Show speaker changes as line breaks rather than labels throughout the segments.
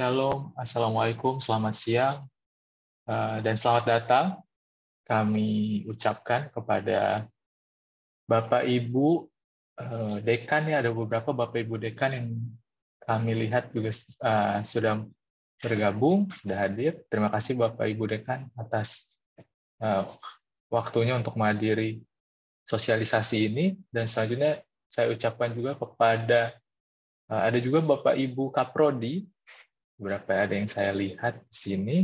Shalom, Assalamualaikum, selamat siang, eh, dan selamat datang kami ucapkan kepada Bapak Ibu eh, Dekan ya, ada beberapa Bapak Ibu Dekan yang kami lihat juga eh, sudah bergabung, sudah hadir. Terima kasih Bapak Ibu Dekan atas waktunya untuk menghadiri sosialisasi ini, dan selanjutnya saya ucapkan juga kepada ada juga Bapak Ibu Kaprodi berapa ya, ada yang saya lihat di sini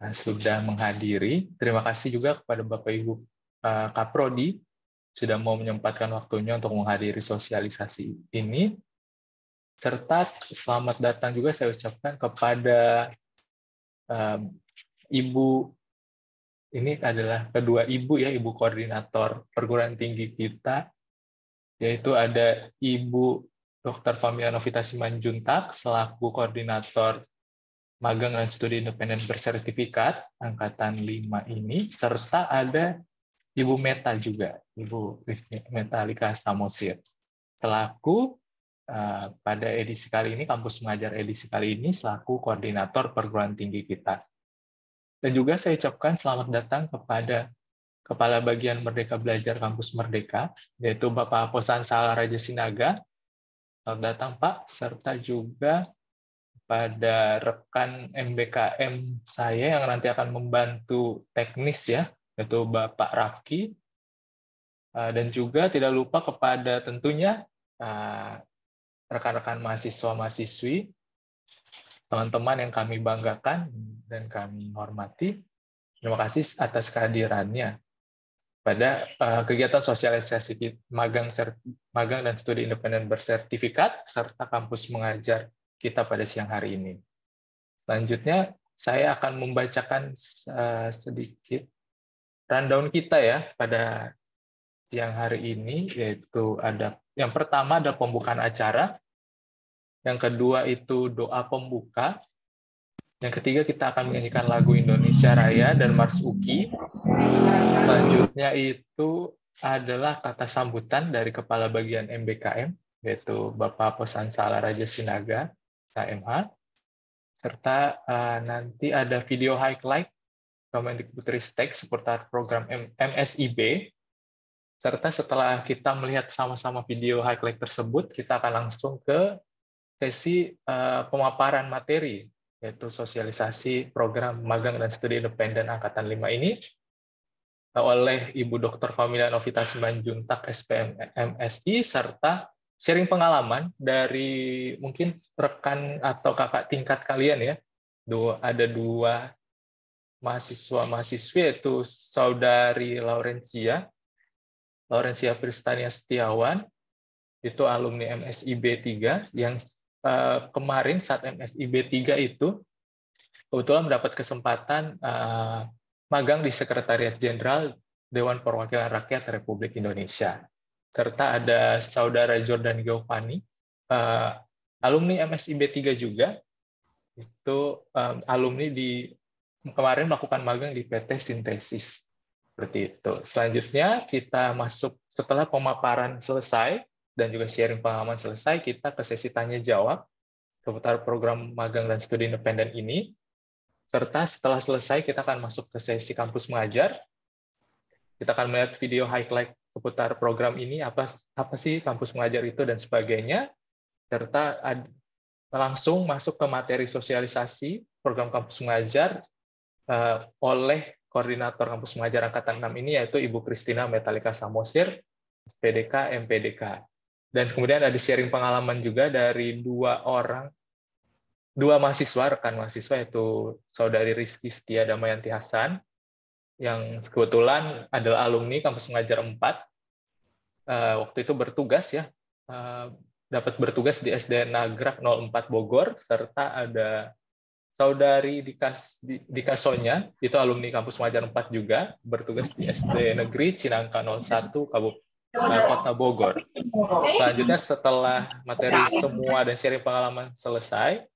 nah, sudah menghadiri. Terima kasih juga kepada Bapak Ibu uh, eh, Kaprodi sudah mau menyempatkan waktunya untuk menghadiri sosialisasi ini. Serta selamat datang juga saya ucapkan kepada eh, Ibu ini adalah kedua ibu ya, ibu koordinator perguruan tinggi kita, yaitu ada Ibu Dr. Novita Simanjuntak selaku koordinator magang dan studi independen bersertifikat angkatan 5 ini serta ada Ibu Meta juga, Ibu Metalika Samosir selaku eh, pada edisi kali ini kampus mengajar edisi kali ini selaku koordinator perguruan tinggi kita. Dan juga saya ucapkan selamat datang kepada Kepala Bagian Merdeka Belajar Kampus Merdeka, yaitu Bapak Posan Salah Raja Sinaga, datang Pak, serta juga pada rekan MBKM saya yang nanti akan membantu teknis ya, yaitu Bapak Rafki, ah, dan juga tidak lupa kepada tentunya ah, rekan-rekan mahasiswa-mahasiswi, teman-teman yang kami banggakan dan kami hormati. Terima kasih atas kehadirannya pada uh, kegiatan sosialisasi magang magang dan studi independen bersertifikat serta kampus mengajar kita pada siang hari ini. Selanjutnya saya akan membacakan uh, sedikit rundown kita ya pada siang hari ini yaitu ada yang pertama ada pembukaan acara, yang kedua itu doa pembuka, yang ketiga kita akan menyanyikan lagu Indonesia Raya dan Mars Uki. Selanjutnya itu adalah kata sambutan dari Kepala Bagian MBKM, yaitu Bapak Salah Raja Sinaga, KMH. Serta uh, nanti ada video highlight Komendik Putri Stek seputar program MSIB. Serta setelah kita melihat sama-sama video highlight tersebut, kita akan langsung ke sesi uh, pemaparan materi yaitu sosialisasi program magang dan studi independen angkatan 5 ini oleh Ibu Dr. Familia Novita Simanjuntak SPM MSI serta sharing pengalaman dari mungkin rekan atau kakak tingkat kalian ya. Dua, ada dua mahasiswa-mahasiswi yaitu saudari Laurencia, Laurencia Pristania Setiawan, itu alumni MSIB 3 yang Eh, kemarin saat MSIB 3 itu kebetulan mendapat kesempatan eh, magang di Sekretariat Jenderal Dewan Perwakilan Rakyat Republik Indonesia. Serta ada saudara Jordan Giovanni, eh, alumni MSIB 3 juga, itu alumni di kemarin melakukan magang di PT Sintesis. Seperti itu. Selanjutnya kita masuk setelah pemaparan selesai, dan juga sharing pengalaman selesai, kita ke sesi tanya jawab seputar program magang dan studi independen ini. Serta setelah selesai, kita akan masuk ke sesi kampus mengajar. Kita akan melihat video highlight seputar program ini, apa apa sih kampus mengajar itu dan sebagainya. Serta ad, langsung masuk ke materi sosialisasi program kampus mengajar eh, oleh koordinator kampus mengajar angkatan 6 ini yaitu Ibu Kristina Metalika Samosir, SPDK MPDK dan kemudian ada sharing pengalaman juga dari dua orang dua mahasiswa rekan mahasiswa yaitu saudari Rizky Setia Damayanti Hasan yang kebetulan adalah alumni kampus mengajar 4 eh, waktu itu bertugas ya eh, dapat bertugas di SD Nagrak 04 Bogor serta ada saudari di Dikas Dikasonya itu alumni kampus mengajar 4 juga bertugas di SD Negeri Cinangka 01 Kabupaten
Nah, Kota Bogor. Selanjutnya
setelah materi semua dan sharing pengalaman selesai,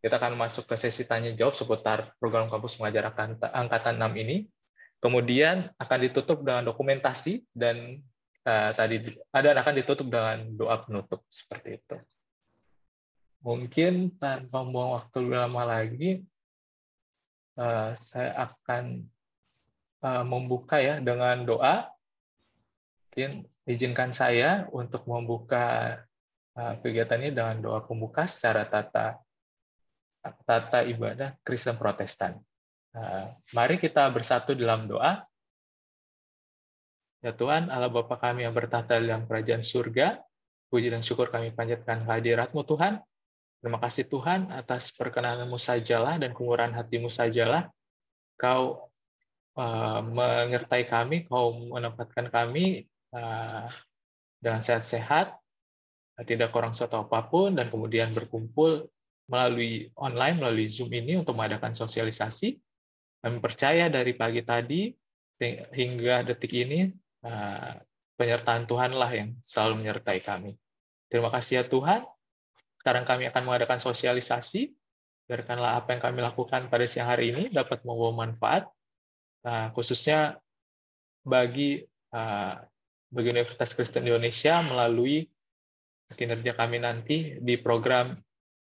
kita akan masuk ke sesi tanya jawab seputar program kampus mengajar angkatan 6 ini. Kemudian akan ditutup dengan dokumentasi dan uh, tadi ada akan ditutup dengan doa penutup seperti itu. Mungkin tanpa membuang waktu lama lagi, uh, saya akan uh, membuka ya dengan doa. Mungkin izinkan saya untuk membuka eh, kegiatan ini dengan doa pembuka secara tata tata ibadah Kristen Protestan. Eh, mari kita bersatu dalam doa. Ya Tuhan, Allah Bapa kami yang bertata dalam kerajaan surga, puji dan syukur kami panjatkan hadiratmu Tuhan. Terima kasih Tuhan atas perkenananmu sajalah dan kemurahan hatimu sajalah. Kau eh, mengertai kami, kau menempatkan kami Ah, dengan sehat-sehat, tidak kurang suatu apapun, dan kemudian berkumpul melalui online, melalui Zoom ini untuk mengadakan sosialisasi. Kami percaya dari pagi tadi hingga detik ini, ah, penyertaan Tuhanlah yang selalu menyertai kami. Terima kasih ya Tuhan. Sekarang kami akan mengadakan sosialisasi. Biarkanlah apa yang kami lakukan pada siang hari ini dapat membawa manfaat, ah, khususnya bagi bagi Universitas Kristen Indonesia melalui kinerja kami nanti di program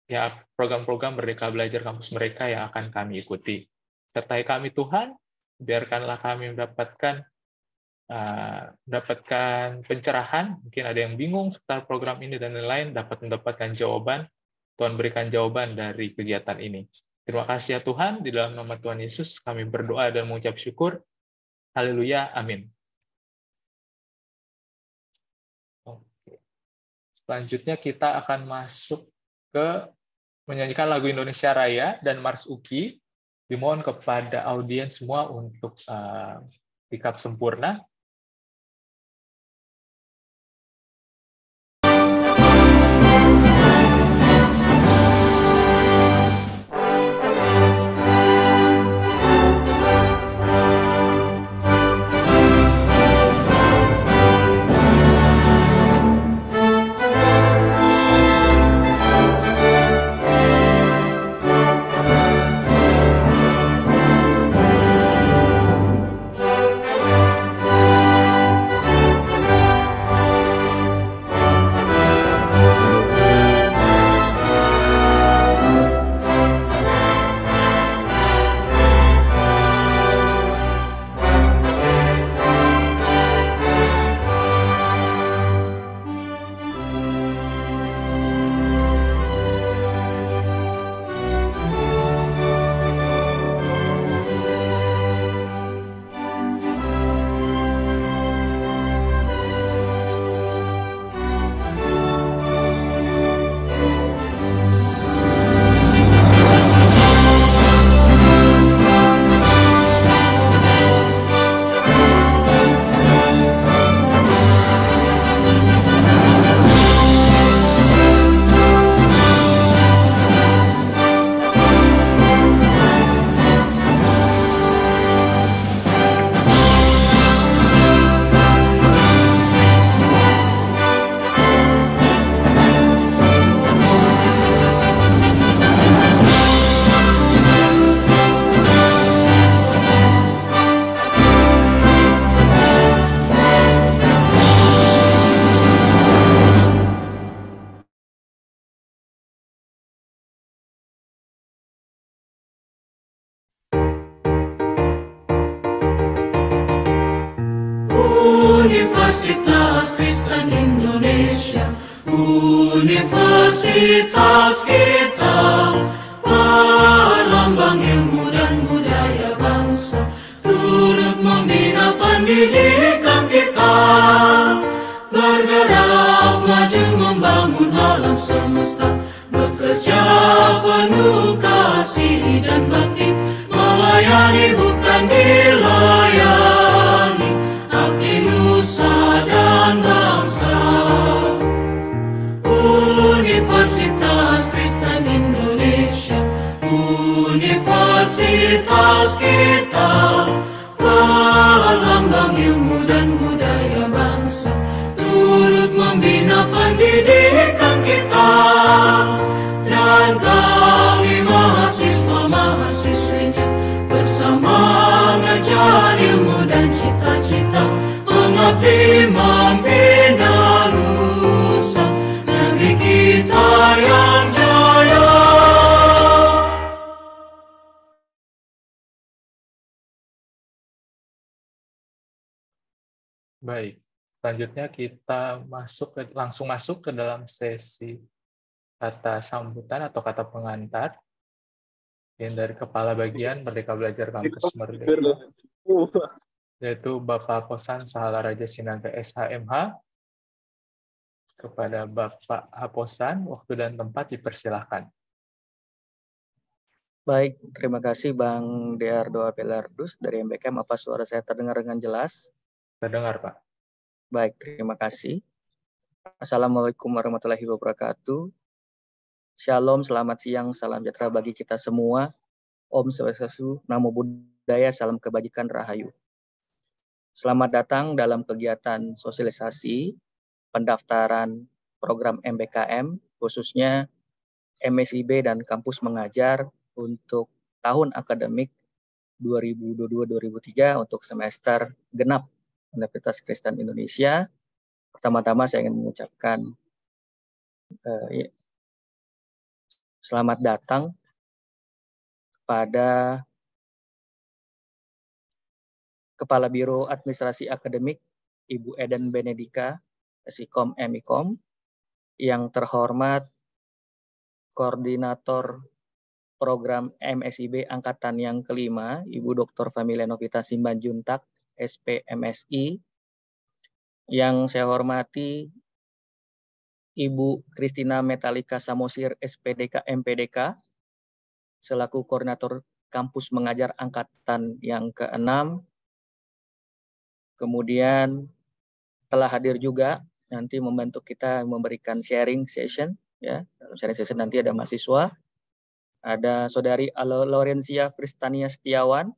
ya program-program Merdeka Belajar Kampus Mereka yang akan kami ikuti. Sertai kami Tuhan, biarkanlah kami mendapatkan uh, mendapatkan pencerahan, mungkin ada yang bingung seputar program ini dan lain-lain, dapat mendapatkan jawaban. Tuhan berikan jawaban dari kegiatan ini. Terima kasih ya Tuhan, di dalam nama Tuhan Yesus kami berdoa dan mengucap syukur.
Haleluya, amin. Selanjutnya kita akan masuk ke menyanyikan lagu Indonesia Raya dan Mars Uki. Dimohon kepada audiens semua untuk uh, sikap sempurna selanjutnya kita masuk ke,
langsung masuk ke dalam sesi kata sambutan atau kata pengantar yang dari kepala bagian Merdeka Belajar Kampus iya, Merdeka yaitu Bapak Posan sahala Raja Sinaga SHMH
kepada Bapak Haposan waktu dan tempat dipersilahkan. Baik, terima kasih Bang Deardo Apelardus dari MBKM. Apa suara saya terdengar dengan jelas?
Terdengar, Pak.
Baik, terima kasih. Assalamualaikum warahmatullahi wabarakatuh. Shalom, selamat siang, salam sejahtera bagi kita semua. Om Swastiastu, Namo Buddhaya, salam kebajikan Rahayu. Selamat datang dalam kegiatan sosialisasi pendaftaran program MBKM, khususnya MSIB dan kampus mengajar untuk tahun akademik 2022-2023 untuk semester genap Universitas Kristen Indonesia. Pertama-tama saya ingin mengucapkan
eh, ya, selamat datang kepada
Kepala Biro Administrasi Akademik Ibu Eden Benedika, Sikom MIKOM, yang terhormat Koordinator Program MSIB Angkatan yang kelima, Ibu Dr. Familia Novita Simbanjuntak, SPMSI, yang saya hormati Ibu Kristina Metalika Samosir, SPDK MPDK, selaku koordinator kampus mengajar angkatan yang ke-6. Kemudian telah hadir juga nanti membantu kita memberikan sharing session ya dalam sharing session nanti ada mahasiswa ada saudari Laurencia Kristania Setiawan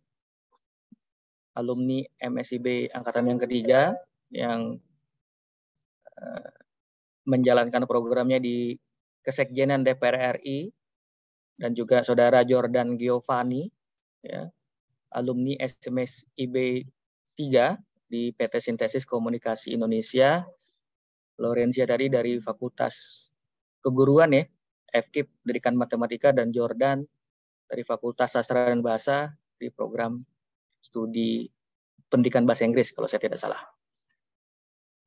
alumni MSIB angkatan yang ketiga yang eh, menjalankan programnya di Kesekjenan DPR RI dan juga saudara Jordan Giovanni ya, alumni SMSIB 3 di PT Sintesis Komunikasi Indonesia Lorenzia tadi dari Fakultas Keguruan ya FKIP Pendidikan Matematika dan Jordan dari Fakultas Sastra dan Bahasa di program studi pendidikan bahasa Inggris kalau saya tidak salah.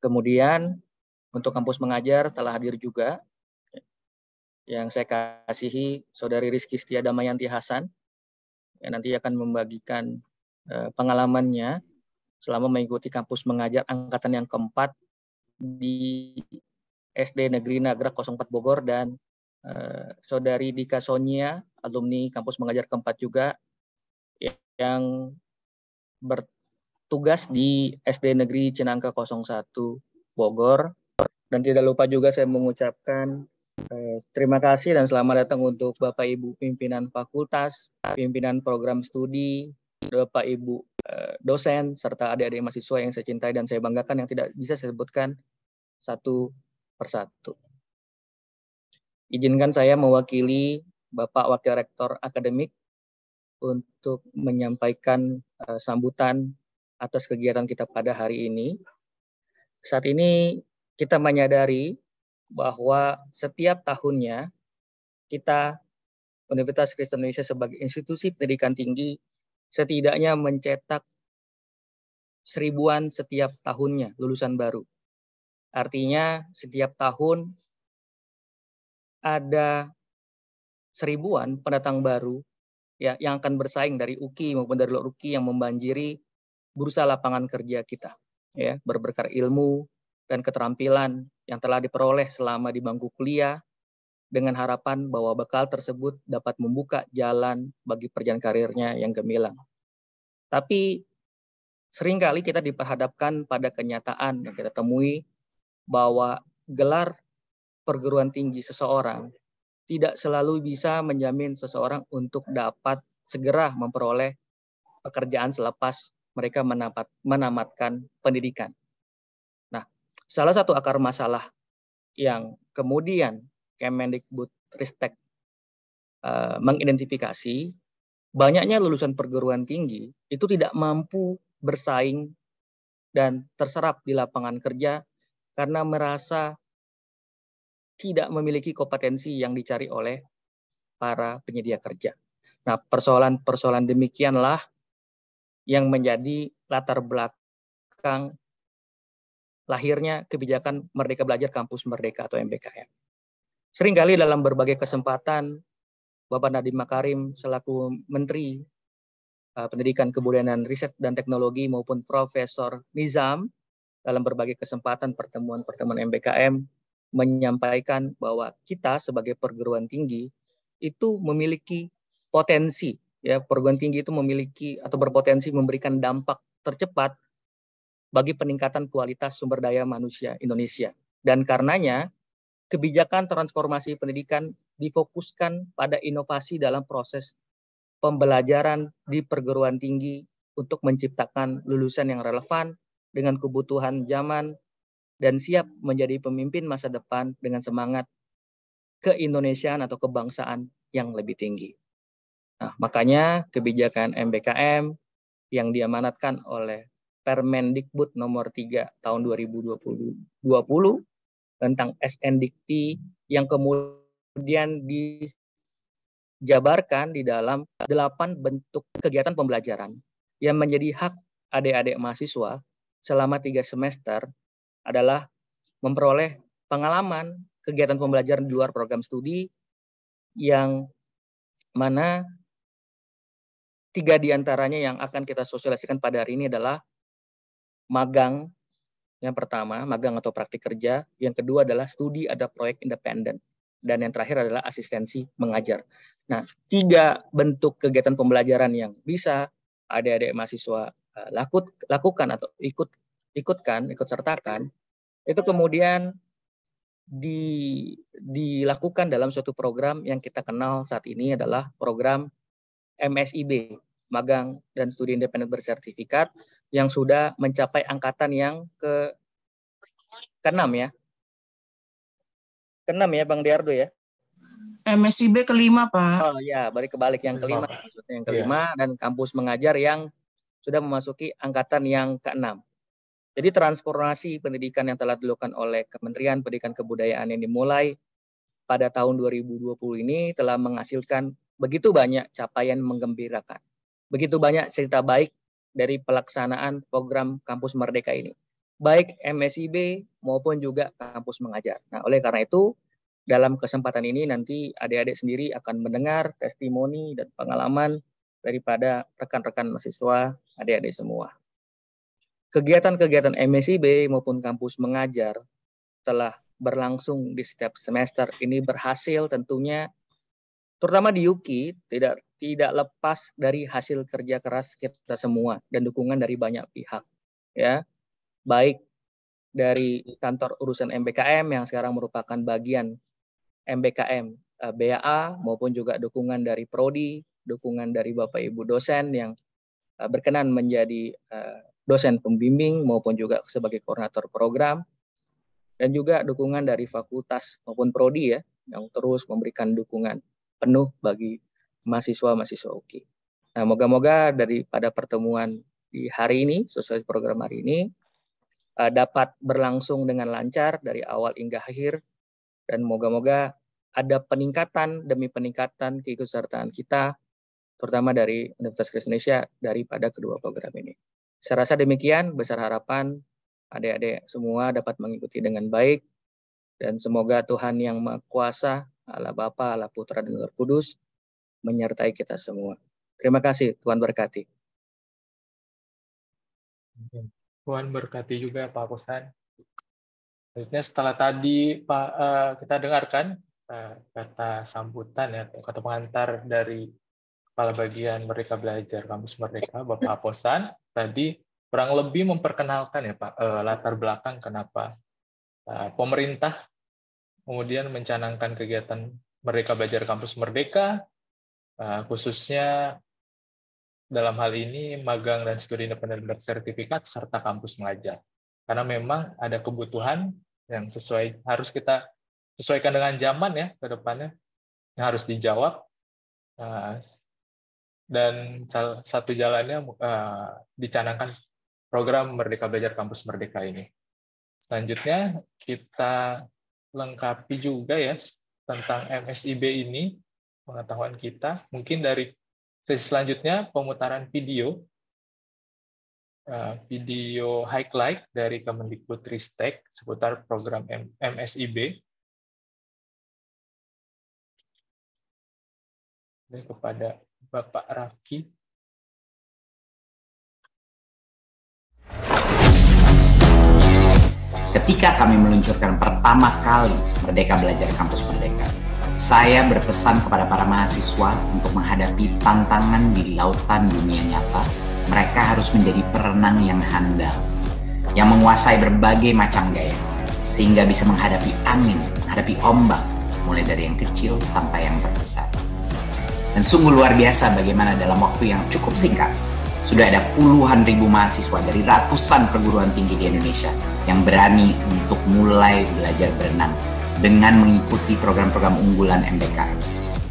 Kemudian untuk kampus mengajar telah hadir juga yang saya kasihi saudari Rizky Setia Damayanti Hasan yang nanti akan membagikan eh, pengalamannya selama mengikuti kampus mengajar angkatan yang keempat di SD Negeri Nagra 04 Bogor dan eh, saudari Dika Sonia alumni kampus mengajar keempat juga yang bertugas di SD Negeri Cenangka 01 Bogor dan tidak lupa juga saya mengucapkan eh, terima kasih dan selamat datang untuk Bapak Ibu pimpinan fakultas, pimpinan program studi, Bapak Ibu eh, dosen serta adik-adik mahasiswa yang saya cintai dan saya banggakan yang tidak bisa saya sebutkan satu persatu. Izinkan saya mewakili Bapak Wakil Rektor Akademik untuk menyampaikan uh, sambutan atas kegiatan kita pada hari ini. Saat ini kita menyadari bahwa setiap tahunnya kita Universitas Kristen Indonesia sebagai institusi pendidikan tinggi setidaknya mencetak seribuan setiap tahunnya lulusan baru. Artinya setiap tahun ada seribuan pendatang baru ya yang akan bersaing dari UKI maupun dari luar UKI yang membanjiri bursa lapangan kerja kita ya berberkar ilmu dan keterampilan yang telah diperoleh selama di bangku kuliah dengan harapan bahwa bekal tersebut dapat membuka jalan bagi perjalanan karirnya yang gemilang. Tapi seringkali kita diperhadapkan pada kenyataan yang kita temui bahwa gelar perguruan tinggi seseorang tidak selalu bisa menjamin seseorang untuk dapat segera memperoleh pekerjaan selepas mereka menamat, menamatkan pendidikan. Nah, salah satu akar masalah yang kemudian Kemendikbud Ristek uh, mengidentifikasi banyaknya lulusan perguruan tinggi itu tidak mampu bersaing dan terserap di lapangan kerja karena merasa tidak memiliki kompetensi yang dicari oleh para penyedia kerja. Nah, persoalan-persoalan demikianlah yang menjadi latar belakang lahirnya kebijakan Merdeka Belajar Kampus Merdeka atau MBKM. Seringkali dalam berbagai kesempatan, Bapak Nadiem Makarim selaku Menteri eh, Pendidikan Kebudayaan Riset dan Teknologi maupun Profesor Nizam dalam berbagai kesempatan pertemuan-pertemuan MBKM menyampaikan bahwa kita sebagai perguruan tinggi itu memiliki potensi ya perguruan tinggi itu memiliki atau berpotensi memberikan dampak tercepat bagi peningkatan kualitas sumber daya manusia Indonesia. Dan karenanya kebijakan transformasi pendidikan difokuskan pada inovasi dalam proses pembelajaran di perguruan tinggi untuk menciptakan lulusan yang relevan dengan kebutuhan zaman dan siap menjadi pemimpin masa depan dengan semangat keindonesiaan atau kebangsaan yang lebih tinggi. Nah, makanya kebijakan MBKM yang diamanatkan oleh Permendikbud nomor 3 tahun 2020, tentang tentang dikti yang kemudian dijabarkan di dalam delapan bentuk kegiatan pembelajaran yang menjadi hak adik-adik mahasiswa selama tiga semester adalah memperoleh pengalaman kegiatan pembelajaran di luar program studi yang mana tiga diantaranya yang akan kita sosialisasikan pada hari ini adalah magang yang pertama, magang atau praktik kerja. Yang kedua adalah studi ada proyek independen. Dan yang terakhir adalah asistensi mengajar. Nah, tiga bentuk kegiatan pembelajaran yang bisa adik-adik mahasiswa eh, lakukan atau ikut ikutkan, ikut sertakan, itu kemudian di, dilakukan dalam suatu program yang kita kenal saat ini adalah program MSIB, Magang dan Studi Independen Bersertifikat, yang sudah mencapai angkatan yang ke keenam ya. Ke-6 ya Bang Diardo ya. MSIB kelima Pak. Oh ya, balik kebalik yang kelima, kelima
maksudnya yang iya. kelima
ya. dan kampus mengajar yang sudah memasuki angkatan yang ke keenam. Jadi transformasi pendidikan yang telah dilakukan oleh Kementerian Pendidikan Kebudayaan ini mulai pada tahun 2020 ini telah menghasilkan begitu banyak capaian menggembirakan. Begitu banyak cerita baik dari pelaksanaan program Kampus Merdeka ini. Baik MSIB maupun juga kampus mengajar. Nah, oleh karena itu, dalam kesempatan ini nanti adik-adik sendiri akan mendengar testimoni dan pengalaman daripada rekan-rekan mahasiswa adik-adik semua. Kegiatan-kegiatan MSIB maupun kampus mengajar telah berlangsung di setiap semester. Ini berhasil tentunya terutama di Yuki tidak tidak lepas dari hasil kerja keras kita semua dan dukungan dari banyak pihak ya baik dari kantor urusan MBKM yang sekarang merupakan bagian MBKM BAA eh, maupun juga dukungan dari prodi dukungan dari Bapak Ibu dosen yang eh, berkenan menjadi eh, dosen pembimbing maupun juga sebagai koordinator program dan juga dukungan dari fakultas maupun prodi ya yang terus memberikan dukungan penuh bagi mahasiswa-mahasiswa UKI. Nah, moga-moga dari pada pertemuan di hari ini sesuai program hari ini eh, dapat berlangsung dengan lancar dari awal hingga akhir dan moga-moga ada peningkatan demi peningkatan keikutsertaan kita terutama dari Universitas Kristen Indonesia daripada kedua program ini. Saya rasa demikian, besar harapan adik-adik semua dapat mengikuti dengan baik dan semoga Tuhan yang Maha Kuasa, Allah Bapa, Allah Putra dan Roh Kudus menyertai kita semua. Terima kasih, Tuhan berkati.
Tuhan berkati juga Pak Kusan. Selanjutnya setelah tadi Pak eh, kita dengarkan eh, kata sambutan ya kata pengantar dari kepala bagian mereka Belajar Kampus mereka, Bapak Aposan tadi kurang lebih memperkenalkan ya Pak eh, latar belakang kenapa eh, pemerintah kemudian mencanangkan kegiatan Merdeka Belajar Kampus Merdeka eh, khususnya dalam hal ini magang dan studi independen bersertifikat serta kampus mengajar karena memang ada kebutuhan yang sesuai harus kita sesuaikan dengan zaman ya ke depannya yang harus dijawab eh, dan satu jalannya uh, dicanangkan program Merdeka Belajar Kampus Merdeka ini. Selanjutnya kita lengkapi juga ya tentang MSIB ini pengetahuan kita. Mungkin dari sesi selanjutnya pemutaran video uh,
video highlight dari Kemendikbudristek seputar program M MSIB. Ini kepada Bapak Rafki.
Ketika kami meluncurkan pertama kali Merdeka Belajar Kampus Merdeka, saya berpesan kepada para mahasiswa untuk menghadapi tantangan di lautan dunia nyata. Mereka harus menjadi perenang yang handal, yang menguasai berbagai macam gaya, sehingga bisa menghadapi angin, menghadapi ombak, mulai dari yang kecil sampai yang terbesar. Dan sungguh luar biasa bagaimana dalam waktu yang cukup singkat, sudah ada puluhan ribu mahasiswa dari ratusan perguruan tinggi di Indonesia yang berani untuk mulai belajar berenang dengan mengikuti program-program unggulan MBK.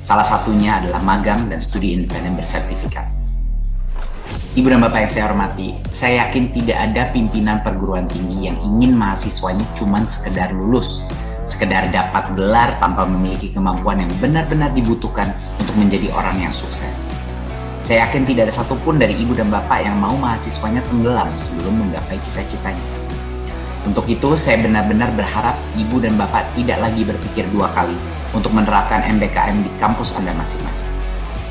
Salah satunya adalah magang dan studi independen bersertifikat. Ibu dan Bapak yang saya hormati, saya yakin tidak ada pimpinan perguruan tinggi yang ingin mahasiswanya cuma sekedar lulus, sekedar dapat gelar tanpa memiliki kemampuan yang benar-benar dibutuhkan untuk menjadi orang yang sukses. Saya yakin tidak ada satupun dari ibu dan bapak yang mau mahasiswanya tenggelam sebelum menggapai cita-citanya. Untuk itu, saya benar-benar berharap ibu dan bapak tidak lagi berpikir dua kali untuk menerapkan MBKM di kampus Anda masing-masing.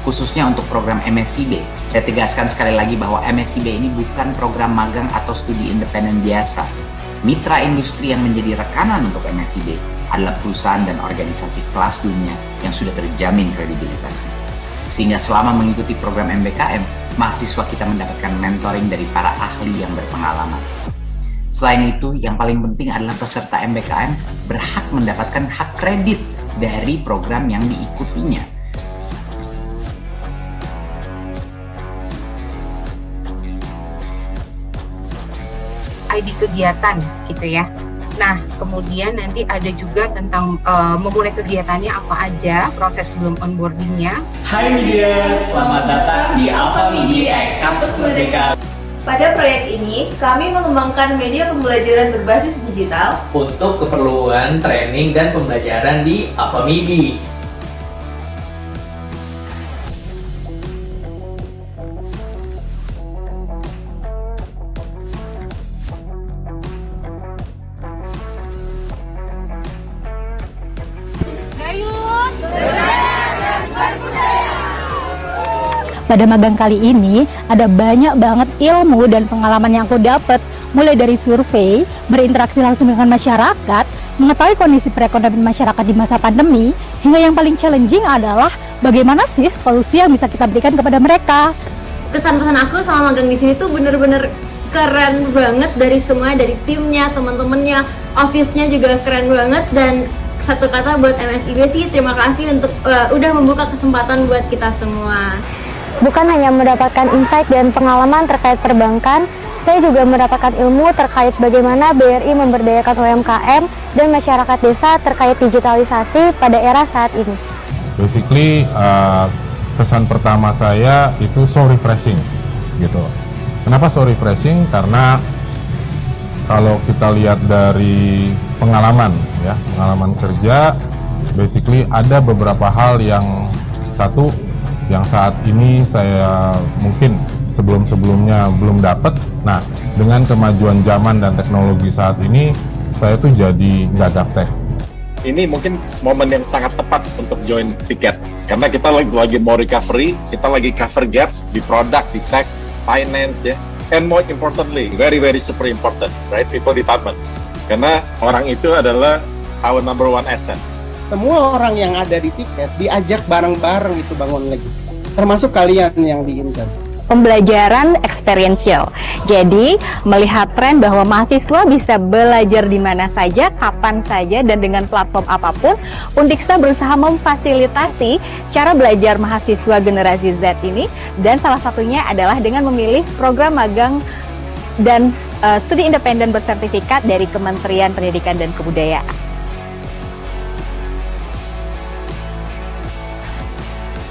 Khususnya untuk program MSIB, saya tegaskan sekali lagi bahwa MSIB ini bukan program magang atau studi independen biasa, Mitra industri yang menjadi rekanan untuk MSCB adalah perusahaan dan organisasi kelas dunia yang sudah terjamin kredibilitasnya. Sehingga selama mengikuti program MBKM, mahasiswa kita mendapatkan mentoring dari para ahli yang berpengalaman. Selain itu, yang paling penting adalah peserta MBKM berhak mendapatkan hak kredit dari program yang diikutinya
ID kegiatan gitu ya. Nah, kemudian nanti ada juga tentang uh, memulai kegiatannya apa aja, proses belum onboardingnya. Hai media, selamat datang di Alpha Media X Kampus Merdeka. Pada proyek ini, kami mengembangkan media pembelajaran berbasis digital
untuk keperluan training dan pembelajaran di Media.
Pada magang kali ini ada banyak banget ilmu dan pengalaman yang aku dapat mulai dari survei, berinteraksi langsung dengan masyarakat, mengetahui kondisi perekonomian masyarakat di masa pandemi, hingga yang paling challenging adalah bagaimana sih solusi yang bisa kita berikan kepada mereka. kesan kesan aku sama magang di sini tuh bener-bener keren
banget dari semua dari timnya teman-temannya office-nya juga keren banget dan satu kata buat MSIB sih terima kasih untuk uh, udah membuka kesempatan buat kita semua Bukan hanya mendapatkan insight dan pengalaman terkait perbankan, saya juga mendapatkan ilmu terkait bagaimana BRI memberdayakan UMKM dan masyarakat desa terkait digitalisasi pada era saat ini.
Basically, uh, kesan pertama saya itu so refreshing, gitu. Kenapa so refreshing? Karena kalau kita lihat dari pengalaman, ya, pengalaman kerja, basically ada beberapa hal yang satu yang saat ini saya mungkin sebelum-sebelumnya belum dapat. Nah, dengan kemajuan zaman dan teknologi saat ini, saya tuh jadi nggak gaptek. Ini mungkin momen yang sangat tepat untuk join tiket. Karena kita lagi, lagi mau recovery, kita lagi cover gap di produk, di tech, finance ya. And more importantly, very very super important, right? People department. Karena orang itu adalah our number
one asset
semua orang yang ada di
tiket diajak bareng-bareng itu bangun legacy
termasuk kalian yang di pembelajaran eksperiensial. Jadi, melihat tren bahwa mahasiswa bisa belajar di mana saja, kapan saja, dan dengan platform apapun, Undiksa berusaha memfasilitasi cara belajar mahasiswa generasi Z ini, dan salah satunya adalah dengan memilih program magang dan uh, studi independen bersertifikat dari Kementerian Pendidikan dan Kebudayaan.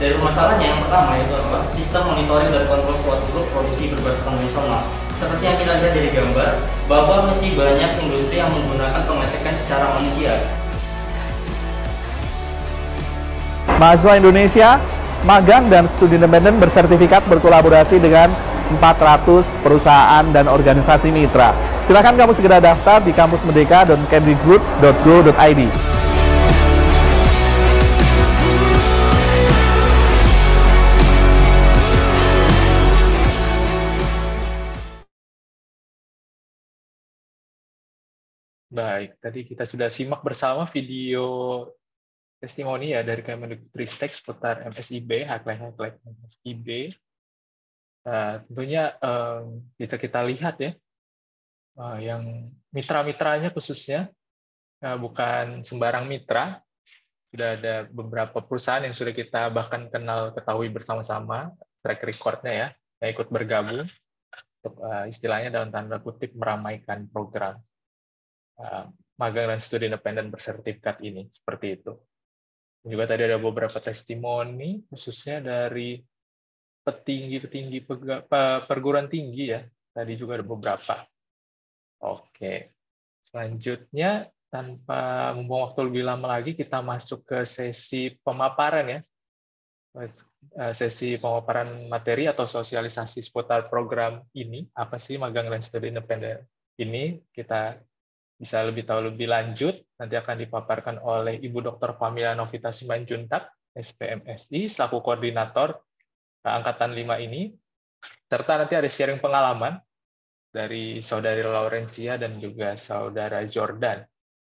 dari masalahnya yang pertama yaitu apa? Sistem monitoring dan kontrol suatu grup produksi berbasis konvensional. Seperti yang kita lihat dari gambar, bahwa masih banyak industri yang menggunakan pengecekan secara manusia.
Mahasiswa Indonesia, magang dan studi independen bersertifikat berkolaborasi dengan 400 perusahaan dan organisasi mitra. Silakan kamu segera daftar di kampusmerdeka.kemdigroup.go.id. Baik, tadi kita sudah simak bersama video testimoni ya dari Kemendikbudristek seputar MSIB, haklek haklek MSIB. Nah, tentunya um, bisa kita lihat ya, uh, yang mitra-mitranya khususnya, uh, bukan sembarang mitra, sudah ada beberapa perusahaan yang sudah kita bahkan kenal ketahui bersama-sama, track recordnya ya, yang ikut bergabung, untuk uh, istilahnya dalam tanda kutip meramaikan program. Eh, magang dan studi independen bersertifikat ini seperti itu. Juga tadi ada beberapa testimoni khususnya dari petinggi-petinggi perguruan tinggi ya. Tadi juga ada beberapa. Oke. Selanjutnya tanpa membuang waktu lebih lama lagi kita masuk ke sesi pemaparan ya. Eh, sesi pemaparan materi atau sosialisasi seputar program ini apa sih magang dan studi independen ini kita bisa lebih tahu lebih lanjut nanti akan dipaparkan oleh Ibu Dr. Pamela Novita Simanjuntak, SPMSI, selaku koordinator Angkatan 5 ini, serta nanti ada sharing pengalaman dari saudari Laurencia dan juga saudara Jordan.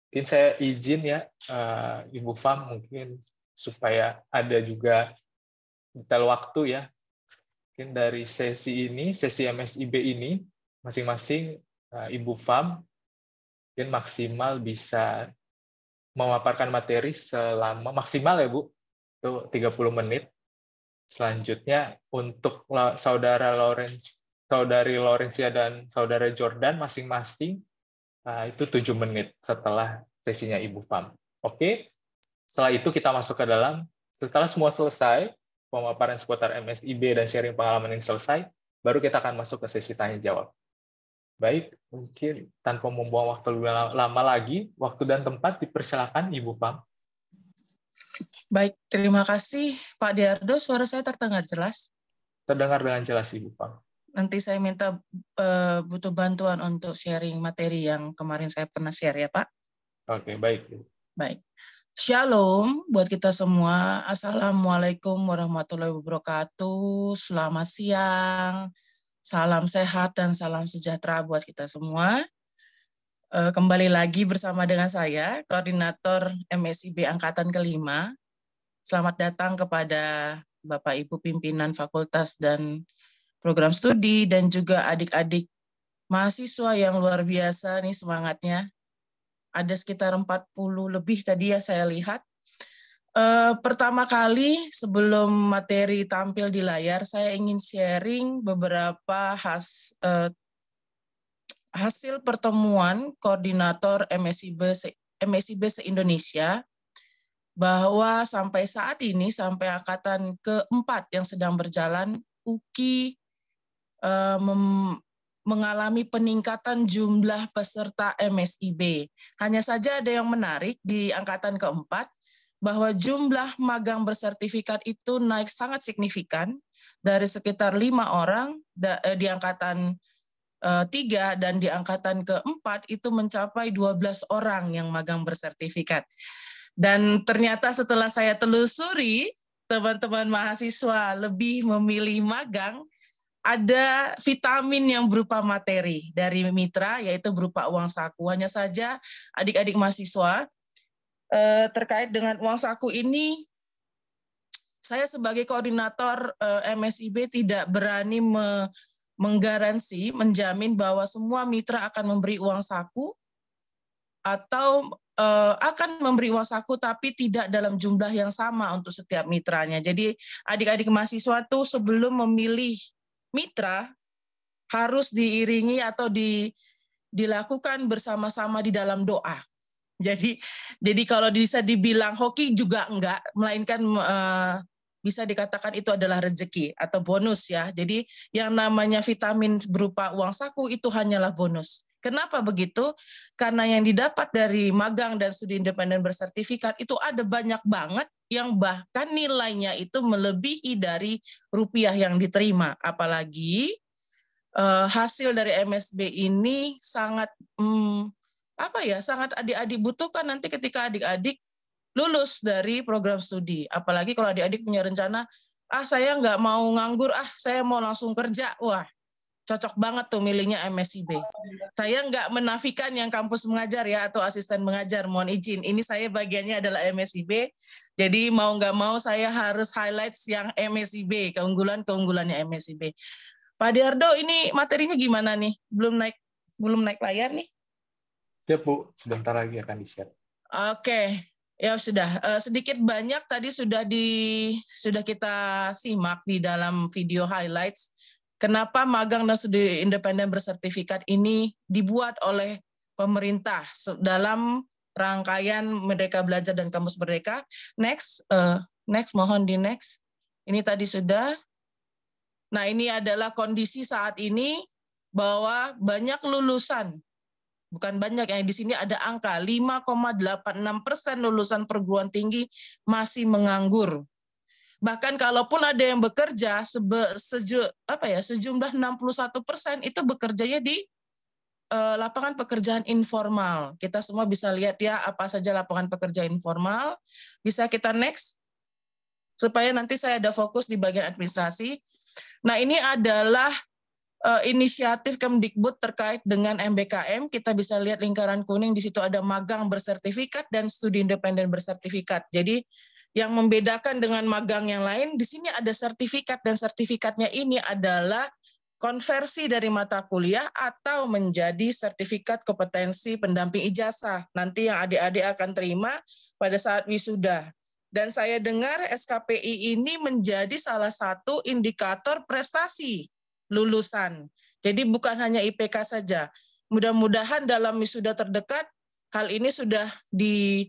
Mungkin saya izin ya, eh, Ibu Fam, mungkin supaya ada juga detail waktu ya. Mungkin dari sesi ini, sesi MSIB ini, masing-masing eh, Ibu Fam mungkin maksimal bisa memaparkan materi selama maksimal ya Bu, itu 30 menit. Selanjutnya untuk saudara Lawrence, saudari Lorencia dan saudara Jordan masing-masing ah, itu 7 menit setelah sesinya Ibu Pam. Oke. Setelah itu kita masuk ke dalam setelah semua selesai, pemaparan seputar MSIB dan sharing pengalaman yang selesai, baru kita akan masuk ke sesi tanya jawab. Baik, mungkin tanpa membuang waktu lama lagi, waktu dan tempat dipersilakan Ibu Pam.
Baik, terima kasih Pak Diardo. Suara saya terdengar jelas?
Terdengar dengan jelas Ibu Pam.
Nanti saya minta uh, butuh bantuan untuk sharing materi yang kemarin saya pernah share ya Pak. Oke, baik. Baik. Shalom buat kita semua. Assalamualaikum warahmatullahi wabarakatuh. Selamat siang. Salam sehat dan salam sejahtera buat kita semua. Eh, kembali lagi bersama dengan saya, Koordinator MSIB Angkatan Kelima. Selamat datang kepada Bapak Ibu pimpinan fakultas dan program studi dan juga adik-adik mahasiswa yang luar biasa nih semangatnya. Ada sekitar 40 lebih tadi ya saya lihat Uh, pertama kali sebelum materi tampil di layar, saya ingin sharing beberapa has, uh, hasil pertemuan koordinator MSIB MSIB se Indonesia bahwa sampai saat ini sampai angkatan keempat yang sedang berjalan UKI uh, eh, mengalami peningkatan jumlah peserta MSIB. Hanya saja ada yang menarik di angkatan keempat bahwa jumlah magang bersertifikat itu naik sangat signifikan dari sekitar lima orang eh, di angkatan eh, tiga dan di angkatan keempat itu mencapai 12 orang yang magang bersertifikat. Dan ternyata setelah saya telusuri, teman-teman mahasiswa lebih memilih magang, ada vitamin yang berupa materi dari mitra, yaitu berupa uang saku. Hanya saja adik-adik mahasiswa eh, terkait dengan uang saku ini saya sebagai koordinator eh, MSIB tidak berani me, menggaransi menjamin bahwa semua mitra akan memberi uang saku atau eh, akan memberi uang saku tapi tidak dalam jumlah yang sama untuk setiap mitranya. Jadi adik-adik mahasiswa itu sebelum memilih mitra harus diiringi atau di dilakukan bersama-sama di dalam doa. Jadi jadi kalau bisa dibilang hoki juga enggak, melainkan uh, bisa dikatakan itu adalah rezeki atau bonus ya. Jadi yang namanya vitamin berupa uang saku itu hanyalah bonus. Kenapa begitu? Karena yang didapat dari magang dan studi independen bersertifikat itu ada banyak banget yang bahkan nilainya itu melebihi dari rupiah yang diterima. Apalagi eh, hasil dari MSB ini sangat hmm, apa ya sangat adik-adik butuhkan nanti ketika adik-adik lulus dari program studi. Apalagi kalau adik-adik punya rencana, ah saya nggak mau nganggur, ah saya mau langsung kerja. Wah, cocok banget tuh milihnya MSIB. Saya nggak menafikan yang kampus mengajar ya atau asisten mengajar, mohon izin. Ini saya bagiannya adalah MSIB, jadi mau nggak mau saya harus highlight yang MSIB, keunggulan-keunggulannya MSIB. Pak Diardo, ini materinya gimana nih? Belum naik belum naik layar nih.
Siap Bu, sebentar lagi akan di-share.
Oke, okay. ya sudah. Uh, sedikit banyak tadi sudah di sudah kita simak di dalam video highlights. Kenapa magang dan studi independen bersertifikat ini dibuat oleh pemerintah dalam rangkaian Merdeka Belajar dan Kampus Merdeka. Next, uh, next mohon di next. Ini tadi sudah. Nah ini adalah kondisi saat ini bahwa banyak lulusan bukan banyak yang di sini ada angka 5,86 persen lulusan perguruan tinggi masih menganggur. Bahkan kalaupun ada yang bekerja sebe, seju, apa ya sejumlah 61 persen itu bekerjanya di eh, lapangan pekerjaan informal. Kita semua bisa lihat ya apa saja lapangan pekerjaan informal. Bisa kita next supaya nanti saya ada fokus di bagian administrasi. Nah ini adalah Eh, inisiatif Kemdikbud terkait dengan MBKM. Kita bisa lihat lingkaran kuning di situ ada magang bersertifikat dan studi independen bersertifikat. Jadi yang membedakan dengan magang yang lain di sini ada sertifikat dan sertifikatnya ini adalah konversi dari mata kuliah atau menjadi sertifikat kompetensi pendamping ijazah nanti yang adik-adik akan terima pada saat wisuda. Dan saya dengar SKPI ini menjadi salah satu indikator prestasi lulusan. Jadi bukan hanya IPK saja. Mudah-mudahan dalam wisuda terdekat hal ini sudah di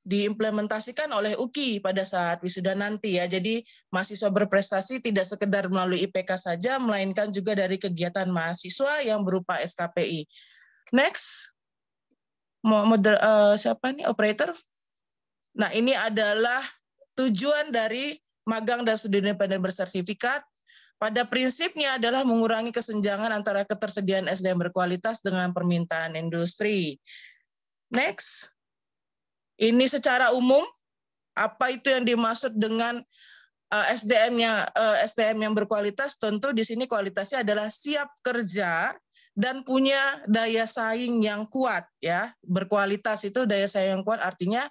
diimplementasikan oleh UKI pada saat wisuda nanti ya. Jadi mahasiswa berprestasi tidak sekedar melalui IPK saja, melainkan juga dari kegiatan mahasiswa yang berupa SKPI. Next, mau model uh, eh, siapa nih operator? Nah ini adalah tujuan dari magang dan studi independen bersertifikat pada prinsipnya adalah mengurangi kesenjangan antara ketersediaan SDM berkualitas dengan permintaan industri. Next. Ini secara umum apa itu yang dimaksud dengan eh, SDM yang eh, SDM yang berkualitas? Tentu di sini kualitasnya adalah siap kerja dan punya daya saing yang kuat ya. Berkualitas itu daya saing yang kuat artinya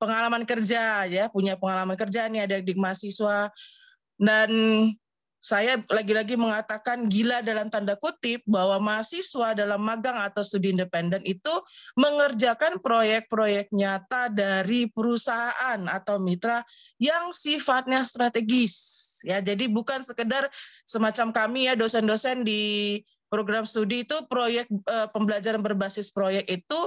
pengalaman kerja ya, punya pengalaman kerja nih ada di mahasiswa dan saya lagi-lagi mengatakan gila dalam tanda kutip bahwa mahasiswa dalam magang atau studi independen itu mengerjakan proyek-proyek nyata dari perusahaan atau mitra yang sifatnya strategis. Ya, jadi bukan sekedar semacam kami ya dosen-dosen di program studi itu proyek eh, pembelajaran berbasis proyek itu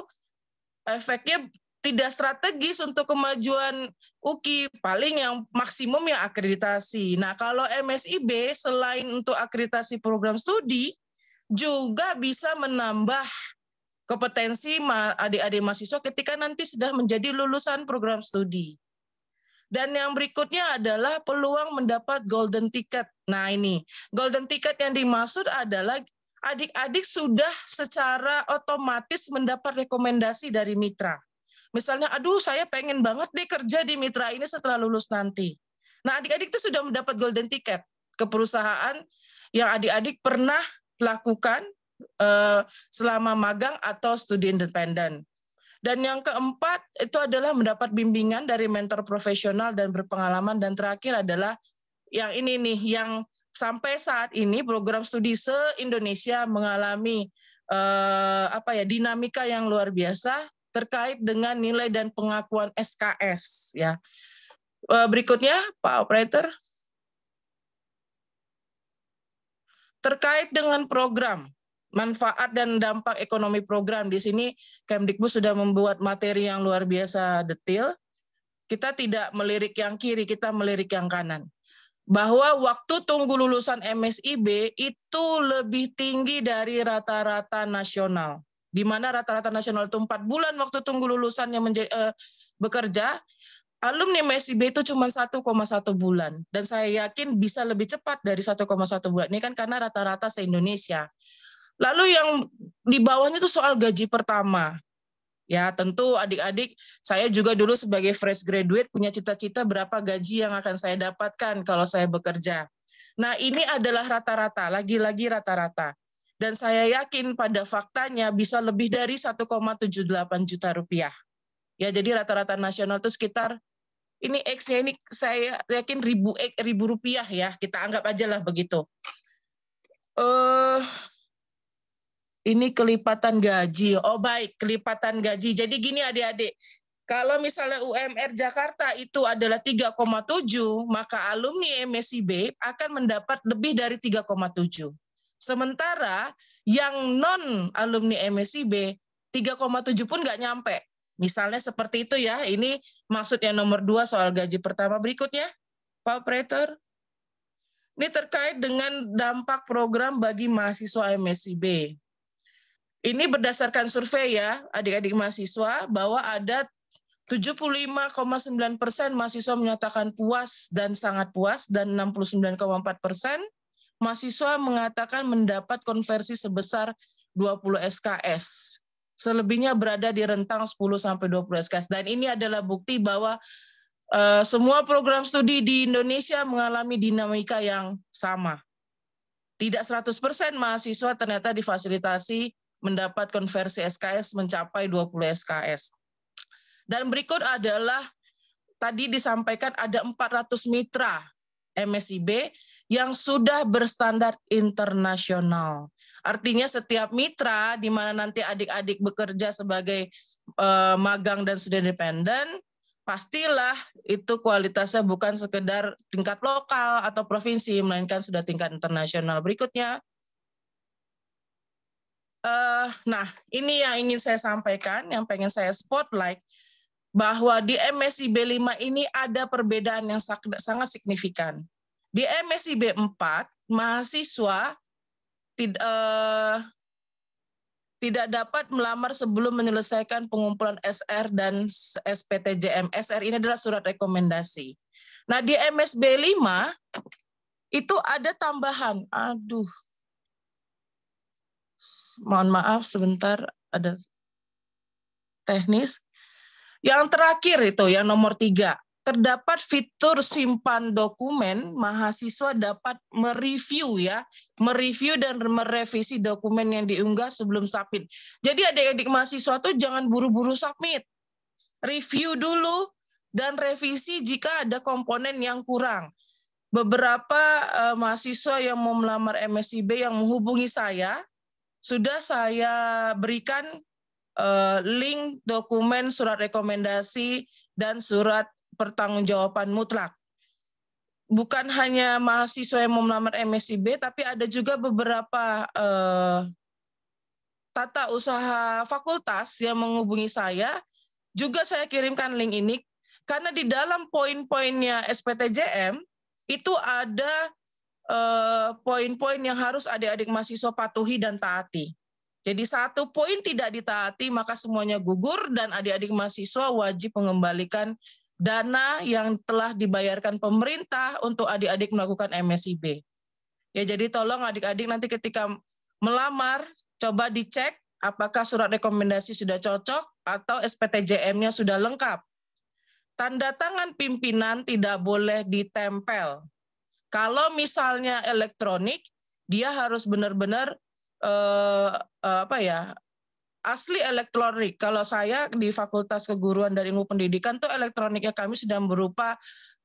efeknya tidak strategis untuk kemajuan UKI, paling yang maksimum yang akreditasi. Nah, kalau MSIB selain untuk akreditasi program studi juga bisa menambah kompetensi adik-adik mahasiswa ketika nanti sudah menjadi lulusan program studi. Dan yang berikutnya adalah peluang mendapat golden ticket. Nah, ini golden ticket yang dimaksud adalah adik-adik sudah secara otomatis mendapat rekomendasi dari mitra. Misalnya, aduh saya pengen banget deh kerja di mitra ini setelah lulus nanti. Nah adik-adik itu sudah mendapat golden ticket ke perusahaan yang adik-adik pernah lakukan uh, selama magang atau studi independen. Dan yang keempat itu adalah mendapat bimbingan dari mentor profesional dan berpengalaman dan terakhir adalah yang ini nih yang sampai saat ini program studi se Indonesia mengalami eh, apa ya dinamika yang luar biasa terkait dengan nilai dan pengakuan SKS ya. Eh, berikutnya Pak operator terkait dengan program manfaat dan dampak ekonomi program di sini Kemdikbud sudah membuat materi yang luar biasa detail. Kita tidak melirik yang kiri, kita melirik yang kanan bahwa waktu tunggu lulusan MSIB itu lebih tinggi dari rata-rata nasional di mana rata-rata nasional itu empat bulan waktu tunggu lulusannya menjadi, uh, bekerja, alumni MSIB itu cuma 1,1 bulan. Dan saya yakin bisa lebih cepat dari 1,1 bulan. Ini kan karena rata-rata se-Indonesia. Lalu yang di bawahnya itu soal gaji pertama. Ya tentu adik-adik saya juga dulu sebagai fresh graduate punya cita-cita berapa gaji yang akan saya dapatkan kalau saya bekerja. Nah ini adalah rata-rata, lagi-lagi rata-rata. Dan saya yakin pada faktanya bisa lebih dari 1,78 juta rupiah. Ya, jadi rata-rata nasional itu sekitar ini X-nya ini saya yakin ribu ribu rupiah ya kita anggap aja lah begitu. Uh, ini kelipatan gaji. Oh baik, kelipatan gaji. Jadi gini adik-adik, kalau misalnya UMR Jakarta itu adalah 3,7, maka alumni MSIB akan mendapat lebih dari tujuh. Sementara yang non alumni MSIB 3,7 pun nggak nyampe. Misalnya seperti itu ya, ini maksudnya nomor dua soal gaji pertama. Berikutnya, Pak Operator. Ini terkait dengan dampak program bagi mahasiswa MSIB. Ini berdasarkan survei ya, adik-adik mahasiswa, bahwa ada 75,9 persen mahasiswa menyatakan puas dan sangat puas, dan 69,4 persen mahasiswa mengatakan mendapat konversi sebesar 20 SKS. Selebihnya berada di rentang 10 sampai 20 SKS. Dan ini adalah bukti bahwa uh, semua program studi di Indonesia mengalami dinamika yang sama. Tidak 100% mahasiswa ternyata difasilitasi mendapat konversi SKS mencapai 20 SKS. Dan berikut adalah tadi disampaikan ada 400 mitra MSIB yang sudah berstandar internasional. Artinya setiap mitra di mana nanti adik-adik bekerja sebagai uh, magang dan sudah independen, pastilah itu kualitasnya bukan sekedar tingkat lokal atau provinsi, melainkan sudah tingkat internasional. Berikutnya, eh, nah ini yang ingin saya sampaikan, yang pengen saya spotlight, bahwa di MSIB 5 ini ada perbedaan yang sangat signifikan di MSIB 4, mahasiswa tid, uh, tidak dapat melamar sebelum menyelesaikan pengumpulan SR dan SPTJM. SR ini adalah surat rekomendasi. Nah, di MSB 5 itu ada tambahan. Aduh. Mohon maaf sebentar ada teknis. Yang terakhir itu yang nomor 3 terdapat fitur simpan dokumen, mahasiswa dapat mereview ya, mereview dan merevisi dokumen yang diunggah sebelum submit. Jadi adik-adik mahasiswa tuh jangan buru-buru submit. Review dulu dan revisi jika ada komponen yang kurang. Beberapa uh, mahasiswa yang mau melamar MSIB yang menghubungi saya, sudah saya berikan uh, link dokumen surat rekomendasi dan surat pertanggungjawaban mutlak. Bukan hanya mahasiswa yang mau melamar MSIB, tapi ada juga beberapa eh, tata usaha fakultas yang menghubungi saya. Juga saya kirimkan link ini karena di dalam poin-poinnya SPTJM itu ada poin eh, poin-poin yang harus adik-adik mahasiswa patuhi dan taati. Jadi satu poin tidak ditaati maka semuanya gugur dan adik-adik mahasiswa wajib mengembalikan dana yang telah dibayarkan pemerintah untuk adik-adik melakukan MSIB. Ya, jadi tolong adik-adik nanti ketika melamar, coba dicek apakah surat rekomendasi sudah cocok atau SPTJM-nya sudah lengkap. Tanda tangan pimpinan tidak boleh ditempel. Kalau misalnya elektronik, dia harus benar-benar eh, eh apa ya asli elektronik. Kalau saya di Fakultas Keguruan dan Ilmu Pendidikan tuh elektroniknya kami sedang berupa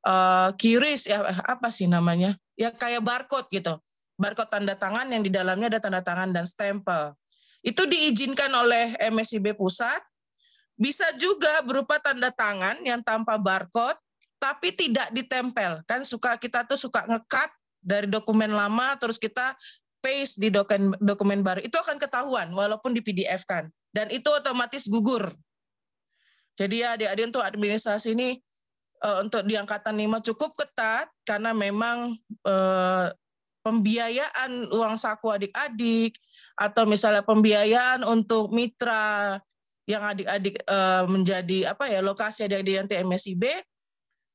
uh, eh, kiris ya eh, apa sih namanya? Ya kayak barcode gitu. Barcode tanda tangan yang di dalamnya ada tanda tangan dan stempel. Itu diizinkan oleh MSIB pusat. Bisa juga berupa tanda tangan yang tanpa barcode tapi tidak ditempel. Kan suka kita tuh suka ngekat dari dokumen lama terus kita paste di dokumen, dokumen baru, itu akan ketahuan walaupun di PDF kan. Dan itu otomatis gugur. Jadi ya adik-adik untuk administrasi ini uh, untuk di angkatan 5 cukup ketat karena memang uh, pembiayaan uang saku adik-adik atau misalnya pembiayaan untuk mitra yang adik-adik uh, menjadi apa ya lokasi adik-adik yang TMSIB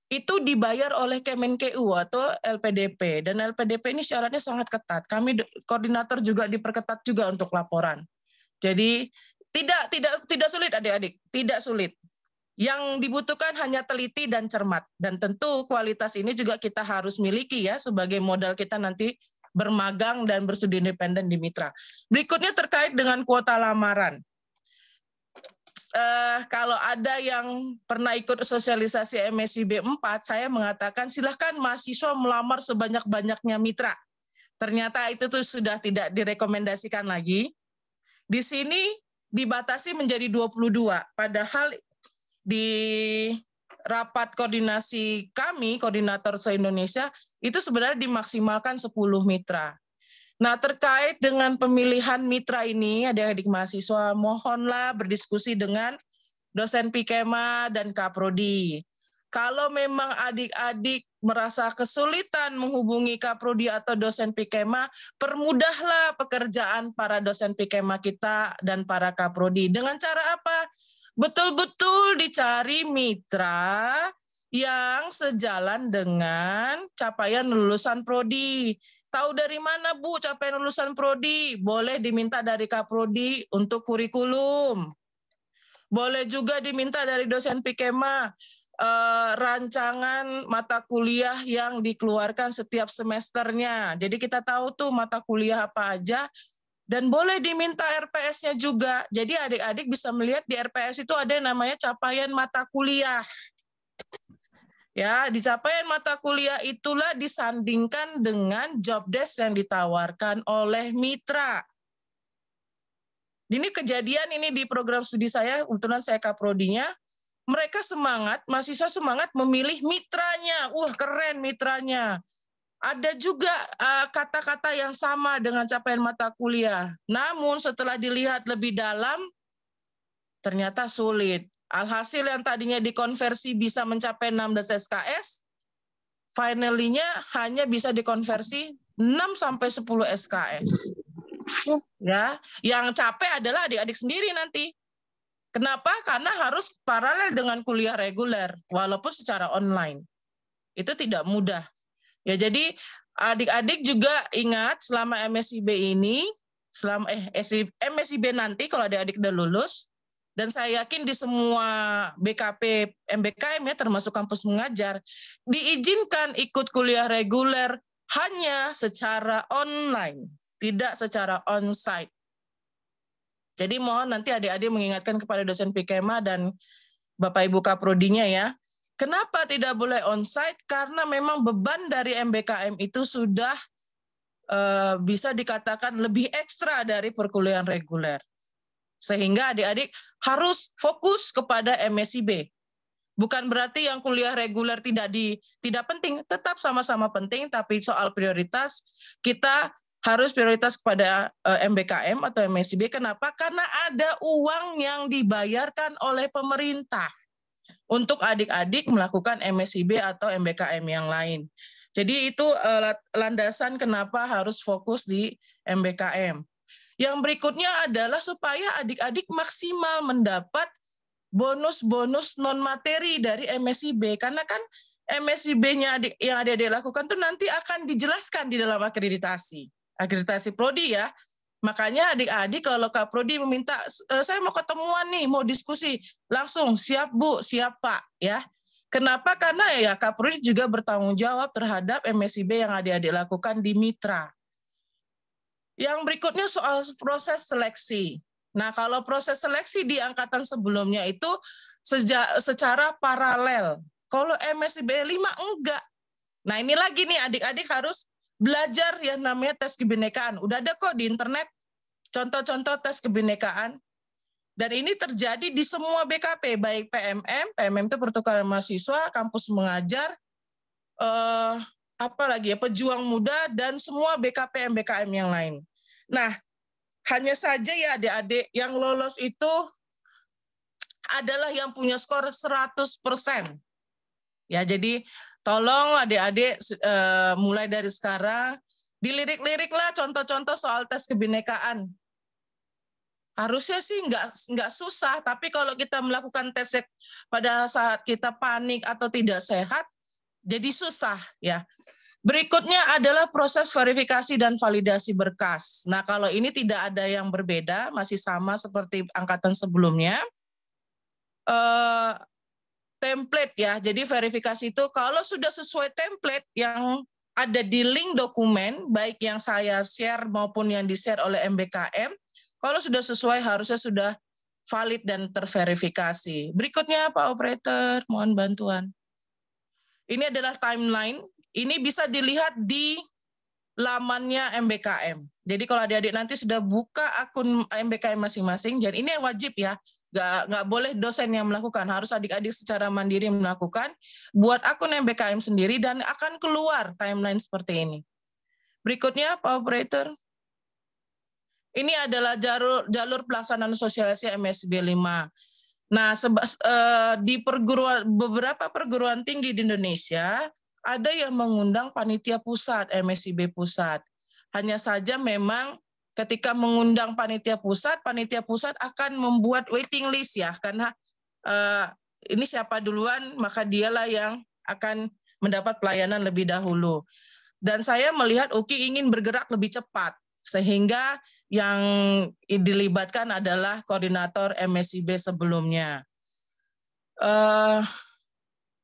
itu dibayar oleh Kemenkeu atau LPDP dan LPDP ini syaratnya sangat ketat. Kami koordinator juga diperketat juga untuk laporan. Jadi tidak tidak tidak sulit adik-adik, tidak sulit. Yang dibutuhkan hanya teliti dan cermat dan tentu kualitas ini juga kita harus miliki ya sebagai modal kita nanti bermagang dan bersudi independen di mitra. Berikutnya terkait dengan kuota lamaran uh, kalau ada yang pernah ikut sosialisasi MSIB 4, saya mengatakan silahkan mahasiswa melamar sebanyak-banyaknya mitra. Ternyata itu tuh sudah tidak direkomendasikan lagi. Di sini dibatasi menjadi 22, padahal di rapat koordinasi kami, koordinator se-Indonesia, itu sebenarnya dimaksimalkan 10 mitra. Nah, terkait dengan pemilihan mitra ini, adik-adik mahasiswa, mohonlah berdiskusi dengan dosen Pikema dan Kaprodi. Kalau memang adik-adik merasa kesulitan menghubungi Kaprodi atau dosen Pikema, permudahlah pekerjaan para dosen Pikema kita dan para Kaprodi. Dengan cara apa? Betul-betul dicari mitra yang sejalan dengan capaian lulusan prodi. Tahu dari mana Bu capaian lulusan prodi? Boleh diminta dari Kaprodi untuk kurikulum. Boleh juga diminta dari dosen Pikema eh, rancangan mata kuliah yang dikeluarkan setiap semesternya. Jadi kita tahu tuh mata kuliah apa aja dan boleh diminta RPS-nya juga. Jadi adik-adik bisa melihat di RPS itu ada yang namanya capaian mata kuliah. Ya, capaian mata kuliah itulah disandingkan dengan job desk yang ditawarkan oleh mitra. Ini kejadian ini di program studi saya, kebetulan saya kaprodinya, mereka semangat, mahasiswa semangat memilih mitranya. Wah, keren mitranya. Ada juga eh, kata-kata uh, yang sama dengan capaian mata kuliah. Namun setelah dilihat lebih dalam, ternyata sulit. Alhasil yang tadinya dikonversi bisa mencapai 16 SKS, finally hanya bisa dikonversi 6 sampai 10 SKS. Ya, yang capek adalah adik-adik sendiri nanti. Kenapa? Karena harus paralel dengan kuliah reguler walaupun secara online. Itu tidak mudah. Ya, jadi adik-adik juga ingat selama MSIB ini, selama eh MSIB nanti kalau adik-adik udah lulus, dan saya yakin di semua BKP MBKM ya termasuk kampus mengajar diizinkan ikut kuliah reguler hanya secara online, tidak secara onsite. Jadi mohon nanti adik-adik mengingatkan kepada dosen PKMA dan Bapak Ibu Kaprodinya ya. Kenapa tidak boleh onsite? Karena memang beban dari MBKM itu sudah uh, bisa dikatakan lebih ekstra dari perkuliahan reguler. Sehingga adik-adik harus fokus kepada MSIB. Bukan berarti yang kuliah reguler tidak di tidak penting, tetap sama-sama penting tapi soal prioritas kita harus prioritas kepada MBKM eh, atau MSIB. Kenapa? Karena ada uang yang dibayarkan oleh pemerintah untuk adik-adik melakukan MSIB atau MBKM yang lain. Jadi itu eh, landasan kenapa harus fokus di MBKM. Yang berikutnya adalah supaya adik-adik maksimal mendapat bonus-bonus non materi dari MSIB karena kan MSIB-nya adik, yang ada adik lakukan tuh nanti akan dijelaskan di dalam akreditasi akreditasi prodi ya. Makanya adik-adik kalau Kak Prodi meminta eh, saya mau ketemuan nih, mau diskusi, langsung siap Bu, siap Pak ya. Kenapa? Karena ya Kak Prodi juga bertanggung jawab terhadap MSIB yang adik-adik lakukan di mitra. Yang berikutnya soal proses seleksi. Nah, kalau proses seleksi di angkatan sebelumnya itu sejak secara paralel. Kalau MSIB 5 enggak. Nah, ini lagi nih adik-adik harus belajar yang namanya tes kebinekaan. Udah ada kok di internet contoh-contoh tes kebinekaan. Dan ini terjadi di semua BKP, baik PMM, PMM itu pertukaran mahasiswa, kampus mengajar, eh, apalagi ya pejuang muda dan semua BKPM BKM yang lain. Nah, hanya saja ya adik-adik yang lolos itu adalah yang punya skor 100%. Ya, jadi tolong adik-adik uh, mulai dari sekarang dilirik-liriklah contoh-contoh soal tes kebinekaan. Harusnya sih nggak nggak susah, tapi kalau kita melakukan tes ya, pada saat kita panik atau tidak sehat, jadi susah ya. Berikutnya adalah proses verifikasi dan validasi berkas. Nah, kalau ini tidak ada yang berbeda, masih sama seperti angkatan sebelumnya. Uh, template ya, jadi verifikasi itu kalau sudah sesuai template yang ada di link dokumen, baik yang saya share maupun yang di-share oleh MBKM, kalau sudah sesuai harusnya sudah valid dan terverifikasi. Berikutnya Pak Operator, mohon bantuan. Ini adalah timeline. Ini bisa dilihat di lamannya MBKM. Jadi kalau adik-adik nanti sudah buka akun MBKM masing-masing, jadi ini wajib ya, nggak nggak boleh dosen yang melakukan, harus adik-adik secara mandiri melakukan. Buat akun MBKM sendiri dan akan keluar timeline seperti ini. Berikutnya, Pak Operator. Ini adalah jalur, jalur pelaksanaan sosialisasi MSB 5. Nah, seba, eh, di perguruan beberapa perguruan tinggi di Indonesia ada yang mengundang panitia pusat MSIB pusat. Hanya saja memang ketika mengundang panitia pusat, panitia pusat akan membuat waiting list ya karena eh, ini siapa duluan maka dialah yang akan mendapat pelayanan lebih dahulu. Dan saya melihat UKI ingin bergerak lebih cepat sehingga yang dilibatkan adalah koordinator MSIB sebelumnya. Uh,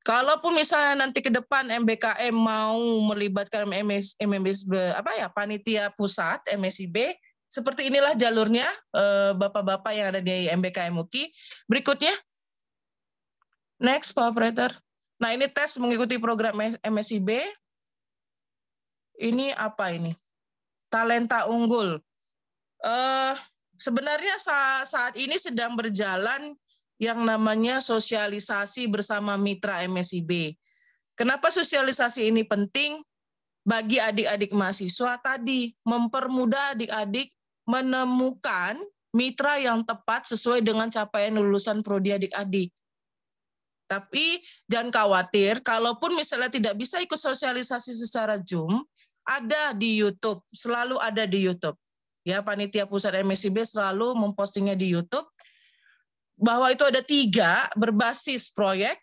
kalaupun misalnya nanti ke depan MBKM mau melibatkan MS, MMS apa ya panitia pusat MSIB, seperti inilah jalurnya bapak eh, bapak-bapak yang ada di MBKM UKI. Berikutnya, next Pak Operator. Nah ini tes mengikuti program MSIB. Ini apa ini? talenta unggul. Uh, sebenarnya saat, saat ini sedang berjalan yang namanya sosialisasi bersama mitra MSIB. Kenapa sosialisasi ini penting? Bagi adik-adik mahasiswa tadi, mempermudah adik-adik menemukan mitra yang tepat sesuai dengan capaian lulusan prodi adik-adik. Tapi jangan khawatir, kalaupun misalnya tidak bisa ikut sosialisasi secara Zoom, ada di YouTube, selalu ada di YouTube. Ya, panitia pusat MSIB selalu mempostingnya di YouTube bahwa itu ada tiga berbasis proyek,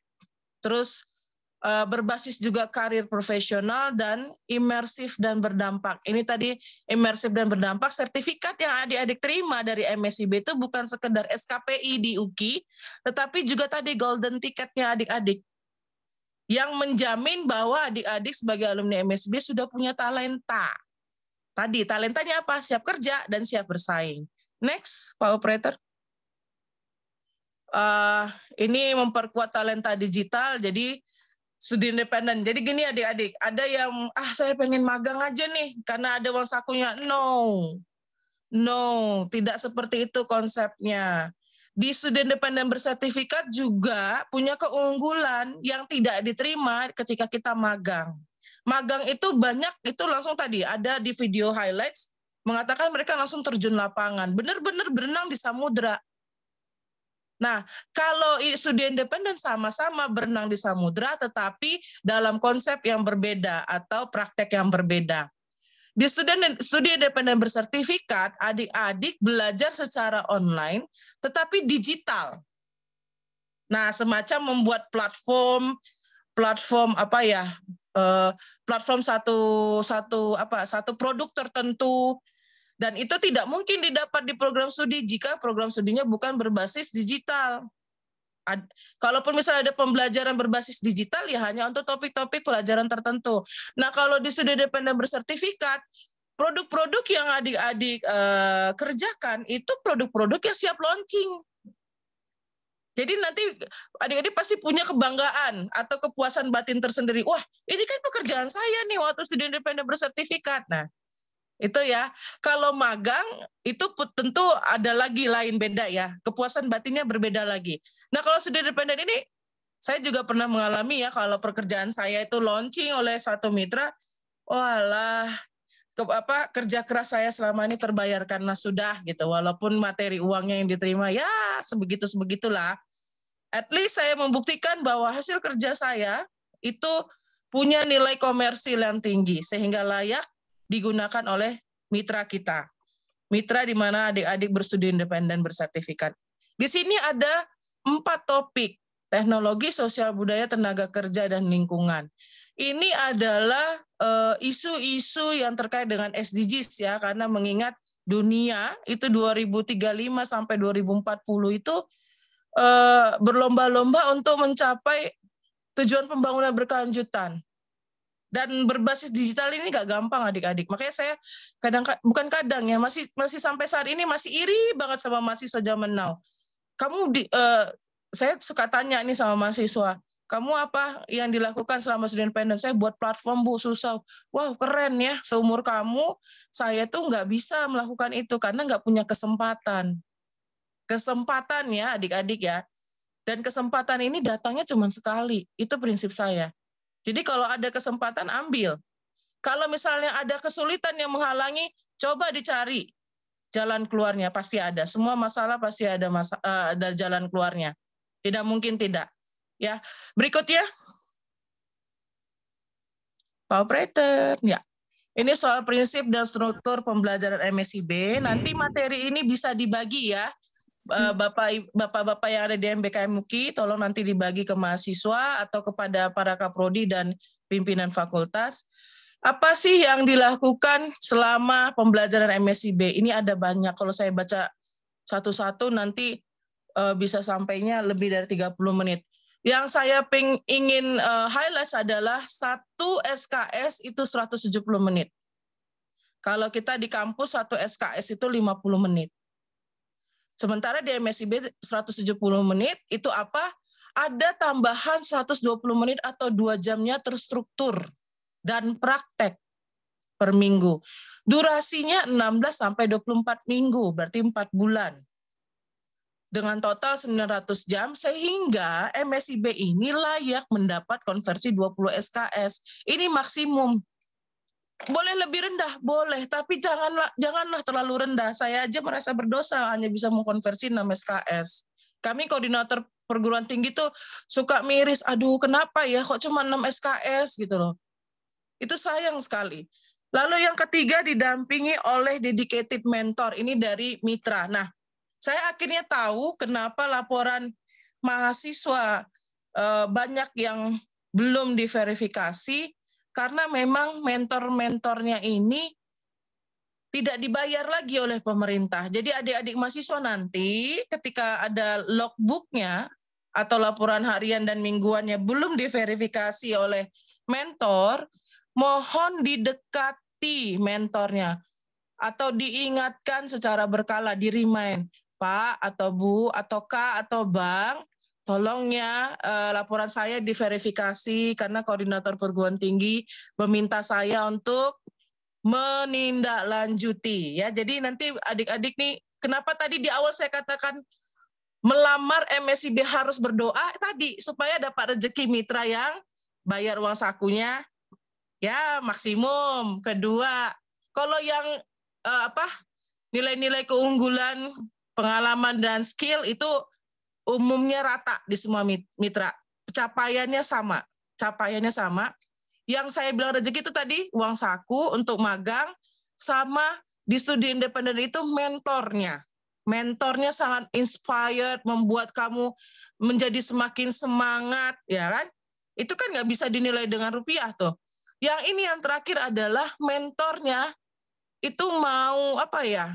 terus eh, berbasis juga karir profesional dan imersif dan berdampak. Ini tadi imersif dan berdampak sertifikat yang adik-adik terima dari MSIB itu bukan sekedar SKPI di UKI, tetapi juga tadi golden ticketnya adik-adik yang menjamin bahwa adik-adik sebagai alumni MSB sudah punya talenta. Tadi talentanya apa? Siap kerja dan siap bersaing. Next, Pak Operator. Uh, ini memperkuat talenta digital, jadi studi independen. Jadi gini adik-adik, ada yang ah saya pengen magang aja nih karena ada uang sakunya. No. No, tidak seperti itu konsepnya di student independen bersertifikat juga punya keunggulan yang tidak diterima ketika kita magang. Magang itu banyak, itu langsung tadi ada di video highlights, mengatakan mereka langsung terjun lapangan, benar-benar berenang di samudera. Nah, kalau studi independen sama-sama berenang di samudera, tetapi dalam konsep yang berbeda atau praktek yang berbeda. Di student, studi independen bersertifikat, adik-adik belajar secara online tetapi digital. Nah, semacam membuat platform platform apa ya? Eh, platform satu satu apa? satu produk tertentu dan itu tidak mungkin didapat di program studi jika program studinya bukan berbasis digital. Ad, kalaupun misalnya ada pembelajaran berbasis digital ya hanya untuk topik-topik pelajaran tertentu. Nah, kalau di studi independen bersertifikat, produk-produk yang adik-adik e, kerjakan itu produk-produk yang siap launching. Jadi nanti adik-adik pasti punya kebanggaan atau kepuasan batin tersendiri. Wah, ini kan pekerjaan saya nih waktu studi independen bersertifikat. Nah, itu ya kalau magang itu tentu ada lagi lain beda ya kepuasan batinnya berbeda lagi nah kalau sudah independen ini saya juga pernah mengalami ya kalau pekerjaan saya itu launching oleh satu mitra walah ke, apa kerja keras saya selama ini terbayar karena sudah gitu walaupun materi uangnya yang diterima ya sebegitu sebegitulah at least saya membuktikan bahwa hasil kerja saya itu punya nilai komersil yang tinggi sehingga layak digunakan oleh mitra kita. Mitra di mana adik-adik bersudi independen bersertifikat. Di sini ada empat topik, teknologi, sosial budaya, tenaga kerja, dan lingkungan. Ini adalah eh, isu-isu yang terkait dengan SDGs ya, karena mengingat dunia itu 2035 sampai 2040 itu eh, berlomba-lomba untuk mencapai tujuan pembangunan berkelanjutan dan berbasis digital ini nggak gampang adik-adik. Makanya saya kadang bukan kadang ya masih masih sampai saat ini masih iri banget sama mahasiswa zaman now. Kamu di, uh, saya suka tanya nih sama mahasiswa, kamu apa yang dilakukan selama student pendant? Saya buat platform bu susah. Wow keren ya seumur kamu. Saya tuh nggak bisa melakukan itu karena nggak punya kesempatan. Kesempatan ya adik-adik ya. Dan kesempatan ini datangnya cuma sekali. Itu prinsip saya jadi kalau ada kesempatan ambil. Kalau misalnya ada kesulitan yang menghalangi, coba dicari jalan keluarnya pasti ada. Semua masalah pasti ada masa, eh, ada jalan keluarnya. Tidak mungkin tidak. Ya, berikutnya. Pak operator, ya. Ini soal prinsip dan struktur pembelajaran MSIB. Nanti materi ini bisa dibagi ya Eh, bapak bapak yang ada di MBKM MUKI tolong nanti dibagi ke mahasiswa atau kepada para kaprodi dan pimpinan fakultas. Apa sih yang dilakukan selama pembelajaran MSIB? Ini ada banyak. Kalau saya baca satu-satu nanti eh, bisa sampainya lebih dari 30 menit. Yang saya ping, ingin eh, highlight adalah satu SKS itu 170 menit. Kalau kita di kampus satu SKS itu 50 menit. Sementara di MSIB 170 menit itu apa? Ada tambahan 120 menit atau dua jamnya terstruktur dan praktek per minggu. Durasinya 16 sampai 24 minggu, berarti 4 bulan. Dengan total 900 jam sehingga MSIB ini layak mendapat konversi 20 SKS. Ini maksimum boleh lebih rendah boleh tapi janganlah janganlah terlalu rendah saya aja merasa berdosa hanya bisa mengkonversi 6 SKS kami koordinator perguruan tinggi tuh suka miris aduh kenapa ya kok cuma 6 SKS gitu loh itu sayang sekali lalu yang ketiga didampingi oleh dedicated mentor ini dari mitra nah saya akhirnya tahu kenapa laporan mahasiswa eh, banyak yang belum diverifikasi karena memang mentor-mentornya ini tidak dibayar lagi oleh pemerintah. Jadi adik-adik mahasiswa nanti ketika ada logbooknya atau laporan harian dan mingguannya belum diverifikasi oleh mentor, mohon didekati mentornya atau diingatkan secara berkala, di remind, Pak atau Bu atau Kak atau Bang, tolong ya uh, laporan saya diverifikasi karena koordinator perguruan tinggi meminta saya untuk menindaklanjuti ya. Jadi nanti adik-adik nih kenapa tadi di awal saya katakan melamar MSIB harus berdoa tadi supaya dapat rezeki mitra yang bayar uang sakunya ya maksimum. Kedua, kalau yang uh, apa nilai-nilai keunggulan, pengalaman dan skill itu umumnya rata di semua mitra. Capaiannya sama, capaiannya sama. Yang saya bilang rezeki itu tadi uang saku untuk magang sama di studi independen itu mentornya. Mentornya sangat inspired, membuat kamu menjadi semakin semangat, ya kan? Itu kan nggak bisa dinilai dengan rupiah tuh. Yang ini yang terakhir adalah mentornya itu mau apa ya?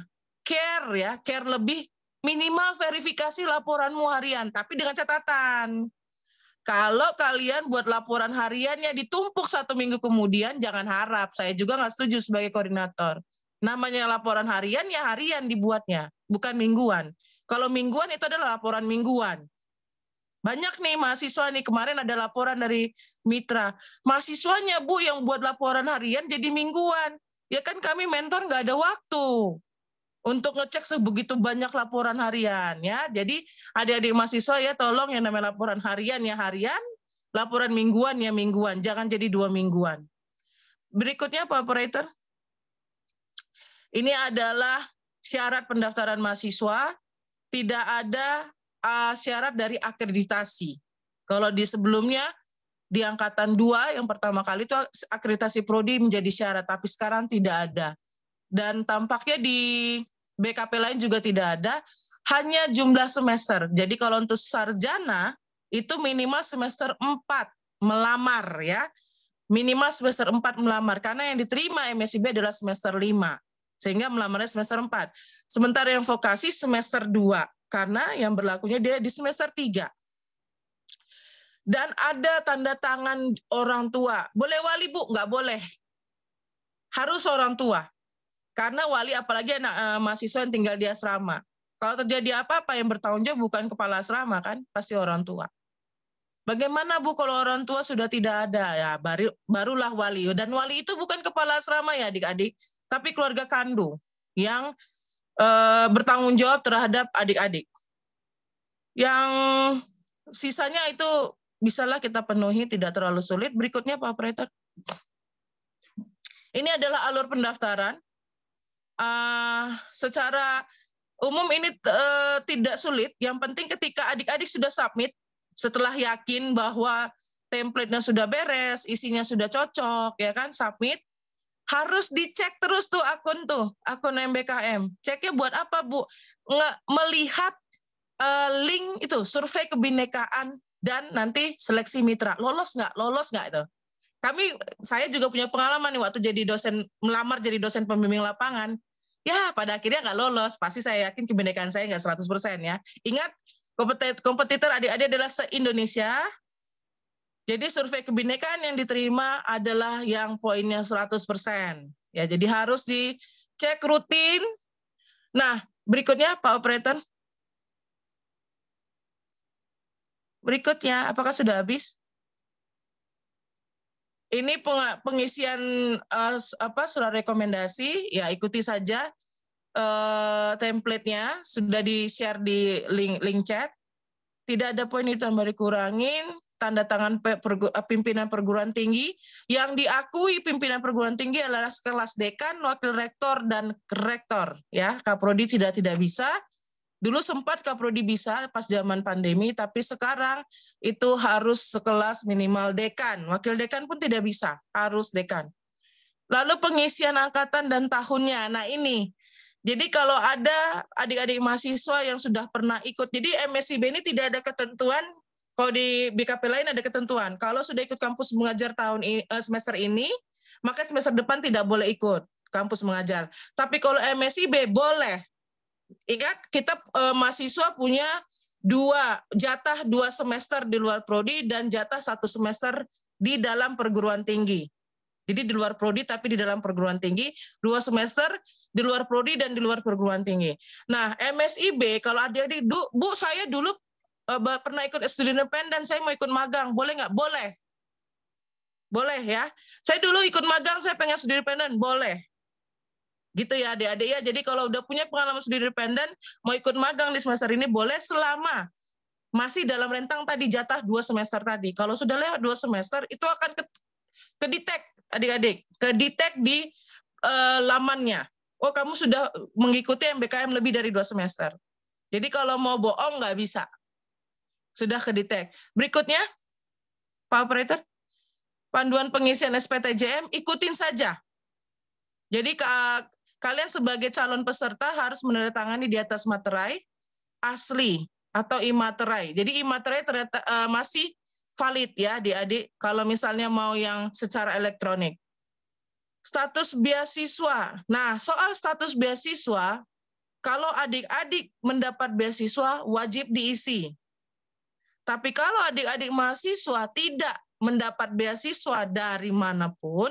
Care ya, care lebih Minimal verifikasi laporanmu harian, tapi dengan catatan. Kalau kalian buat laporan hariannya ditumpuk satu minggu kemudian, jangan harap. Saya juga nggak setuju sebagai koordinator. Namanya laporan harian, ya harian dibuatnya, bukan mingguan. Kalau mingguan itu adalah laporan mingguan. Banyak nih mahasiswa nih, kemarin ada laporan dari mitra. Mahasiswanya, Bu, yang buat laporan harian jadi mingguan. Ya kan kami mentor nggak ada waktu untuk ngecek sebegitu banyak laporan harian ya. Jadi adik-adik mahasiswa ya tolong yang namanya laporan harian ya harian, laporan mingguan ya mingguan, jangan jadi dua mingguan. Berikutnya Pak Operator. Ini adalah syarat pendaftaran mahasiswa, tidak ada uh, syarat dari akreditasi. Kalau di sebelumnya di angkatan dua yang pertama kali itu akreditasi prodi menjadi syarat, tapi sekarang tidak ada. Dan tampaknya di BKP lain juga tidak ada, hanya jumlah semester. Jadi kalau untuk sarjana itu minimal semester 4 melamar ya. Minimal semester 4 melamar karena yang diterima MSIB adalah semester 5. Sehingga melamarnya semester 4. Sementara yang vokasi semester 2 karena yang berlakunya dia di semester 3 dan ada tanda tangan orang tua. Boleh wali bu? Nggak boleh. Harus orang tua. Karena wali apalagi anak uh, mahasiswa yang tinggal di asrama. Kalau terjadi apa-apa yang bertanggung jawab bukan kepala asrama kan, pasti orang tua. Bagaimana Bu kalau orang tua sudah tidak ada ya baru, barulah wali dan wali itu bukan kepala asrama ya adik-adik tapi keluarga kandung yang uh, bertanggung jawab terhadap adik-adik. Yang sisanya itu bisalah kita penuhi tidak terlalu sulit. Berikutnya Pak Operator. Ini adalah alur pendaftaran uh, secara umum ini uh, tidak sulit. Yang penting ketika adik-adik sudah submit, setelah yakin bahwa template-nya sudah beres, isinya sudah cocok, ya kan, submit, harus dicek terus tuh akun tuh, akun MBKM. Ceknya buat apa, Bu? Nge melihat uh, link itu, survei kebinekaan, dan nanti seleksi mitra. Lolos nggak? Lolos nggak itu? Kami, saya juga punya pengalaman nih waktu jadi dosen, melamar jadi dosen pembimbing lapangan ya pada akhirnya nggak lolos. Pasti saya yakin kebinekaan saya nggak 100% ya. Ingat, kompetitor adik-adik adalah se-Indonesia. Jadi survei kebinekaan yang diterima adalah yang poinnya 100%. Ya, jadi harus dicek rutin. Nah, berikutnya Pak Operator. Berikutnya, apakah sudah habis? ini pengisian uh, apa surat rekomendasi ya ikuti saja uh, templatenya sudah di share di link link chat tidak ada poin ditambah dikurangin tanda tangan pe, pergu, eh, pimpinan perguruan tinggi yang diakui pimpinan perguruan tinggi adalah kelas dekan wakil rektor dan rektor ya kaprodi tidak tidak bisa Dulu sempat Kaprodi bisa pas zaman pandemi, tapi sekarang itu harus sekelas minimal dekan. Wakil dekan pun tidak bisa, harus dekan. Lalu pengisian angkatan dan tahunnya. Nah ini, jadi kalau ada adik-adik mahasiswa yang sudah pernah ikut, jadi MSIB ini tidak ada ketentuan kalau di BKP lain ada ketentuan. Kalau sudah ikut kampus mengajar tahun eh, semester ini, maka semester depan tidak boleh ikut kampus mengajar. Tapi kalau MSIB boleh. Ingat kita eh, mahasiswa punya dua jatah dua semester di luar prodi dan jatah satu semester di dalam perguruan tinggi. Jadi di luar prodi tapi di dalam perguruan tinggi, dua semester di luar prodi dan di luar perguruan tinggi. Nah, MSIB kalau ada di Bu saya dulu uh, pernah ikut studi independen, saya mau ikut magang, boleh nggak? Boleh. Boleh ya. Saya dulu ikut magang, saya pengen studi independen, boleh gitu ya adik-adik ya. Jadi kalau udah punya pengalaman studi independen, mau ikut magang di semester ini boleh selama masih dalam rentang tadi jatah dua semester tadi. Kalau sudah lewat dua semester, itu akan ke, ke adik-adik, ke detect di uh, lamannya. Oh kamu sudah mengikuti MBKM lebih dari dua semester. Jadi kalau mau bohong nggak bisa. Sudah ke detect. Berikutnya, Pak Operator, panduan pengisian SPTJM ikutin saja. Jadi Kalian sebagai calon peserta harus menandatangani di atas materai asli atau imaterai. Jadi imaterai ternyata uh, masih valid ya adik-adik kalau misalnya mau yang secara elektronik. Status beasiswa. Nah, soal status beasiswa, kalau adik-adik mendapat beasiswa wajib diisi. Tapi kalau adik-adik mahasiswa tidak mendapat beasiswa dari manapun,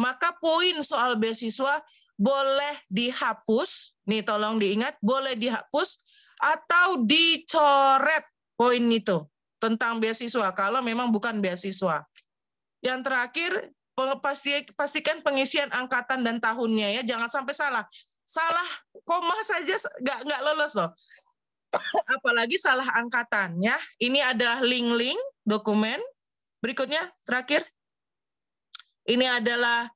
maka poin soal beasiswa boleh dihapus, nih tolong diingat, boleh dihapus atau dicoret poin itu tentang beasiswa kalau memang bukan beasiswa. Yang terakhir pastikan pengisian angkatan dan tahunnya ya, jangan sampai salah. Salah koma saja nggak nggak lolos loh. Apalagi salah angkatan ya. Ini ada link-link dokumen. Berikutnya terakhir. Ini adalah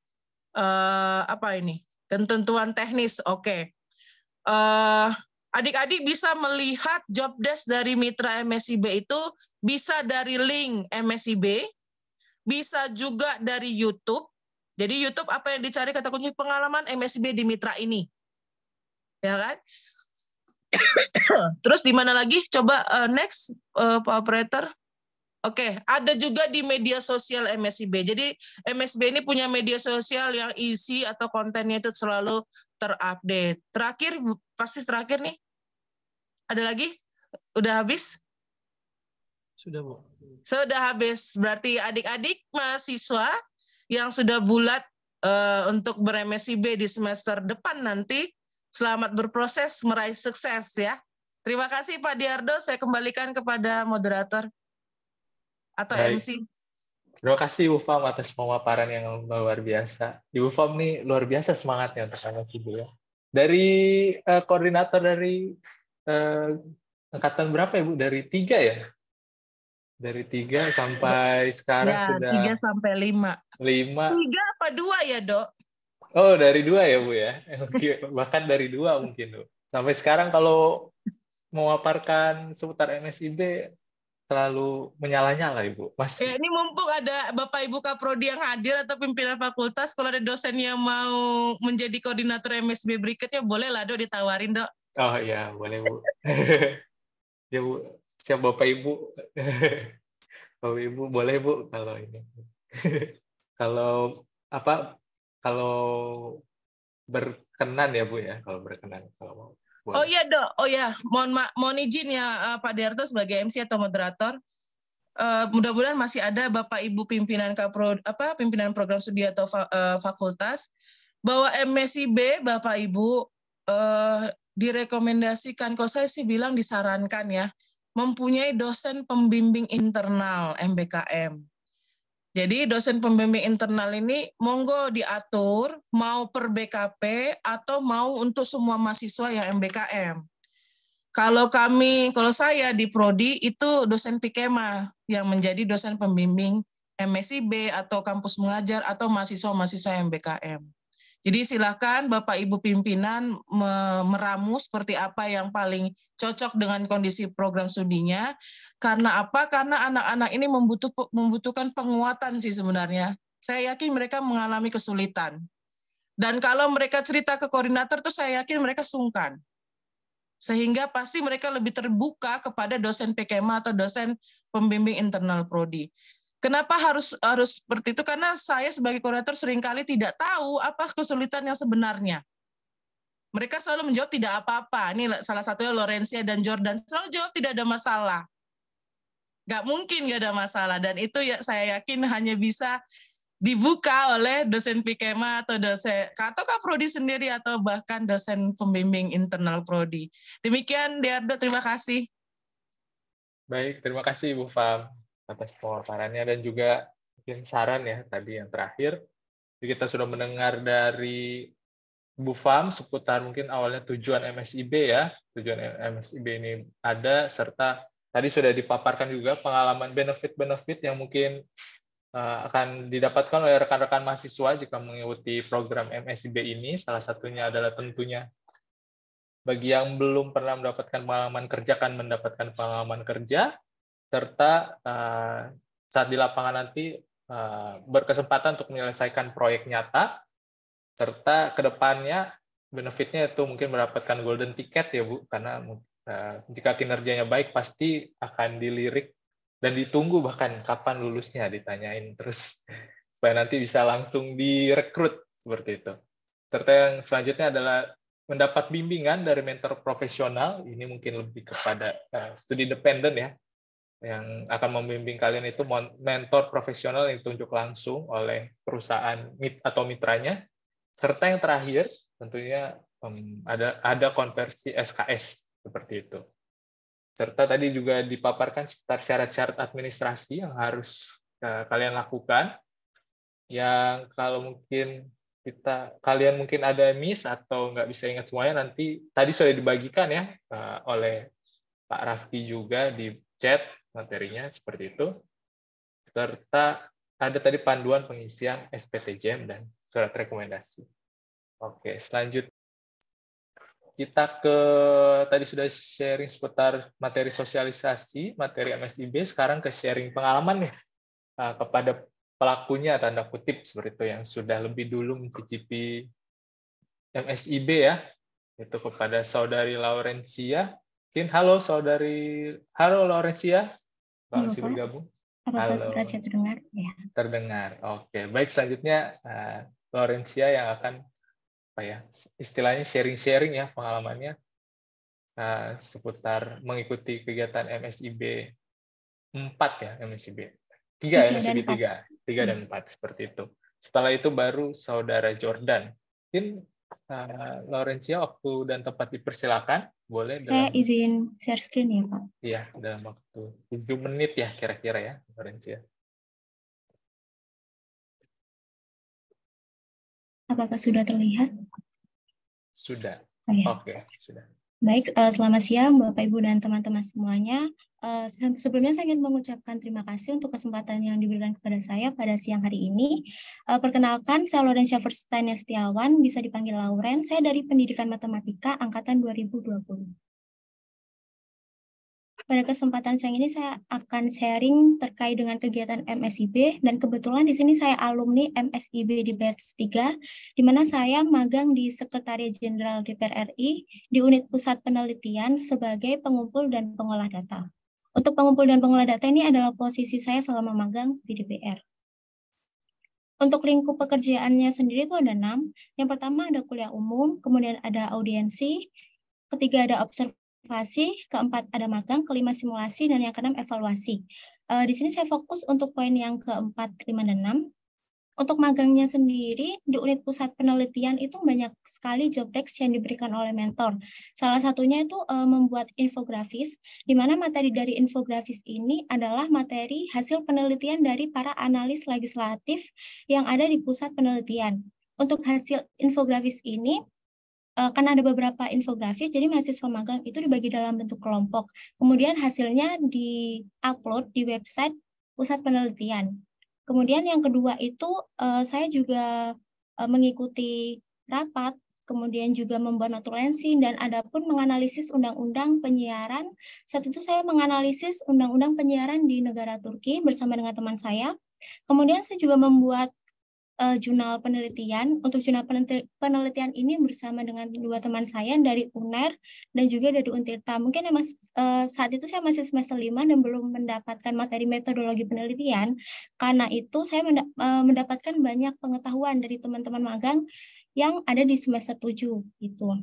uh, apa ini? Ketentuan teknis, oke. Okay. Uh, eh, adik-adik bisa melihat job desk dari mitra MSIB itu bisa dari link MSIB, bisa juga dari YouTube. Jadi YouTube apa yang dicari kata kunci pengalaman MSIB di mitra ini. Ya kan? Terus di mana lagi? Coba uh, next uh, Pak operator. Oke, ada juga di media sosial MSIB. Jadi MSB ini punya media sosial yang isi atau kontennya itu selalu terupdate. Terakhir, pasti terakhir nih. Ada lagi? Udah habis? Sudah, Bu. Sudah habis. Berarti adik-adik mahasiswa yang sudah bulat uh, untuk ber-MSIB di semester depan nanti, selamat berproses meraih sukses ya. Terima kasih Pak Diardo, saya kembalikan kepada moderator atau Baik. MC.
Terima
kasih Fam atas pemaparan yang luar biasa. Di Fam nih luar biasa semangatnya untuk anak ibu ya. Dari uh, koordinator dari uh, angkatan berapa ya Bu? Dari tiga ya? Dari tiga sampai sekarang ya, sudah... Tiga
sampai lima. Lima. Tiga apa dua ya dok?
Oh dari dua ya Bu ya? Bahkan dari dua mungkin Bu. Sampai sekarang kalau memaparkan seputar MSIB terlalu menyala-nyala Ibu. masih Ya,
ini mumpung ada Bapak Ibu Kaprodi yang hadir atau pimpinan fakultas, kalau ada dosen yang mau menjadi koordinator MSB berikutnya, boleh lah Dok ditawarin Dok.
Oh iya, boleh Bu.
ya Bu, siap Bapak Ibu. Bapak Ibu boleh Bu kalau ini. kalau apa kalau berkenan ya Bu ya, kalau berkenan kalau mau. Boleh. Oh iya
dok, oh iya, mohon ma, mohon izin ya uh, Pak Derto sebagai MC atau moderator. Uh, mudah-mudahan masih ada Bapak Ibu pimpinan Kapro, apa pimpinan program studi atau fa, uh, fakultas bahwa MSIB Bapak Ibu uh, direkomendasikan kalau saya sih bilang disarankan ya mempunyai dosen pembimbing internal MBKM. Jadi dosen pembimbing internal ini monggo diatur mau per BKP atau mau untuk semua mahasiswa yang MBKM. Kalau kami, kalau saya di prodi itu dosen Pikema yang menjadi dosen pembimbing MSIB atau kampus mengajar atau mahasiswa-mahasiswa MBKM. Jadi silakan Bapak Ibu pimpinan meramu seperti apa yang paling cocok dengan kondisi program studinya. Karena apa? Karena anak-anak ini membutuhkan penguatan sih sebenarnya. Saya yakin mereka mengalami kesulitan. Dan kalau mereka cerita ke koordinator tuh saya yakin mereka sungkan. Sehingga pasti mereka lebih terbuka kepada dosen PKM atau dosen pembimbing internal prodi. Kenapa harus harus seperti itu? Karena saya sebagai kurator seringkali tidak tahu apa kesulitan yang sebenarnya. Mereka selalu menjawab tidak apa-apa. Ini salah satunya Lorenzia dan Jordan selalu jawab tidak ada masalah. Gak mungkin gak ada masalah. Dan itu ya saya yakin hanya bisa dibuka oleh dosen Pikema atau dosen atau Prodi sendiri atau bahkan dosen pembimbing internal Prodi. Demikian Diardo, terima kasih.
Baik, terima kasih Bu Fam atas pemaparannya dan juga mungkin saran ya tadi yang terakhir. kita sudah mendengar dari Bu Fam seputar mungkin awalnya tujuan MSIB ya. Tujuan MSIB ini ada serta tadi sudah dipaparkan juga pengalaman benefit-benefit yang mungkin eh, akan didapatkan oleh rekan-rekan mahasiswa jika mengikuti program MSIB ini. Salah satunya adalah tentunya bagi yang belum pernah mendapatkan pengalaman kerja akan mendapatkan pengalaman kerja, serta uh, saat di lapangan nanti uh, berkesempatan untuk menyelesaikan proyek nyata, serta kedepannya benefitnya itu mungkin mendapatkan golden ticket ya Bu, karena uh, jika kinerjanya baik pasti akan dilirik dan ditunggu bahkan kapan lulusnya ditanyain terus supaya nanti bisa langsung direkrut seperti itu. Serta yang selanjutnya adalah mendapat bimbingan dari mentor profesional, ini mungkin lebih kepada uh, studi independen ya, yang akan membimbing kalian itu mentor profesional yang ditunjuk langsung oleh perusahaan mit atau mitranya serta yang terakhir tentunya um, ada ada konversi SKS seperti itu serta tadi juga dipaparkan seputar syarat-syarat administrasi yang harus e, kalian lakukan yang kalau mungkin kita kalian mungkin ada miss atau nggak bisa ingat semuanya nanti tadi sudah dibagikan ya e, oleh Pak Rafki juga di chat materinya seperti itu, serta ada tadi panduan pengisian SPTJM dan surat rekomendasi. Oke, selanjutnya kita ke tadi sudah sharing seputar materi sosialisasi, materi MSIB, sekarang ke sharing pengalaman nih ya, ah, kepada pelakunya tanda kutip seperti itu yang sudah lebih dulu mencicipi MSIB ya itu kepada saudari Laurencia. Mungkin halo saudari, halo Laurencia. Bang Lupa. bergabung. Apakah Halo.
saya terdengar? Ya.
Terdengar. Oke, baik selanjutnya uh, eh, Lorencia yang akan apa ya istilahnya sharing-sharing ya pengalamannya uh, seputar mengikuti kegiatan MSIB 4 ya MSIB
3 MSIB tiga, tiga
dan hmm. empat seperti itu setelah itu baru saudara Jordan mungkin uh, eh, Lorencia waktu dan tempat dipersilakan boleh saya
izin share screen ya pak
iya
dalam waktu tujuh menit ya kira-kira ya Lorenz ya apakah sudah terlihat sudah oh, ya. oke sudah
Baik, eh, selamat siang Bapak Ibu dan teman-teman semuanya. Eh, sebelumnya saya ingin mengucapkan terima kasih untuk kesempatan yang diberikan kepada saya pada siang hari ini. Eh, perkenalkan, saya Laurencia Verstania Setiawan, bisa dipanggil Lauren. Saya dari Pendidikan Matematika Angkatan 2020. Pada kesempatan siang ini saya akan sharing terkait dengan kegiatan MSIB dan kebetulan di sini saya alumni MSIB di batch 3 di mana saya magang di Sekretariat Jenderal DPR RI di unit pusat penelitian sebagai pengumpul dan pengolah data. Untuk pengumpul dan pengolah data ini adalah posisi saya selama magang di DPR. Untuk lingkup pekerjaannya sendiri itu ada enam. Yang pertama ada kuliah umum, kemudian ada audiensi, ketiga ada observasi observasi, keempat ada magang, kelima simulasi, dan yang keenam evaluasi. Uh, di sini saya fokus untuk poin yang keempat, kelima, dan enam. Untuk magangnya sendiri, di unit pusat penelitian itu banyak sekali job desk yang diberikan oleh mentor. Salah satunya itu e, membuat infografis, di mana materi dari infografis ini adalah materi hasil penelitian dari para analis legislatif yang ada di pusat penelitian. Untuk hasil infografis ini, Eh, karena ada beberapa infografis, jadi mahasiswa magang itu dibagi dalam bentuk kelompok. Kemudian hasilnya di-upload di website pusat penelitian. Kemudian yang kedua itu eh, saya juga eh, mengikuti rapat, kemudian juga membuat notulensi dan ada pun menganalisis undang-undang penyiaran. Saat itu saya menganalisis undang-undang penyiaran di negara Turki bersama dengan teman saya. Kemudian saya juga membuat uh, jurnal penelitian. Untuk jurnal penelitian ini bersama dengan dua teman saya dari UNER dan juga dari Untirta. Mungkin ya, mas uh, saat itu saya masih semester lima dan belum mendapatkan materi metodologi penelitian. Karena itu saya menda uh, mendapatkan banyak pengetahuan dari teman-teman magang yang ada di semester tujuh gitu.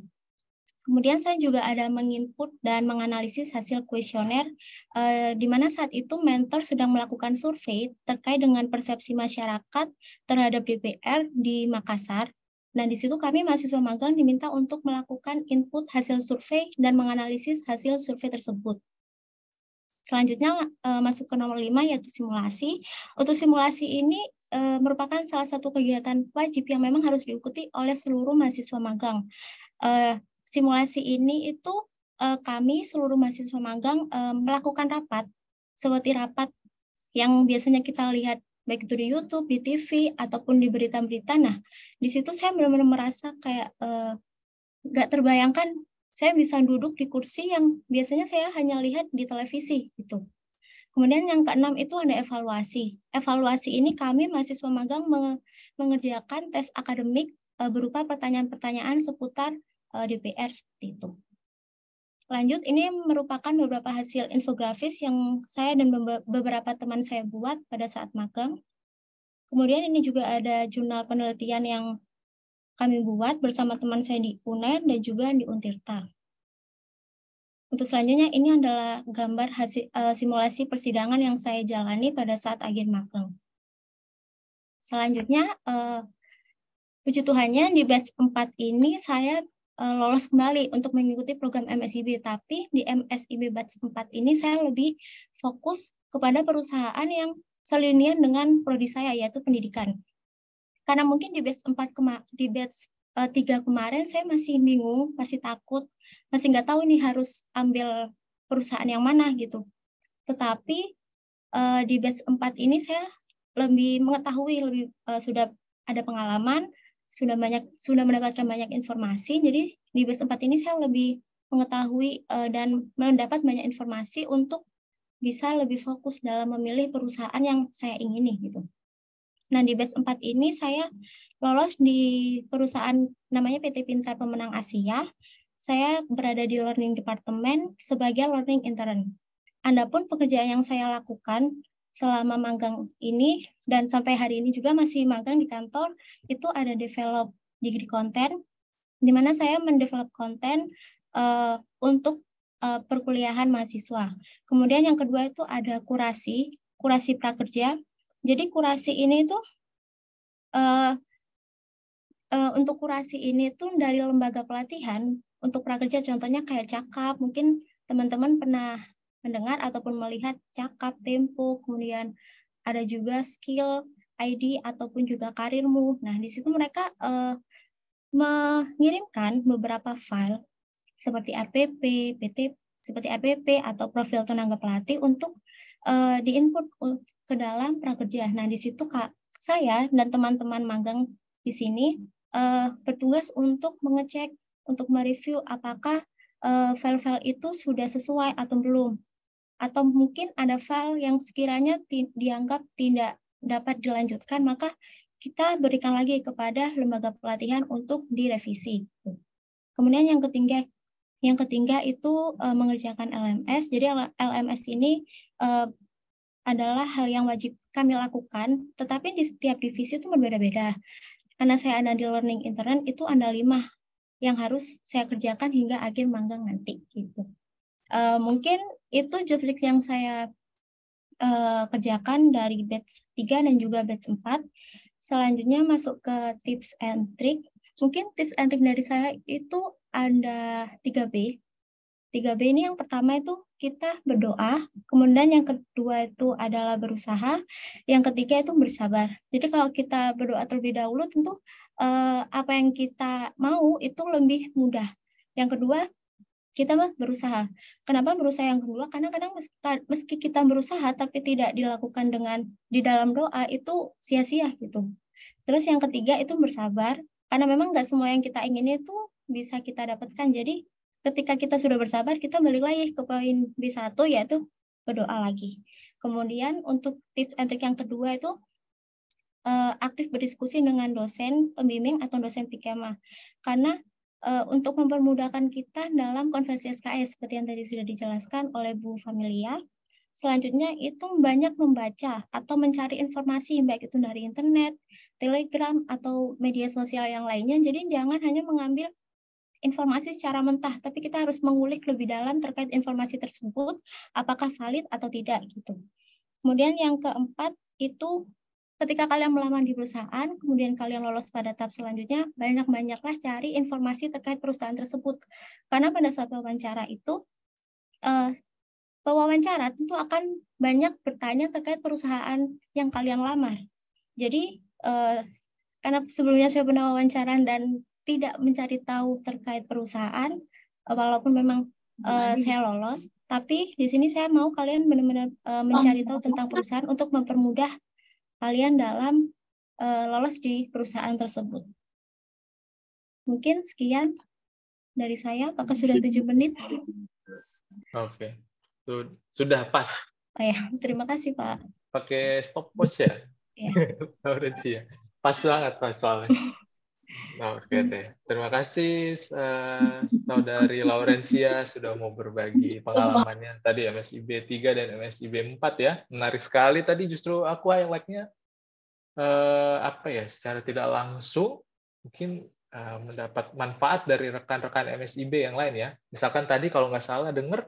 Kemudian saya juga ada menginput dan menganalisis hasil kuesioner, eh, di mana saat itu mentor sedang melakukan survei terkait dengan persepsi masyarakat terhadap DPR di Makassar. Nah, di situ kami mahasiswa magang diminta untuk melakukan input hasil survei dan menganalisis hasil survei tersebut. Selanjutnya eh, masuk ke nomor 5 yaitu simulasi. Untuk simulasi ini eh, merupakan salah satu kegiatan wajib yang memang harus diikuti oleh seluruh mahasiswa magang. Eh, simulasi ini itu uh, kami seluruh mahasiswa magang uh, melakukan rapat seperti rapat yang biasanya kita lihat baik itu di YouTube, di TV ataupun di berita-berita. Nah, di situ saya benar-benar merasa kayak eh, nggak uh, terbayangkan saya bisa duduk di kursi yang biasanya saya hanya lihat di televisi itu. Kemudian yang keenam itu ada evaluasi. Evaluasi ini kami mahasiswa magang mengerjakan tes akademik berupa pertanyaan-pertanyaan seputar Eh, DPR seperti itu. Lanjut, ini merupakan beberapa hasil infografis yang saya dan beberapa teman saya buat pada saat magang. Kemudian ini juga ada jurnal penelitian yang kami buat bersama teman saya di UNER dan juga di Untirta. Untuk selanjutnya, ini adalah gambar hasil, uh, simulasi persidangan yang saya jalani pada saat agen magang. Selanjutnya, uh, puji Tuhannya di batch 4 ini saya Eh, lolos kembali untuk mengikuti program MSIB. Tapi di MSIB Batch 4 ini saya lebih fokus kepada perusahaan yang selinian dengan prodi saya yaitu pendidikan. Karena mungkin di batch 4 kema di batch uh, eh, 3 kemarin saya masih bingung, masih takut, masih nggak tahu nih harus ambil perusahaan yang mana gitu. Tetapi eh, di batch 4 ini saya lebih mengetahui, lebih sudah ada pengalaman, sudah banyak sudah mendapatkan banyak informasi. Jadi di batch 4 ini saya lebih mengetahui uh, dan mendapat banyak informasi untuk bisa lebih fokus dalam memilih perusahaan yang saya ingini gitu. Nah, di batch 4 ini saya lolos di perusahaan namanya PT Pintar Pemenang Asia. Saya berada di Learning Department sebagai Learning Intern. Adapun pekerjaan yang saya lakukan selama magang ini dan sampai hari ini juga masih magang di kantor itu ada develop degree konten di mana saya mendevelop konten uh, untuk uh, perkuliahan mahasiswa. Kemudian yang kedua itu ada kurasi, kurasi prakerja. Jadi kurasi ini itu uh, uh, eh, untuk kurasi ini tuh dari lembaga pelatihan untuk prakerja contohnya kayak cakap mungkin teman-teman pernah mendengar ataupun melihat cakap, tempo, kemudian ada juga skill, ID ataupun juga karirmu. Nah, di situ mereka uh, mengirimkan beberapa file seperti RPP, PT, seperti RPP atau profil tenaga pelatih untuk uh, diinput ke dalam prakerja. Nah, di situ Kak, saya dan teman-teman magang di sini uh, bertugas untuk mengecek, untuk mereview apakah file-file itu sudah sesuai atau belum atau mungkin ada file yang sekiranya dianggap tidak dapat dilanjutkan, maka kita berikan lagi kepada lembaga pelatihan untuk direvisi. Kemudian yang ketiga, yang ketiga itu e, mengerjakan LMS. Jadi LMS ini e, adalah hal yang wajib kami lakukan, tetapi di setiap divisi itu berbeda-beda. Karena saya ada di learning intern, itu ada lima yang harus saya kerjakan hingga akhir manggang nanti. Gitu. Uh, mungkin itu joblik yang saya uh, kerjakan dari batch 3 dan juga batch 4. Selanjutnya masuk ke tips and trick. Mungkin tips and trick dari saya itu ada 3B. 3B ini yang pertama itu kita berdoa, kemudian yang kedua itu adalah berusaha, yang ketiga itu bersabar. Jadi kalau kita berdoa terlebih dahulu tentu eh, apa yang kita mau itu lebih mudah. Yang kedua kita mah berusaha. Kenapa berusaha yang kedua? Karena kadang meski, kita berusaha tapi tidak dilakukan dengan di dalam doa itu sia-sia gitu. Terus yang ketiga itu bersabar karena memang nggak semua yang kita ingin itu bisa kita dapatkan. Jadi ketika kita sudah bersabar kita balik lagi ke poin B1 yaitu berdoa lagi. Kemudian untuk tips and trick yang kedua itu eh, aktif berdiskusi dengan dosen pembimbing atau dosen pikema karena uh, untuk mempermudahkan kita dalam konversi SKS seperti yang tadi sudah dijelaskan oleh Bu Familia. Selanjutnya itu banyak membaca atau mencari informasi baik itu dari internet, telegram atau media sosial yang lainnya. Jadi jangan hanya mengambil informasi secara mentah, tapi kita harus mengulik lebih dalam terkait informasi tersebut apakah valid atau tidak gitu. Kemudian yang keempat itu ketika kalian melamar di perusahaan, kemudian kalian lolos pada tahap selanjutnya, banyak-banyaklah cari informasi terkait perusahaan tersebut. Karena pada saat wawancara itu, wawancara eh, pewawancara tentu akan banyak bertanya terkait perusahaan yang kalian lamar. Jadi, eh, karena sebelumnya saya pernah wawancara dan tidak mencari tahu terkait perusahaan, eh, walaupun memang saya lolos, tapi di sini saya mau kalian benar-benar mencari tahu tentang perusahaan untuk mempermudah kalian dalam uh, lolos di perusahaan tersebut. Mungkin sekian dari saya, apakah sudah tujuh menit?
Oke, okay. sudah
pas.
Oh ya, terima kasih Pak.
Pakai stopwatch ya? Iya. Yeah. Ya. Pas banget, pas banget. Oke okay, deh. Terima kasih uh, saudari Laurencia sudah mau berbagi pengalamannya tadi MSIB 3 dan MSIB 4 ya. Menarik sekali tadi justru aku highlightnya uh, apa ya secara tidak langsung mungkin uh, mendapat manfaat dari rekan-rekan MSIB yang lain ya. Misalkan tadi kalau nggak salah dengar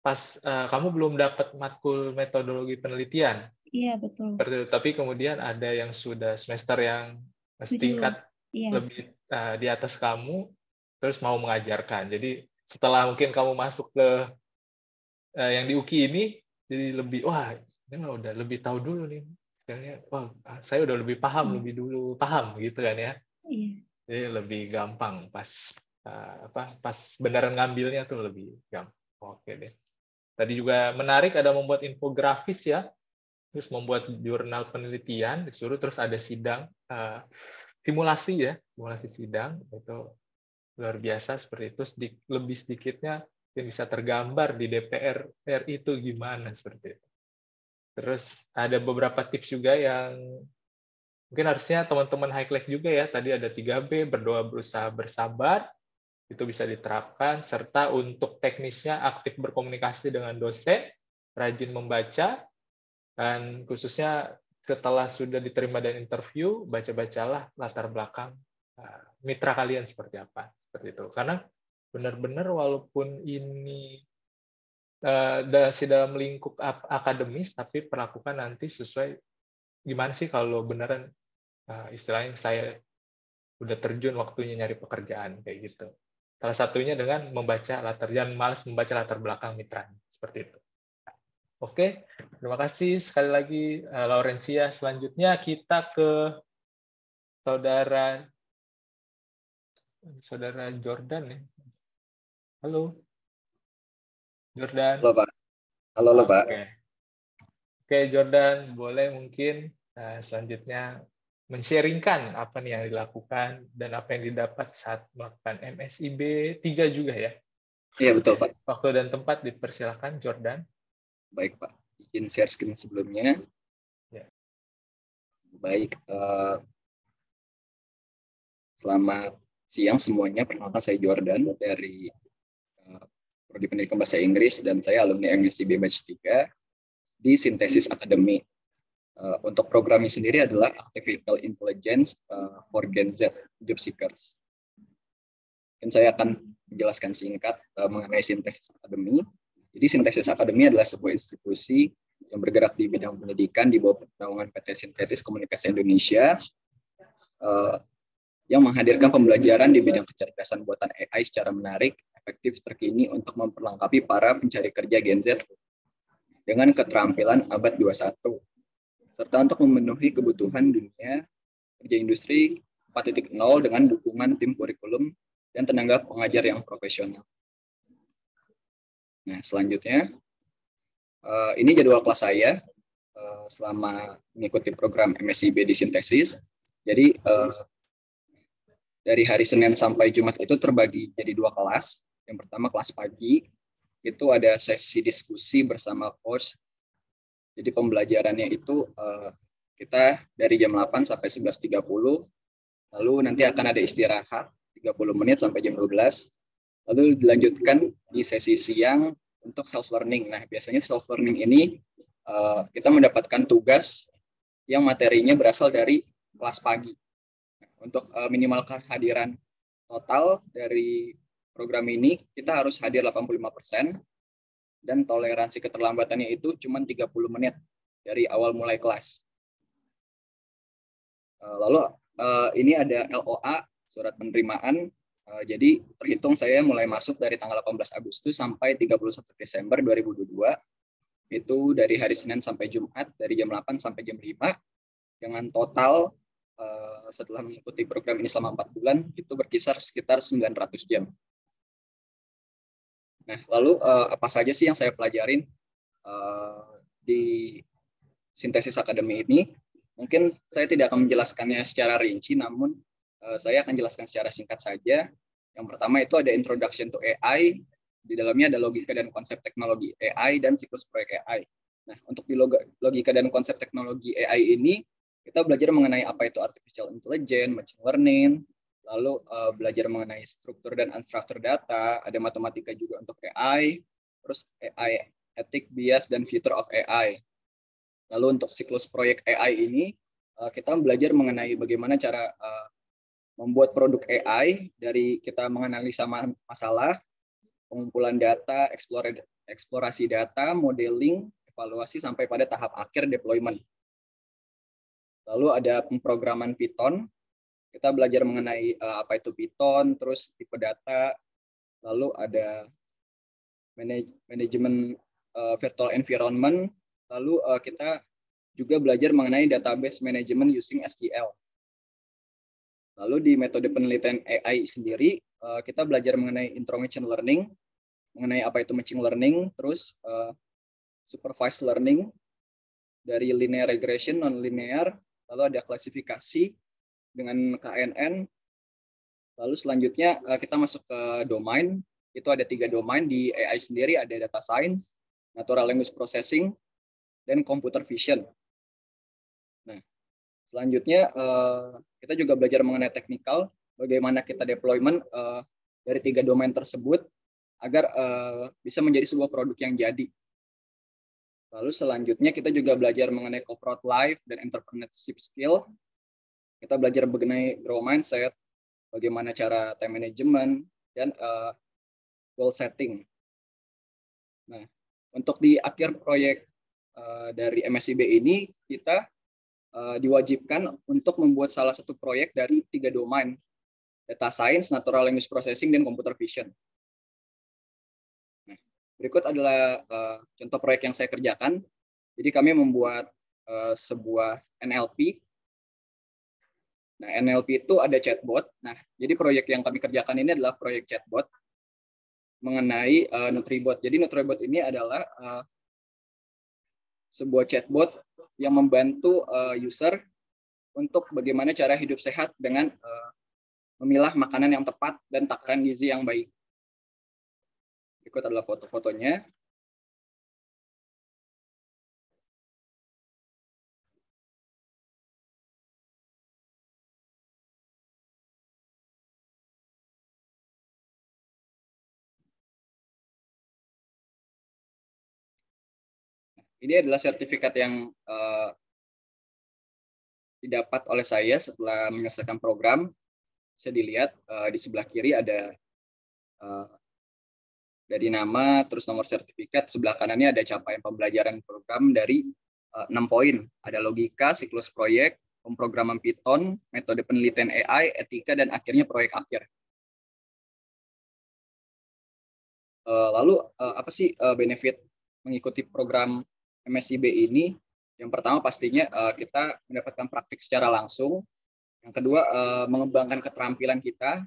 pas uh, kamu belum dapat matkul metodologi penelitian.
Iya betul.
Tapi kemudian ada yang sudah semester yang setingkat yeah. lebih uh, di atas kamu terus mau mengajarkan jadi setelah mungkin kamu masuk ke uh, yang di UKI ini jadi lebih wah ini mah udah lebih tahu dulu nih misalnya wah ah, saya udah lebih paham hmm. lebih dulu paham gitu kan ya yeah. jadi lebih gampang pas uh, apa pas beneran ngambilnya tuh lebih gampang oke deh tadi juga menarik ada membuat infografis ya terus membuat jurnal penelitian disuruh terus ada sidang simulasi ya, simulasi sidang itu luar biasa seperti itu lebih sedikitnya yang bisa tergambar di DPR RI itu gimana seperti itu. Terus ada beberapa tips juga yang mungkin harusnya teman-teman high class juga ya. Tadi ada 3B, berdoa berusaha bersabar, itu bisa diterapkan. Serta untuk teknisnya aktif berkomunikasi dengan dosen, rajin membaca, dan khususnya setelah sudah diterima dan interview, baca-bacalah latar belakang eh, mitra kalian seperti apa, seperti itu. Karena benar-benar walaupun ini eh, masih dalam lingkup akademis, tapi perlakukan nanti sesuai gimana sih kalau beneran eh, istilahnya saya udah terjun waktunya nyari pekerjaan kayak gitu. Salah satunya dengan membaca latar dan malas membaca latar belakang mitra seperti itu. Oke, terima kasih sekali lagi uh, eh, Laurencia. Selanjutnya kita ke
saudara saudara Jordan ya. Halo. Jordan. Halo, Pak. Halo,
halo, Pak. Oke. Oke, Jordan, boleh mungkin uh, selanjutnya men apa nih yang dilakukan dan apa yang didapat saat melakukan MSIB 3 juga ya. Iya, betul, Pak. Waktu dan tempat dipersilakan Jordan.
Baik Pak, izin share screen sebelumnya. Ya. Baik, uh, selamat siang semuanya. Perkenalkan saya
Jordan dari uh, Prodi Pendidikan Bahasa Inggris dan saya alumni MSCB Batch 3 di Sintesis Academy. Uh, untuk programnya sendiri adalah Artificial Intelligence uh, for Gen Z Job Seekers. Dan saya akan menjelaskan singkat uh, mengenai Sintesis Academy jadi Sintesis Akademi adalah sebuah institusi yang bergerak di bidang pendidikan di bawah naungan PT Sintetis Komunikasi Indonesia uh, yang menghadirkan pembelajaran di bidang kecerdasan buatan AI secara menarik, efektif, terkini untuk memperlengkapi para pencari kerja Gen Z dengan keterampilan abad 21 serta untuk memenuhi kebutuhan dunia kerja industri 4.0 dengan dukungan tim kurikulum dan tenaga pengajar yang profesional. Nah, selanjutnya eh, ini jadwal kelas saya eh, selama mengikuti program MSIB di sintesis. Jadi eh, dari hari Senin sampai Jumat itu terbagi jadi dua kelas. Yang pertama kelas pagi itu ada sesi diskusi bersama coach. Jadi pembelajarannya itu kita dari jam 8 sampai 11.30. Lalu nanti akan ada istirahat 30 menit sampai jam 12 lalu dilanjutkan di sesi siang untuk self learning. Nah, biasanya self learning ini eh, kita mendapatkan tugas yang materinya berasal dari kelas pagi. untuk eh, minimal kehadiran total dari program ini kita harus hadir 85% dan toleransi keterlambatannya itu cuma 30 menit dari awal mulai kelas. Eh, lalu ini ada LOA, surat penerimaan Eh, jadi terhitung saya mulai masuk dari tanggal 18 Agustus sampai 31 Desember 2022. Itu dari hari Senin sampai Jumat, dari jam 8 sampai jam 5. Dengan total eh, setelah mengikuti program ini selama 4 bulan, itu berkisar sekitar 900 jam. Nah, lalu eh, apa saja sih yang saya pelajarin di Sintesis Akademi ini? Mungkin saya tidak akan menjelaskannya secara rinci, namun Eh, saya akan jelaskan secara singkat saja. Yang pertama itu ada Introduction to AI, di dalamnya ada logika dan konsep teknologi AI dan siklus proyek AI. Nah, untuk di logika dan konsep teknologi AI ini, kita belajar mengenai apa itu artificial intelligence, machine learning, lalu uh, belajar mengenai struktur dan unstructured data, ada matematika juga untuk AI, terus AI etik, bias, dan future of AI. Lalu untuk siklus proyek AI ini, uh, kita belajar mengenai bagaimana cara uh, membuat produk AI dari kita menganalisa masalah, pengumpulan data, eksplorasi data, modeling, evaluasi sampai pada tahap akhir deployment. Lalu ada pemrograman Python. Kita belajar mengenai eh, apa itu Python, terus tipe data, lalu ada manajemen eh, virtual environment, lalu eh, kita juga belajar mengenai database management using SQL Lalu di metode penelitian AI sendiri, eh, kita belajar mengenai intromation learning, mengenai apa itu machine learning, terus eh, supervised learning, dari linear regression, non-linear, lalu ada klasifikasi dengan KNN, lalu selanjutnya eh, kita masuk ke domain, itu ada tiga domain di AI sendiri, ada data science, natural language processing, dan computer vision. Selanjutnya eh, kita juga belajar mengenai teknikal, bagaimana kita deployment eh, dari tiga domain tersebut agar eh, bisa menjadi sebuah produk yang jadi. Lalu selanjutnya kita juga belajar mengenai corporate life dan entrepreneurship skill. Kita belajar mengenai grow mindset, bagaimana cara time management dan goal setting. Nah, untuk di akhir proyek dari MSIB ini kita Eh, diwajibkan untuk membuat salah satu proyek dari tiga domain, data science, natural language processing, dan computer vision. Nah, berikut adalah uh, contoh proyek yang saya kerjakan. Jadi kami membuat uh, sebuah NLP. Nah, NLP itu ada chatbot. Nah, jadi proyek yang kami kerjakan ini adalah proyek chatbot mengenai uh, Nutribot. Jadi Nutribot ini adalah uh, sebuah chatbot yang membantu uh, user untuk
bagaimana cara hidup sehat dengan uh, memilah makanan yang tepat dan takaran gizi yang baik. Berikut adalah foto-fotonya. ini adalah sertifikat yang uh, didapat oleh
saya setelah menyelesaikan program. Bisa dilihat uh, di sebelah kiri ada uh, dari nama, terus nomor sertifikat. Sebelah kanannya ada capaian pembelajaran program dari enam uh, poin. Ada logika, siklus proyek, pemrograman
Python, metode penelitian AI, etika, dan akhirnya proyek akhir. Uh, lalu uh, apa sih uh, benefit mengikuti program
MSIB ini yang pertama pastinya uh, kita mendapatkan praktik secara langsung yang kedua uh, mengembangkan keterampilan kita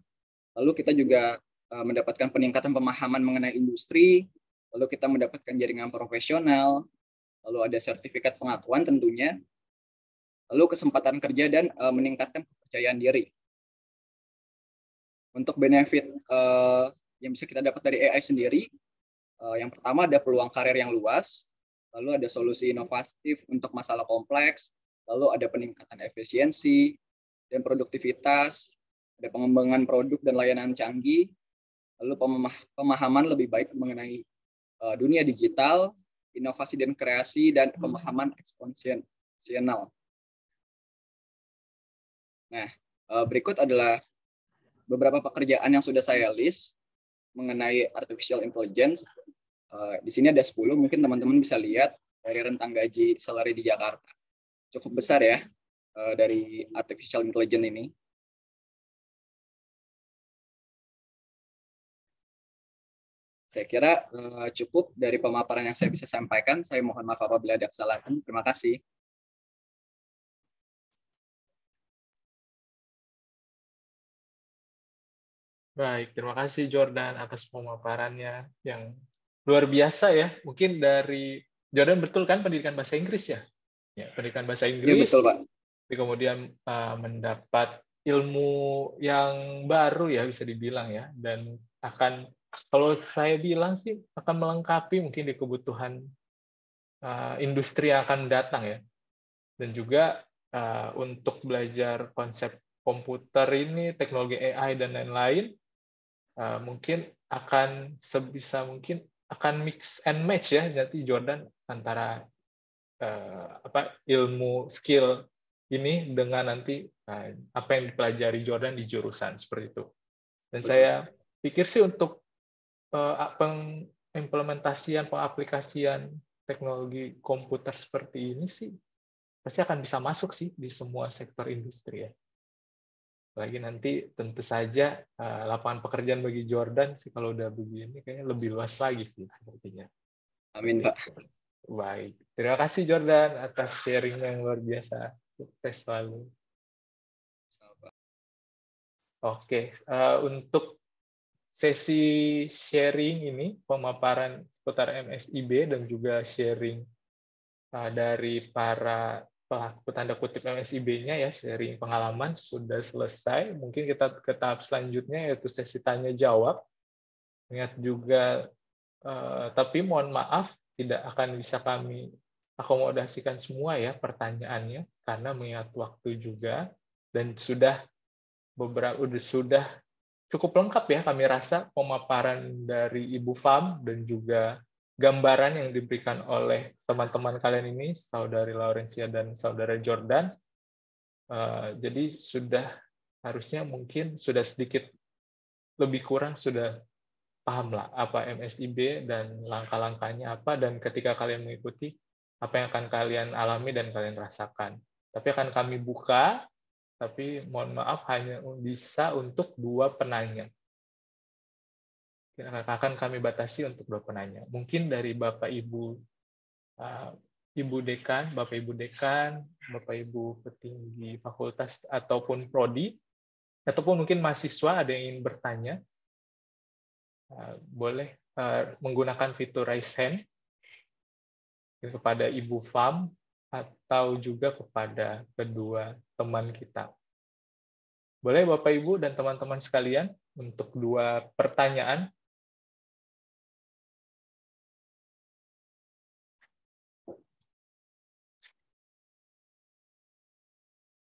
lalu kita juga uh, mendapatkan peningkatan pemahaman mengenai industri lalu kita mendapatkan jaringan profesional
lalu ada sertifikat pengakuan tentunya lalu kesempatan kerja dan uh, meningkatkan kepercayaan diri
untuk benefit
uh,
yang bisa kita dapat dari AI sendiri uh, yang pertama ada peluang karir yang luas lalu ada solusi inovatif untuk masalah kompleks, lalu ada peningkatan efisiensi dan produktivitas, ada pengembangan produk dan layanan canggih, lalu pemah pemahaman lebih baik mengenai uh, dunia digital, inovasi dan kreasi, dan hmm. pemahaman eksponensial. Nah, uh, berikut adalah beberapa pekerjaan yang sudah saya list mengenai artificial intelligence Eh, di sini ada 10, mungkin teman-teman bisa lihat
dari rentang gaji salary di Jakarta. Cukup besar ya eh, dari artificial intelligence ini. Saya kira eh, cukup dari pemaparan yang saya bisa sampaikan. Saya mohon maaf apabila ada kesalahan. Terima kasih. Baik, terima kasih Jordan atas pemaparannya yang luar biasa ya. Mungkin dari
Jordan betul kan pendidikan bahasa Inggris ya? Ya, pendidikan bahasa iya, Inggris. Ya, betul, Pak. Tapi kemudian uh, mendapat ilmu yang baru ya bisa dibilang ya dan akan kalau saya bilang sih akan melengkapi mungkin di kebutuhan uh, industri yang akan datang ya dan juga uh, untuk belajar konsep komputer ini teknologi AI dan lain-lain uh, mungkin akan sebisa mungkin akan mix and match ya nanti Jordan antara uh, apa ilmu skill ini dengan nanti uh, apa yang dipelajari Jordan di jurusan seperti itu. Dan saya pikir sih untuk uh, pengimplementasian pengaplikasian teknologi komputer seperti ini sih pasti akan bisa masuk sih di semua sektor industri ya. Lagi nanti tentu saja uh, lapangan pekerjaan bagi Jordan sih kalau udah begini kayaknya lebih luas lagi sih sepertinya. Amin Pak. Baik, terima kasih Jordan atas sharing yang luar biasa. Sukses selalu. Oke, uh, untuk sesi sharing ini, pemaparan seputar MSIB dan juga sharing uh, dari para pelaku tanda kutip MSIB-nya ya seri pengalaman sudah selesai. Mungkin kita ke tahap selanjutnya yaitu sesi tanya jawab. Ingat juga eh, tapi mohon maaf tidak akan bisa kami akomodasikan semua ya pertanyaannya karena mengingat waktu juga dan sudah beberapa udah sudah cukup lengkap ya kami rasa pemaparan dari Ibu Fam dan juga gambaran yang diberikan oleh teman-teman kalian ini, saudari Laurencia dan saudara Jordan. Uh, jadi sudah harusnya mungkin sudah sedikit lebih kurang sudah paham lah apa MSIB dan langkah-langkahnya apa dan ketika kalian mengikuti apa yang akan kalian alami dan kalian rasakan. Tapi akan kami buka, tapi mohon maaf hanya bisa untuk dua penanya. Ya, akan kami batasi untuk dua penanya. Mungkin dari Bapak Ibu uh, Ibu Dekan, Bapak Ibu Dekan, Bapak Ibu petinggi fakultas ataupun prodi ataupun mungkin mahasiswa ada yang ingin bertanya. Uh, boleh uh, menggunakan fitur raise hand kepada Ibu Fam atau juga kepada kedua teman kita.
Boleh Bapak Ibu dan teman-teman sekalian untuk dua pertanyaan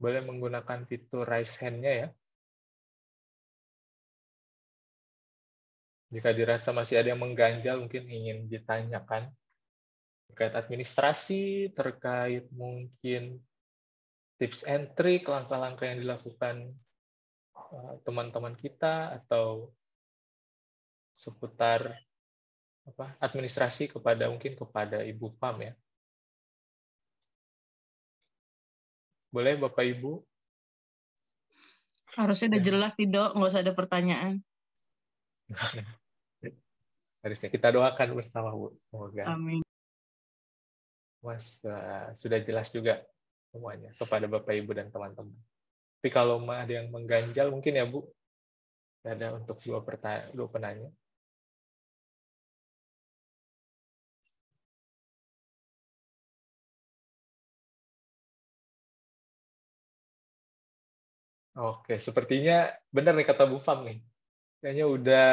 boleh menggunakan fitur raise hand-nya ya. Jika dirasa masih ada yang mengganjal, mungkin ingin ditanyakan terkait
administrasi, terkait mungkin tips and trick, langkah-langkah yang dilakukan eh, teman-teman kita atau
seputar apa administrasi kepada mungkin kepada Ibu Pam ya. Boleh Bapak Ibu?
Harusnya udah ya. jelas sih dok, nggak usah ada pertanyaan.
Harusnya kita doakan bersama Bu, semoga.
Amin.
Mas uh,
sudah jelas juga semuanya kepada Bapak Ibu dan teman-teman.
Tapi kalau ada yang mengganjal mungkin ya Bu, ada untuk dua, dua penanya. Oke, sepertinya benar nih kata Bu Fam nih. Kayaknya udah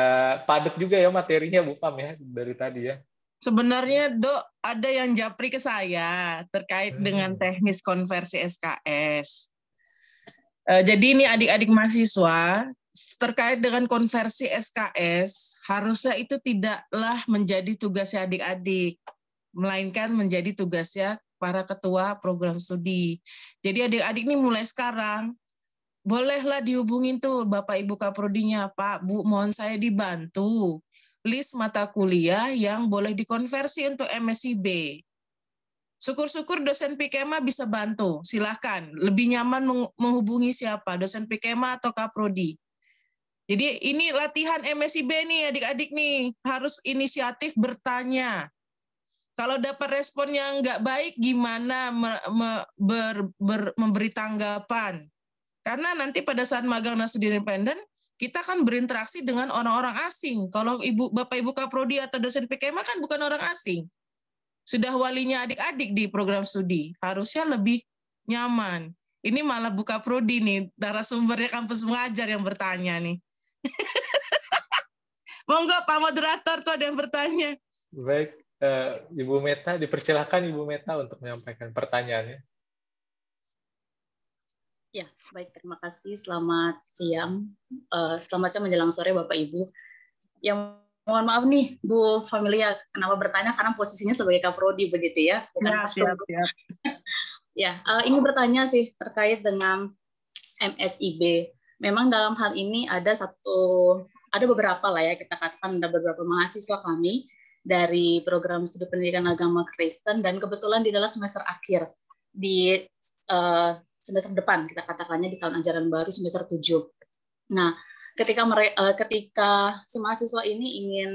padat juga ya materinya Bu Fam ya dari tadi ya.
Sebenarnya dok ada yang japri ke saya terkait hmm. dengan teknis konversi SKS. E, jadi ini adik-adik mahasiswa terkait dengan konversi SKS harusnya itu tidaklah menjadi tugasnya adik-adik, melainkan menjadi tugasnya para ketua program studi. Jadi adik-adik ini mulai sekarang bolehlah dihubungin tuh Bapak Ibu Kaprodinya, Pak, Bu, mohon saya dibantu. List mata kuliah yang boleh dikonversi untuk MSIB. Syukur-syukur dosen PKMA bisa bantu, silahkan. Lebih nyaman menghubungi siapa, dosen PKMA atau Kaprodi. Jadi ini latihan MSIB nih adik-adik nih, harus inisiatif bertanya. Kalau dapat respon yang nggak baik, gimana me, me, ber, ber, memberi tanggapan? Karena nanti pada saat magang dan studi independen, kita kan berinteraksi dengan orang-orang asing. Kalau ibu bapak ibu kaprodi atau dosen PKM kan bukan orang asing. Sudah walinya adik-adik di program studi, harusnya lebih nyaman. Ini malah buka prodi nih, darah sumbernya kampus mengajar yang bertanya nih. Monggo Pak Moderator tuh ada yang bertanya.
Baik, uh, Ibu Meta, dipersilahkan Ibu Meta untuk menyampaikan pertanyaannya.
Ya,
baik. Terima kasih. Selamat siang. Uh, selamat siang menjelang sore, Bapak Ibu. Yang mohon maaf nih, Bu Familia, kenapa bertanya? Karena posisinya sebagai kaprodi begitu ya. ya Bukan ya, siap, ya, uh, eh, ini bertanya sih terkait dengan MSIB. Memang dalam hal ini ada satu, ada beberapa lah ya kita katakan ada beberapa mahasiswa kami dari program studi pendidikan agama Kristen dan kebetulan di dalam semester akhir di uh, semester depan kita katakannya di tahun ajaran baru semester 7. Nah, ketika mere, uh, ketika si mahasiswa ini ingin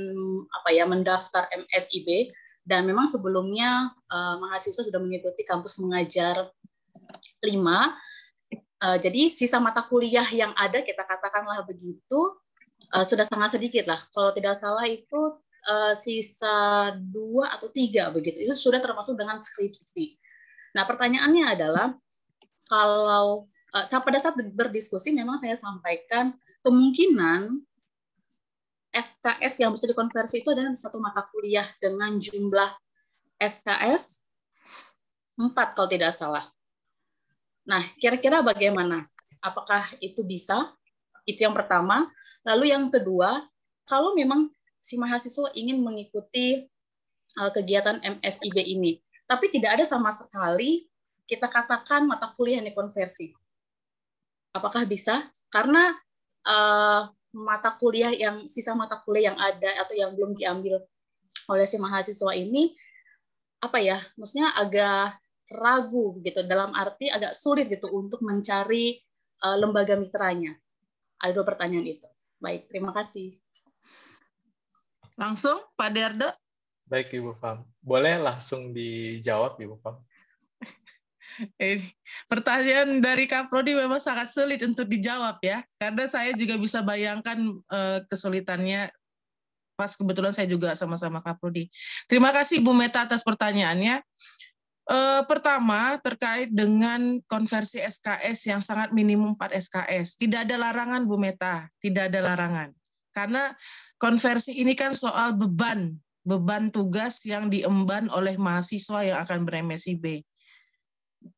apa ya mendaftar MSIB dan memang sebelumnya uh, mahasiswa sudah mengikuti kampus mengajar 5 uh, eh, jadi sisa mata kuliah yang ada kita katakanlah begitu uh, sudah sangat sedikit lah kalau tidak salah itu uh, sisa dua atau tiga begitu itu sudah termasuk dengan skripsi nah pertanyaannya adalah kalau uh, pada saat berdiskusi memang saya sampaikan kemungkinan SKS yang bisa dikonversi itu adalah satu mata kuliah dengan jumlah SKS 4 kalau tidak salah. Nah, kira-kira bagaimana? Apakah itu bisa? Itu yang pertama. Lalu yang kedua, kalau memang si mahasiswa ingin mengikuti eh, kegiatan MSIB ini, tapi tidak ada sama sekali kita katakan mata kuliah yang dikonversi. Apakah bisa? Karena uh, mata kuliah yang sisa mata kuliah yang ada atau yang belum diambil oleh si mahasiswa ini apa ya? Maksudnya agak ragu gitu dalam arti agak sulit gitu untuk mencari uh, lembaga mitranya. Ada pertanyaan itu. Baik, terima kasih.
Langsung Pak Derdo.
Baik Ibu Pam. Boleh langsung dijawab Ibu Pam.
Ini, pertanyaan dari Kak Prodi memang sangat sulit untuk dijawab ya, karena saya juga bisa bayangkan uh, kesulitannya pas kebetulan saya juga sama-sama Kak Prodi Terima kasih Bu Meta atas pertanyaannya. E, pertama terkait dengan konversi SKS yang sangat minimum 4 SKS. Tidak ada larangan Bu Meta, tidak ada larangan. Karena konversi ini kan soal beban, beban tugas yang diemban oleh mahasiswa yang akan ber-MSIB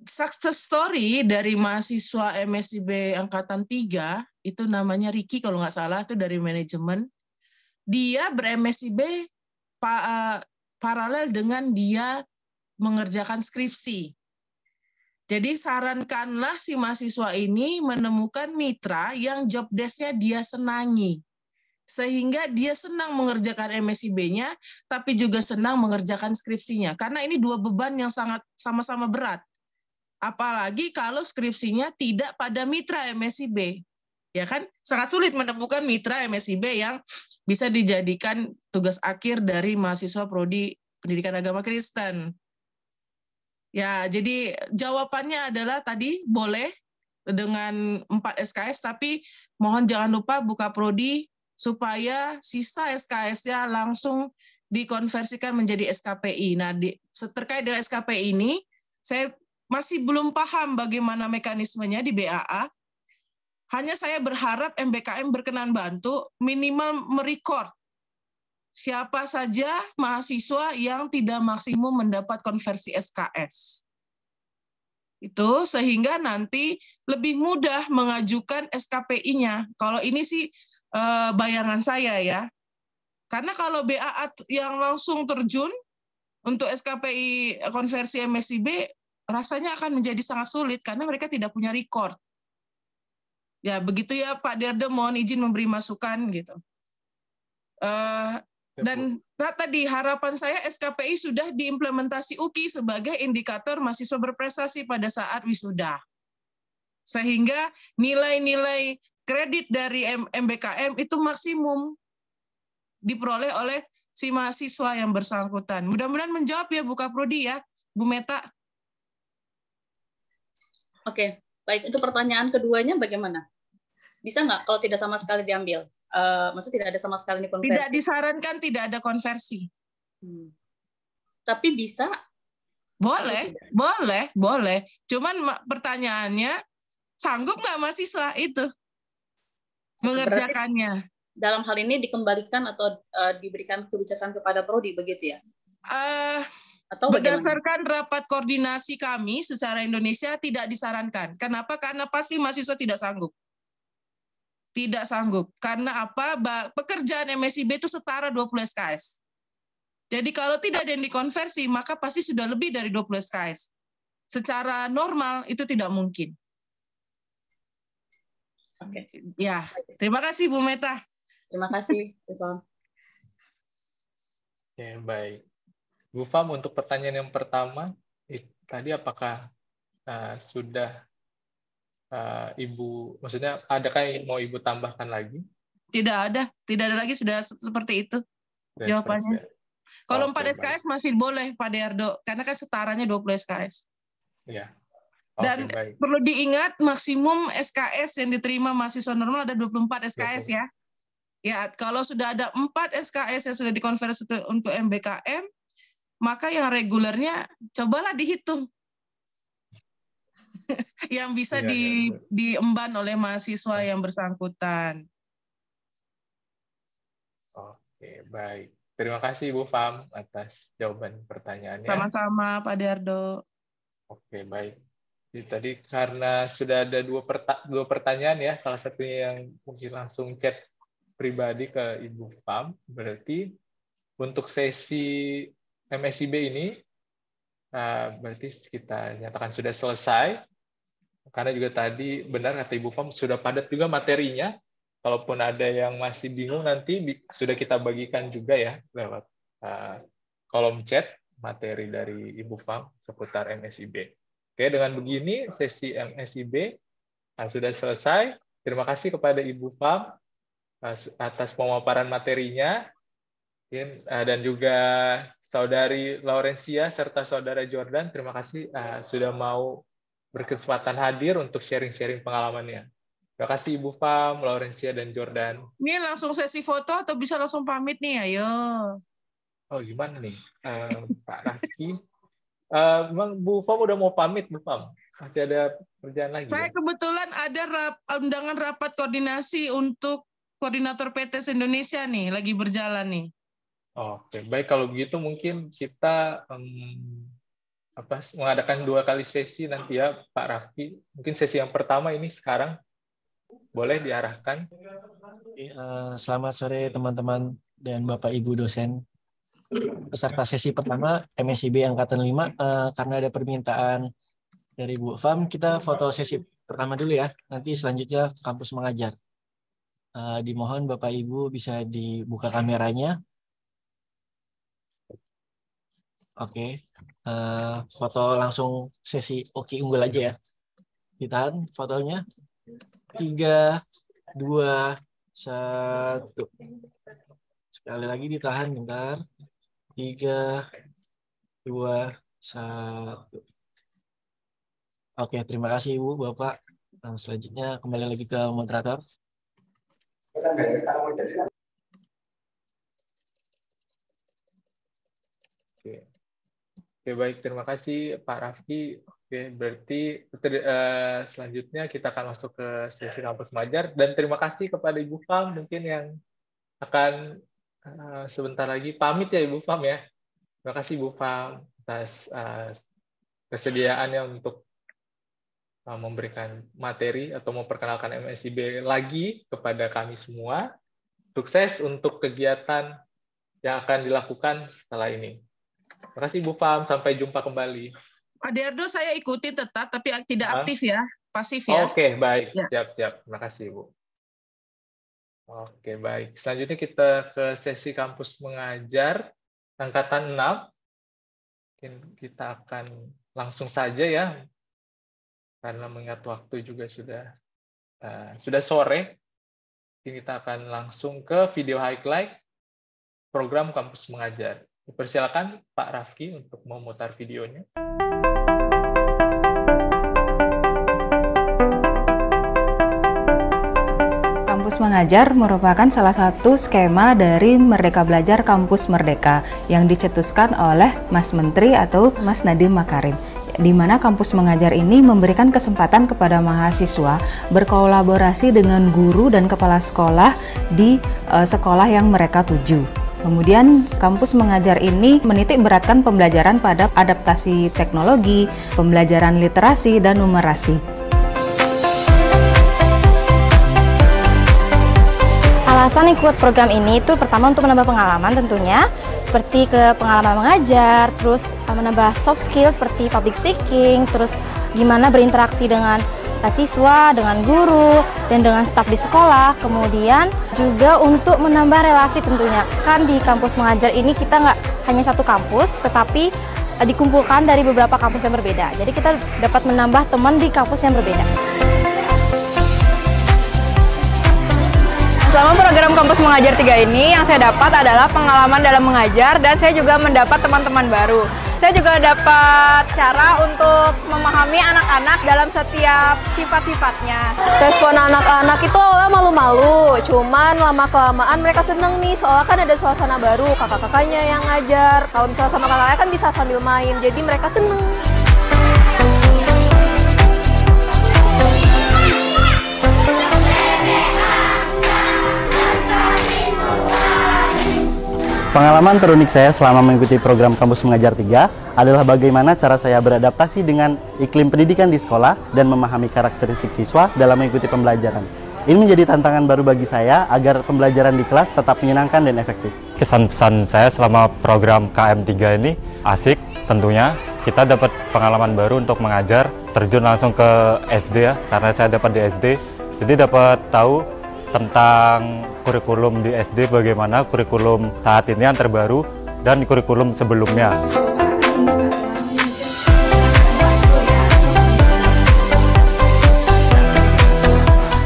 success story dari mahasiswa MSIB angkatan 3 itu namanya Riki kalau nggak salah itu dari manajemen. Dia ber-MSIB pa, eh, paralel dengan dia mengerjakan skripsi. Jadi sarankanlah si mahasiswa ini menemukan mitra yang job desk dia senangi. Sehingga dia senang mengerjakan MSIB-nya, tapi juga senang mengerjakan skripsinya. Karena ini dua beban yang sangat sama-sama berat Apalagi kalau skripsinya tidak pada mitra MSIB. Ya kan? Sangat sulit menemukan mitra MSIB yang bisa dijadikan tugas akhir dari mahasiswa prodi Pendidikan Agama Kristen. Ya, jadi jawabannya adalah tadi boleh dengan 4 SKS tapi mohon jangan lupa buka prodi supaya sisa SKS-nya langsung dikonversikan menjadi SKPI. Nah, di, terkait dengan SKPI ini, saya masih belum paham bagaimana mekanismenya di BAA. Hanya saya berharap MBKM berkenan bantu minimal merecord siapa saja mahasiswa yang tidak maksimum mendapat konversi SKS. Itu sehingga nanti lebih mudah mengajukan SKPI-nya. Kalau ini sih eh, bayangan saya ya. Karena kalau BAA yang langsung terjun untuk SKPI konversi MSIB rasanya akan menjadi sangat sulit karena mereka tidak punya record. Ya begitu ya Pak Derde mohon izin memberi masukan gitu. Uh, dan nah, tadi harapan saya SKPI sudah diimplementasi UKI sebagai indikator mahasiswa berprestasi pada saat wisuda. Sehingga nilai-nilai kredit dari MBKM itu maksimum diperoleh oleh si mahasiswa yang bersangkutan. Mudah-mudahan menjawab ya Buka Prodi ya, Bu Meta.
Oke, okay. baik. Untuk pertanyaan keduanya bagaimana? Bisa nggak kalau tidak sama sekali diambil? Uh, maksudnya tidak ada sama sekali konversi? Tidak
disarankan tidak ada konversi. Hmm. Tapi bisa? Boleh, boleh, boleh. Cuman pertanyaannya, sanggup nggak mahasiswa itu
mengerjakannya?
Berarti dalam hal ini dikembalikan atau uh, diberikan kebijakan kepada prodi begitu ya?
Uh,
atau Berdasarkan rapat koordinasi kami secara Indonesia tidak disarankan. Kenapa? Karena pasti mahasiswa tidak sanggup. Tidak sanggup. Karena apa? Pekerjaan MSIB itu setara 20 SKS. Jadi kalau tidak ada yang dikonversi, maka pasti sudah lebih dari 20 SKS. Secara normal itu tidak mungkin. Oke. Ya, terima kasih Bu Meta. Terima kasih,
Oke, baik. Bu Fam, untuk pertanyaan yang pertama, eh, tadi apakah uh, sudah uh, Ibu, maksudnya adakah yang mau Ibu tambahkan lagi?
Tidak ada, tidak ada lagi sudah seperti itu sudah jawabannya. Seperti, Kalau empat 4 SKS baik. masih boleh Pak Dardo karena kan setaranya 20 SKS. Ya. Okay, Dan baik. perlu diingat maksimum SKS yang diterima mahasiswa normal ada 24 SKS 20. ya. Ya, kalau sudah ada 4 SKS yang sudah dikonversi untuk MBKM, maka yang regulernya cobalah dihitung yang bisa ya, di, ya. diemban oleh mahasiswa yang bersangkutan.
Oke, baik. Terima kasih Bu Fam atas jawaban pertanyaannya.
Sama-sama Pak Dardo.
Oke, baik. Jadi, tadi karena sudah ada dua, perta dua pertanyaan ya, salah satunya yang mungkin langsung chat pribadi ke Ibu Fam, berarti untuk sesi MSIB ini nah, berarti kita nyatakan sudah selesai. Karena juga tadi benar kata Ibu Fom sudah padat juga materinya. Kalaupun ada yang masih bingung nanti sudah kita bagikan juga ya lewat eh, kolom chat materi dari Ibu Fom seputar MSIB. Oke, dengan begini sesi MSIB nah, sudah selesai. Terima kasih kepada Ibu Fom eh, atas pemaparan materinya. Ah, dan juga saudari Laurencia serta saudara Jordan, terima kasih uh, sudah mau berkesempatan hadir untuk sharing-sharing pengalamannya. Terima kasih Ibu Pam, Laurencia, dan Jordan.
Ini langsung sesi foto atau bisa langsung pamit nih? Ayo.
Oh gimana nih, uh, Pak Raki? Uh, eh, Bu Pam udah mau pamit, Bu Pam? Masih ada kerjaan lagi? Saya
ya? kebetulan ada rap, undangan rapat koordinasi untuk koordinator PT Indonesia nih, lagi berjalan nih.
Oke, baik kalau begitu mungkin kita um, apa mengadakan dua kali sesi nanti ya Pak Rafi Mungkin sesi yang pertama ini sekarang
boleh
diarahkan.
Eh, selamat sore teman-teman dan Bapak Ibu dosen. Peserta sesi pertama MSIB Angkatan 5 eh, karena ada permintaan dari Bu Fam kita foto sesi pertama dulu ya. Nanti selanjutnya kampus mengajar. Eh, dimohon Bapak Ibu bisa dibuka kameranya Oke, okay. uh, eh, foto langsung sesi Oki unggul aja ya. Ditahan fotonya. Tiga, dua, satu. Sekali lagi ditahan bentar. Tiga, dua, satu. Oke, terima kasih Ibu, Bapak. selanjutnya kembali lagi ke moderator.
Oke baik, terima kasih Pak Raffi. Oke, berarti ter, uh, selanjutnya kita akan masuk ke sesi kampus Majar dan terima kasih kepada Ibu Fam mungkin yang akan uh, sebentar lagi pamit ya Ibu Fam ya. Terima kasih Ibu Fam atas uh, kesediaannya untuk uh, memberikan materi atau memperkenalkan MSIB lagi kepada kami semua. Sukses untuk kegiatan yang akan dilakukan setelah ini. Makasih Bu Pam, sampai jumpa kembali.
Pak Dardo, saya ikuti tetap, tapi tidak aktif ya, pasif ya. Oke,
okay, baik. Ya. Siap, siap. Makasih Bu. Oke, baik. Selanjutnya kita ke sesi kampus mengajar angkatan 6. Mungkin kita akan langsung saja ya, karena mengingat waktu juga sudah uh, sudah sore. Mungkin kita akan langsung ke video highlight program kampus mengajar. Dipersilakan Pak Rafki untuk memutar videonya.
Kampus Mengajar merupakan salah satu skema dari Merdeka Belajar Kampus Merdeka yang dicetuskan oleh Mas Menteri atau Mas Nadiem Makarim di mana kampus mengajar ini memberikan kesempatan kepada mahasiswa berkolaborasi dengan guru dan kepala sekolah di eh, sekolah yang mereka tuju. Kemudian kampus mengajar ini menitik beratkan pembelajaran pada adaptasi teknologi, pembelajaran literasi dan numerasi. Alasan ikut program ini itu pertama untuk menambah pengalaman tentunya, seperti ke pengalaman mengajar, terus menambah soft skill seperti public speaking, terus gimana berinteraksi dengan siswa, dengan guru, dan dengan staf di sekolah. Kemudian juga untuk menambah relasi tentunya. Kan di kampus mengajar ini kita nggak hanya satu kampus, tetapi eh, dikumpulkan dari beberapa kampus yang berbeda. Jadi kita dapat menambah teman di kampus yang berbeda. Selama program kampus mengajar tiga ini, yang saya dapat adalah pengalaman dalam mengajar dan saya juga mendapat teman-teman baru. Saya juga dapat cara untuk memahami anak-anak dalam setiap sifat-sifatnya. Respon anak-anak itu awalnya malu-malu, cuman lama-kelamaan mereka seneng nih, soalnya kan ada suasana baru, kakak-kakaknya yang ngajar. Kalau misalnya sama kakaknya kan bisa sambil main, jadi mereka seneng. Pengalaman terunik saya selama mengikuti program Kampus Mengajar 3 adalah bagaimana cara
saya beradaptasi dengan iklim pendidikan di sekolah dan memahami karakteristik siswa dalam mengikuti pembelajaran. Ini menjadi tantangan baru bagi saya agar pembelajaran di kelas tetap menyenangkan dan efektif.
Kesan-pesan saya selama program KM3 ini asik tentunya. Kita dapat pengalaman baru untuk mengajar, terjun langsung ke SD ya, karena saya dapat di SD. Jadi dapat tahu tentang kurikulum di SD bagaimana kurikulum saat ini yang terbaru dan kurikulum sebelumnya.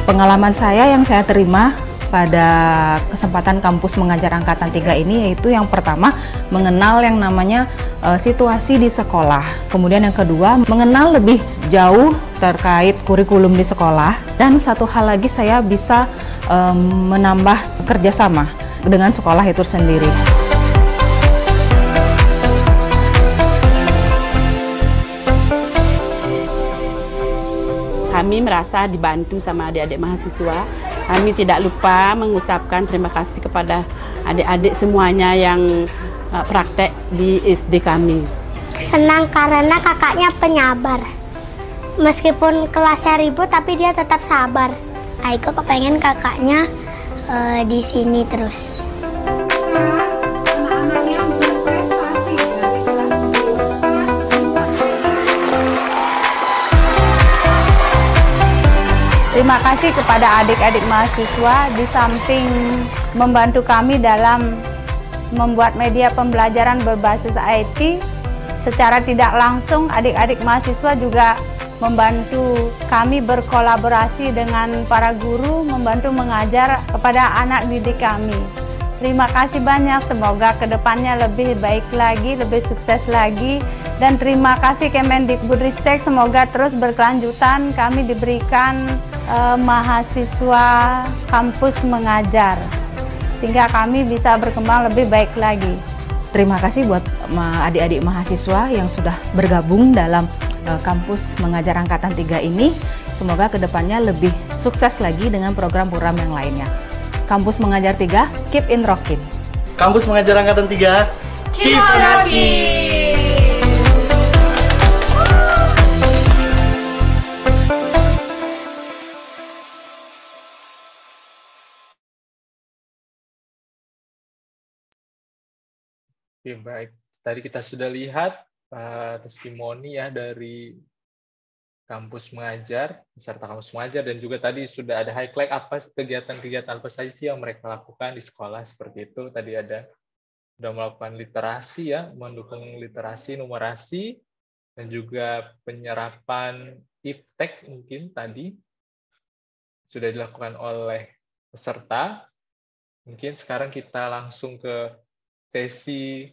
Pengalaman saya yang saya terima pada kesempatan kampus mengajar angkatan 3 ini yaitu yang pertama mengenal yang namanya e, situasi di sekolah. Kemudian yang kedua mengenal lebih jauh terkait kurikulum di sekolah dan satu hal lagi saya bisa e, menambah kerjasama dengan sekolah itu sendiri.
Kami merasa dibantu sama adik-adik mahasiswa kami tidak lupa mengucapkan terima kasih kepada adik-adik semuanya yang eh, praktek di SD kami. Senang karena
kakaknya penyabar. Meskipun kelasnya ribut tapi dia tetap sabar. Aiko kepengen kakaknya uh, di sini terus.
Terima
kasih kepada adik-adik mahasiswa di samping membantu kami dalam membuat media pembelajaran berbasis IT. Secara tidak langsung adik-adik mahasiswa juga membantu kami berkolaborasi dengan para guru membantu mengajar kepada anak didik kami. Terima kasih banyak, semoga kedepannya lebih baik lagi, lebih sukses lagi. Dan terima kasih Kemendikbudristek, semoga terus berkelanjutan kami diberikan eh, mahasiswa kampus mengajar. Sehingga kami bisa berkembang lebih baik lagi. Terima kasih buat adik-adik mahasiswa yang sudah bergabung dalam eh, kampus mengajar angkatan 3 ini. Semoga kedepannya lebih sukses lagi dengan program-program yang lainnya. Kampus Mengajar 3, keep in rockin'.
Kampus Mengajar Angkatan 3, keep, in on rockin'.
Oke, baik. Tadi kita sudah lihat uh, testimoni
ya dari kampus mengajar, serta kampus mengajar, dan juga tadi sudah ada high highlight apa kegiatan-kegiatan apa saja sih yang mereka lakukan di sekolah seperti itu. Tadi ada sudah melakukan literasi ya, mendukung literasi, numerasi, dan juga penyerapan iptek mungkin tadi sudah dilakukan oleh peserta. Mungkin sekarang kita langsung ke sesi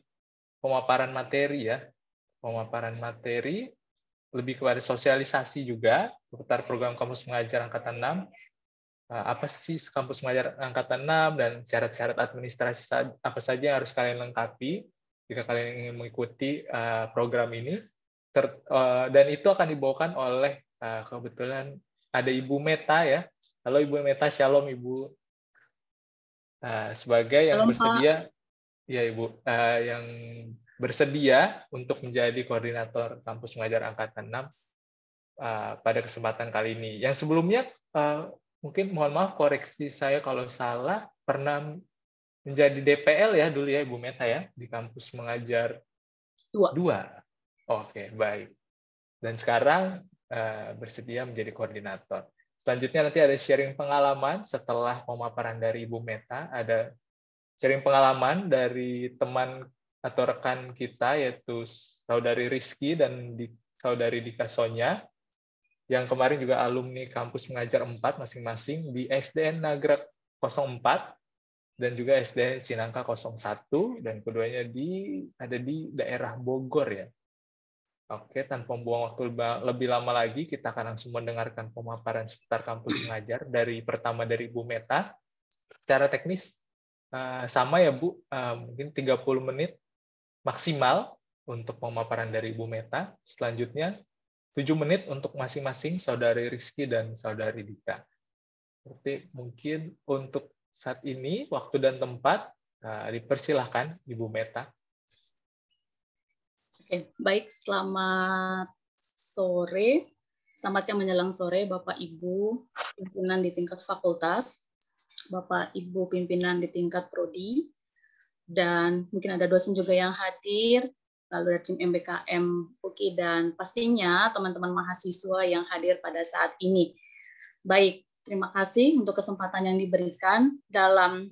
pemaparan materi ya. Pemaparan materi lebih kepada sosialisasi juga seputar program kampus mengajar angkatan 6. Nah, apa sih kampus mengajar angkatan 6 dan syarat-syarat administrasi apa saja yang harus kalian lengkapi jika kalian ingin mengikuti eh, program ini. Eh, dan itu akan dibawakan oleh eh, kebetulan ada Ibu Meta ya. Halo Ibu Meta, Shalom Ibu. Sebagai yang bersedia, ya Ibu, yang bersedia untuk menjadi koordinator kampus mengajar angkatan 6 uh, pada kesempatan kali ini. Yang sebelumnya uh, mungkin mohon maaf koreksi saya kalau salah pernah menjadi DPL ya dulu ya Ibu Meta ya di kampus mengajar dua. dua. Oke, okay, baik. Dan sekarang uh, bersedia menjadi koordinator. Selanjutnya nanti ada sharing pengalaman setelah pemaparan dari Ibu Meta, ada sharing pengalaman dari teman atau rekan kita yaitu saudari Rizky dan saudari Dika Sonya yang kemarin juga alumni kampus mengajar 4 masing-masing di SDN Nagrek 04 dan juga SDN Cinangka 01 dan keduanya di ada di daerah Bogor ya. Oke, tanpa membuang waktu lebih lama lagi, kita akan langsung mendengarkan pemaparan seputar kampus mengajar dari pertama dari Bu Meta. Secara teknis eh, sama ya Bu, eh, mungkin 30 menit maksimal untuk pemaparan dari Ibu Meta. Selanjutnya, 7 menit untuk masing-masing saudari Rizky dan saudari Dika. Seperti mungkin untuk saat ini, waktu dan tempat, eh, dipersilahkan Ibu Meta.
Oke, baik. Selamat sore. Selamat siang menjelang sore, Bapak Ibu pimpinan di tingkat fakultas, Bapak Ibu pimpinan di tingkat prodi, dan mungkin ada dosen juga yang hadir, lalu dari tim MBKM UKI dan pastinya teman-teman mahasiswa yang hadir pada saat ini. Baik, terima kasih untuk kesempatan yang diberikan dalam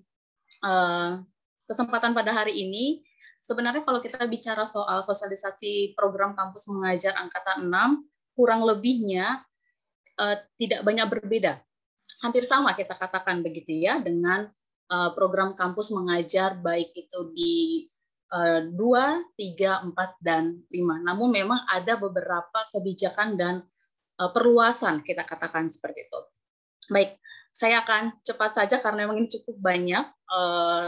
uh, kesempatan pada hari ini. Sebenarnya kalau kita bicara soal sosialisasi program kampus mengajar angkatan 6, kurang lebihnya uh, tidak banyak berbeda. Hampir sama kita katakan begitu ya dengan Eh, program kampus mengajar baik itu di eh, dua, tiga, empat, dan lima. Namun memang ada beberapa kebijakan dan eh, perluasan kita katakan seperti itu. Baik, saya akan cepat saja karena memang ini cukup banyak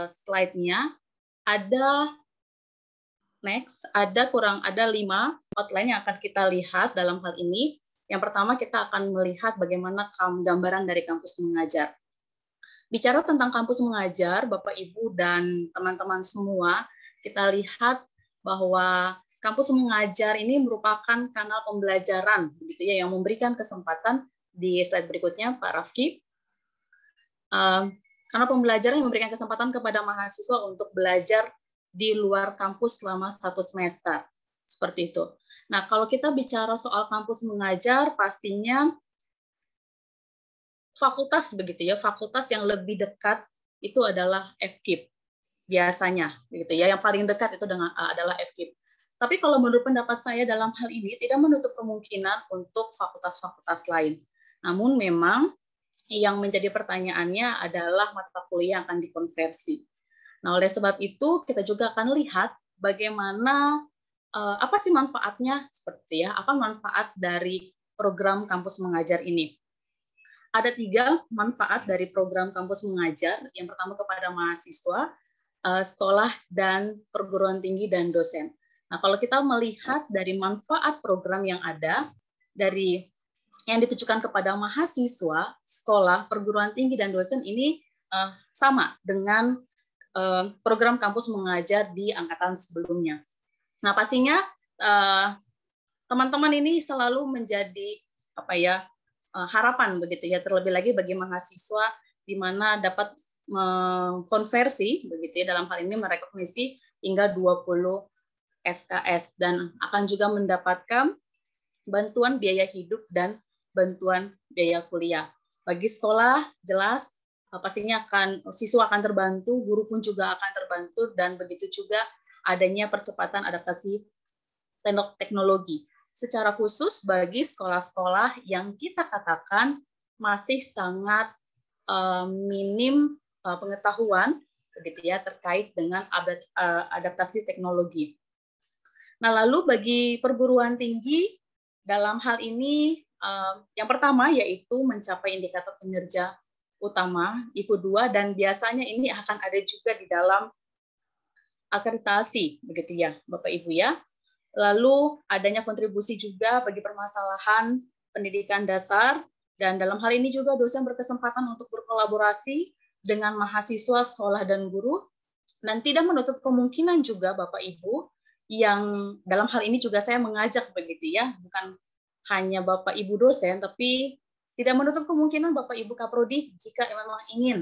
slide-nya. Ada next, ada kurang ada lima outline yang akan kita lihat dalam hal ini. Yang pertama kita akan melihat bagaimana gambaran dari kampus mengajar. Bicara tentang kampus mengajar, Bapak Ibu dan teman-teman semua, kita lihat bahwa kampus mengajar ini merupakan kanal pembelajaran gitu ya yang memberikan kesempatan di slide berikutnya Pak Rafki. Uh, ehm, karena pembelajaran yang memberikan kesempatan kepada mahasiswa untuk belajar di luar kampus selama satu semester. Seperti itu. Nah, kalau kita bicara soal kampus mengajar, pastinya fakultas begitu ya, fakultas yang lebih dekat itu adalah FKIP biasanya begitu ya. Yang paling dekat itu dengan eh, adalah FKIP. Tapi kalau menurut pendapat saya dalam hal ini tidak menutup kemungkinan untuk fakultas-fakultas lain. Namun memang yang menjadi pertanyaannya adalah mata kuliah yang akan dikonversi. Nah, oleh sebab itu kita juga akan lihat bagaimana eh, apa sih manfaatnya seperti ya, apa manfaat dari program kampus mengajar ini ada tiga manfaat dari program kampus mengajar. Yang pertama kepada mahasiswa, eh, sekolah, dan perguruan tinggi dan dosen. Nah, kalau kita melihat dari manfaat program yang ada, dari yang ditujukan kepada mahasiswa, sekolah, perguruan tinggi, dan dosen ini eh, sama dengan eh, program kampus mengajar di angkatan sebelumnya. Nah, pastinya teman-teman teman -teman ini selalu menjadi apa ya Eh, harapan begitu ya terlebih lagi bagi mahasiswa di mana dapat mengkonversi begitu ya dalam hal ini merekognisi hingga 20 SKS dan akan juga mendapatkan bantuan biaya hidup dan bantuan biaya kuliah. Bagi sekolah jelas eh, pastinya akan siswa akan terbantu, guru pun juga akan terbantu dan begitu juga adanya percepatan adaptasi teknologi secara khusus bagi sekolah-sekolah yang kita katakan masih sangat eh, minim eh, pengetahuan begitu ya terkait dengan eh, adaptasi teknologi. Nah, lalu bagi perguruan tinggi dalam hal ini yang pertama yaitu mencapai indikator kinerja utama IPU 2 dan biasanya ini akan ada juga di dalam akreditasi begitu ya Bapak Ibu ya. Lalu adanya kontribusi juga bagi permasalahan pendidikan dasar dan dalam hal ini juga dosen berkesempatan untuk berkolaborasi dengan mahasiswa, sekolah, dan guru. Dan tidak menutup kemungkinan juga Bapak Ibu yang dalam hal ini juga saya mengajak begitu ya, bukan hanya Bapak Ibu dosen, tapi tidak menutup kemungkinan Bapak Ibu Kaprodi jika memang ingin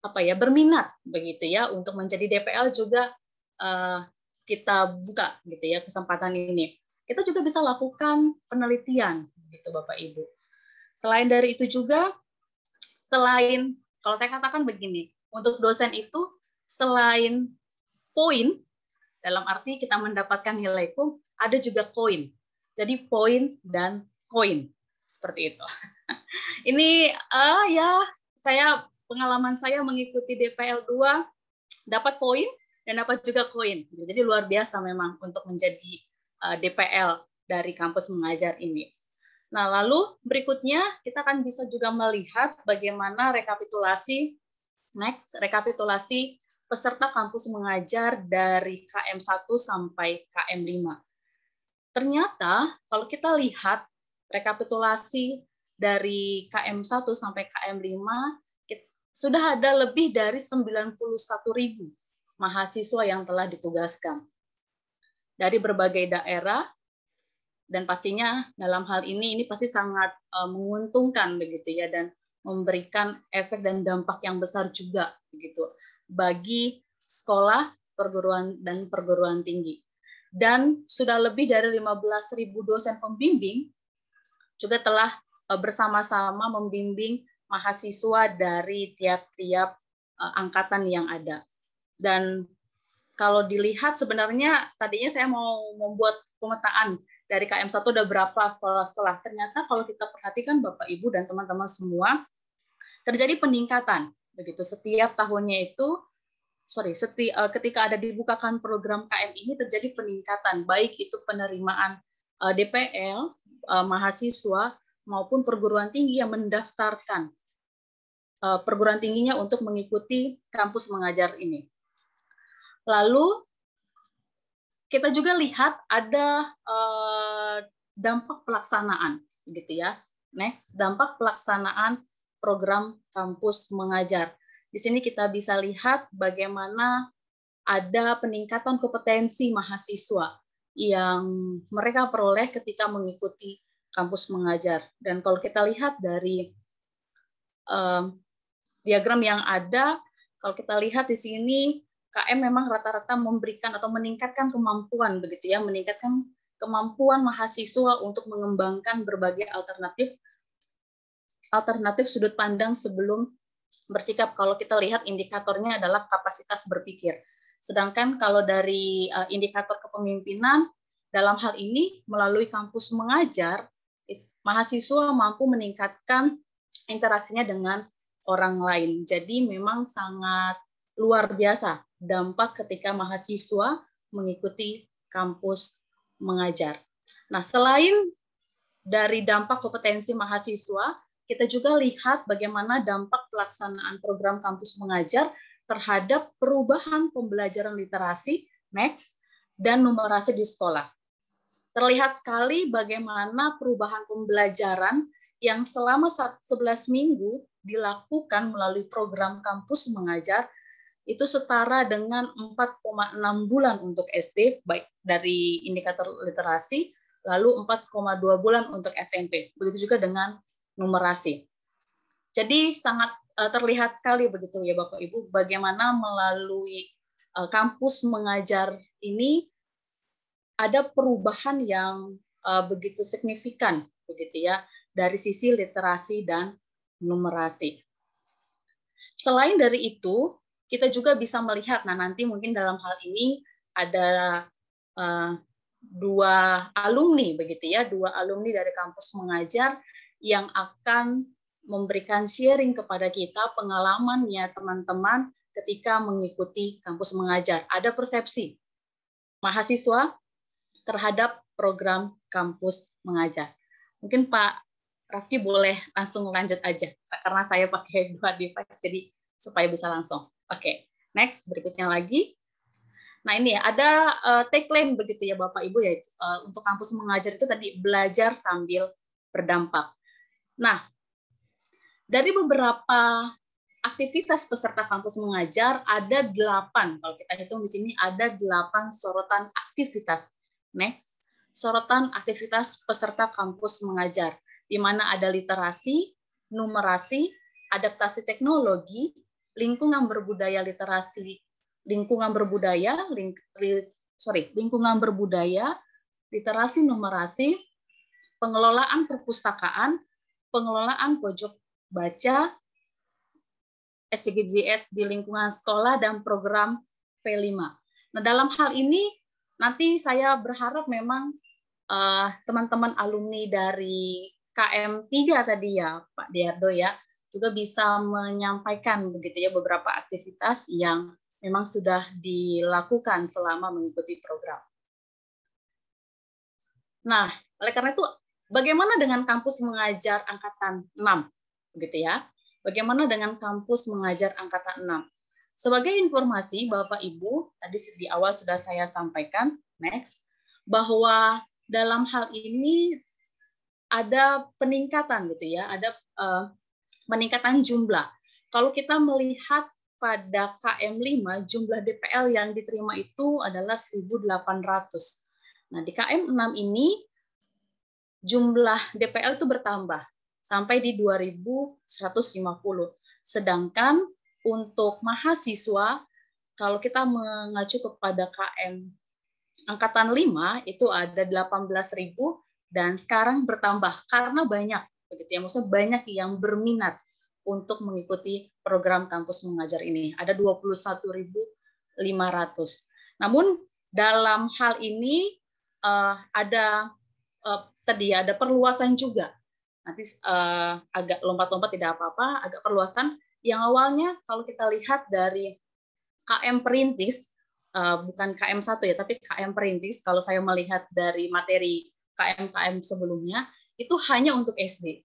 apa ya berminat begitu ya untuk menjadi DPL juga uh, kita buka gitu ya kesempatan ini. Kita juga bisa lakukan penelitian gitu Bapak Ibu. Selain dari itu juga selain kalau saya katakan begini, untuk dosen itu selain poin dalam arti kita mendapatkan nilai pun ada juga koin. Jadi poin dan koin seperti itu. Ini uh, ya saya pengalaman saya mengikuti DPL 2 dapat poin dan dapat juga koin. Jadi luar biasa memang untuk menjadi eh, DPL dari kampus mengajar ini. Nah, lalu berikutnya kita akan bisa juga melihat bagaimana rekapitulasi next rekapitulasi peserta kampus mengajar dari KM1 sampai KM5. Ternyata kalau kita lihat rekapitulasi dari KM1 sampai KM5 sudah ada lebih dari 91 ribu mahasiswa yang telah ditugaskan dari berbagai daerah dan pastinya dalam hal ini ini pasti sangat eh, menguntungkan begitu ya dan memberikan efek dan dampak yang besar juga begitu bagi sekolah perguruan dan perguruan tinggi dan sudah lebih dari 15.000 dosen pembimbing juga telah eh, bersama-sama membimbing mahasiswa dari tiap-tiap eh, angkatan yang ada. Dan kalau dilihat sebenarnya tadinya saya mau membuat pemetaan dari KM1 ada berapa sekolah-sekolah. Ternyata kalau kita perhatikan Bapak Ibu dan teman-teman semua terjadi peningkatan begitu setiap tahunnya itu sorry seti, uh, ketika ada dibukakan program KM ini terjadi peningkatan baik itu penerimaan uh, eh, DPL uh, eh, mahasiswa maupun perguruan tinggi yang mendaftarkan uh, perguruan tingginya untuk mengikuti kampus mengajar ini Lalu kita juga lihat ada eh, dampak pelaksanaan, gitu ya. Next, dampak pelaksanaan program kampus mengajar. Di sini kita bisa lihat bagaimana ada peningkatan kompetensi mahasiswa yang mereka peroleh ketika mengikuti kampus mengajar. Dan kalau kita lihat dari um, diagram yang ada, kalau kita lihat di sini KM memang rata-rata memberikan atau meningkatkan kemampuan begitu ya, meningkatkan kemampuan mahasiswa untuk mengembangkan berbagai alternatif alternatif sudut pandang sebelum bersikap. Kalau kita lihat indikatornya adalah kapasitas berpikir. Sedangkan kalau dari eh, indikator kepemimpinan dalam hal ini melalui kampus mengajar mahasiswa mampu meningkatkan interaksinya dengan orang lain. Jadi memang sangat luar biasa dampak ketika mahasiswa mengikuti kampus mengajar. Nah, selain dari dampak kompetensi mahasiswa, kita juga lihat bagaimana dampak pelaksanaan program kampus mengajar terhadap perubahan pembelajaran literasi next dan numerasi di sekolah. Terlihat sekali bagaimana perubahan pembelajaran yang selama 11 minggu dilakukan melalui program kampus mengajar itu setara dengan 4,6 bulan untuk SD baik dari indikator literasi lalu 4,2 bulan untuk SMP begitu juga dengan numerasi jadi sangat eh, terlihat sekali begitu ya Bapak Ibu bagaimana melalui eh, kampus mengajar ini ada perubahan yang eh, begitu signifikan begitu ya dari sisi literasi dan numerasi. Selain dari itu, kita juga bisa melihat nah nanti mungkin dalam hal ini ada uh, dua alumni begitu ya dua alumni dari kampus mengajar yang akan memberikan sharing kepada kita pengalamannya teman-teman ketika mengikuti kampus mengajar ada persepsi mahasiswa terhadap program kampus mengajar mungkin Pak Rafki boleh langsung lanjut aja karena saya pakai dua device jadi supaya bisa langsung Oke, okay. next berikutnya lagi. Nah ini ya, ada uh, eh, tagline begitu ya Bapak Ibu ya uh, untuk kampus mengajar itu tadi belajar sambil berdampak. Nah dari beberapa aktivitas peserta kampus mengajar ada delapan kalau kita hitung di sini ada delapan sorotan aktivitas. Next sorotan aktivitas peserta kampus mengajar di mana ada literasi, numerasi, adaptasi teknologi, lingkungan berbudaya literasi, lingkungan berbudaya, ling, li, sorry, lingkungan berbudaya, literasi numerasi, pengelolaan perpustakaan, pengelolaan pojok baca, SCGBJS di lingkungan sekolah dan program P5. Nah, dalam hal ini nanti saya berharap memang eh, teman-teman uh, alumni dari KM3 tadi ya, Pak Diardo ya, juga bisa menyampaikan begitu ya beberapa aktivitas yang memang sudah dilakukan selama mengikuti program. Nah, oleh karena itu bagaimana dengan kampus mengajar angkatan 6 begitu ya? Bagaimana dengan kampus mengajar angkatan 6? Sebagai informasi Bapak Ibu, tadi di awal sudah saya sampaikan, next, bahwa dalam hal ini ada peningkatan gitu ya, ada uh, peningkatan jumlah. Kalau kita melihat pada KM5 jumlah DPL yang diterima itu adalah 1.800. Nah, di KM6 ini jumlah DPL itu bertambah sampai di 2.150. Sedangkan untuk mahasiswa kalau kita mengacu kepada KM angkatan 5 itu ada 18.000 dan sekarang bertambah karena banyak begitu ya maksudnya banyak yang berminat untuk mengikuti program kampus mengajar ini ada 21.500 namun dalam hal ini uh, ada uh, tadi ada perluasan juga nanti uh, agak lompat-lompat tidak apa-apa agak perluasan yang awalnya kalau kita lihat dari KM Perintis uh, bukan KM1 ya tapi KM Perintis kalau saya melihat dari materi KM-KM sebelumnya itu hanya untuk SD.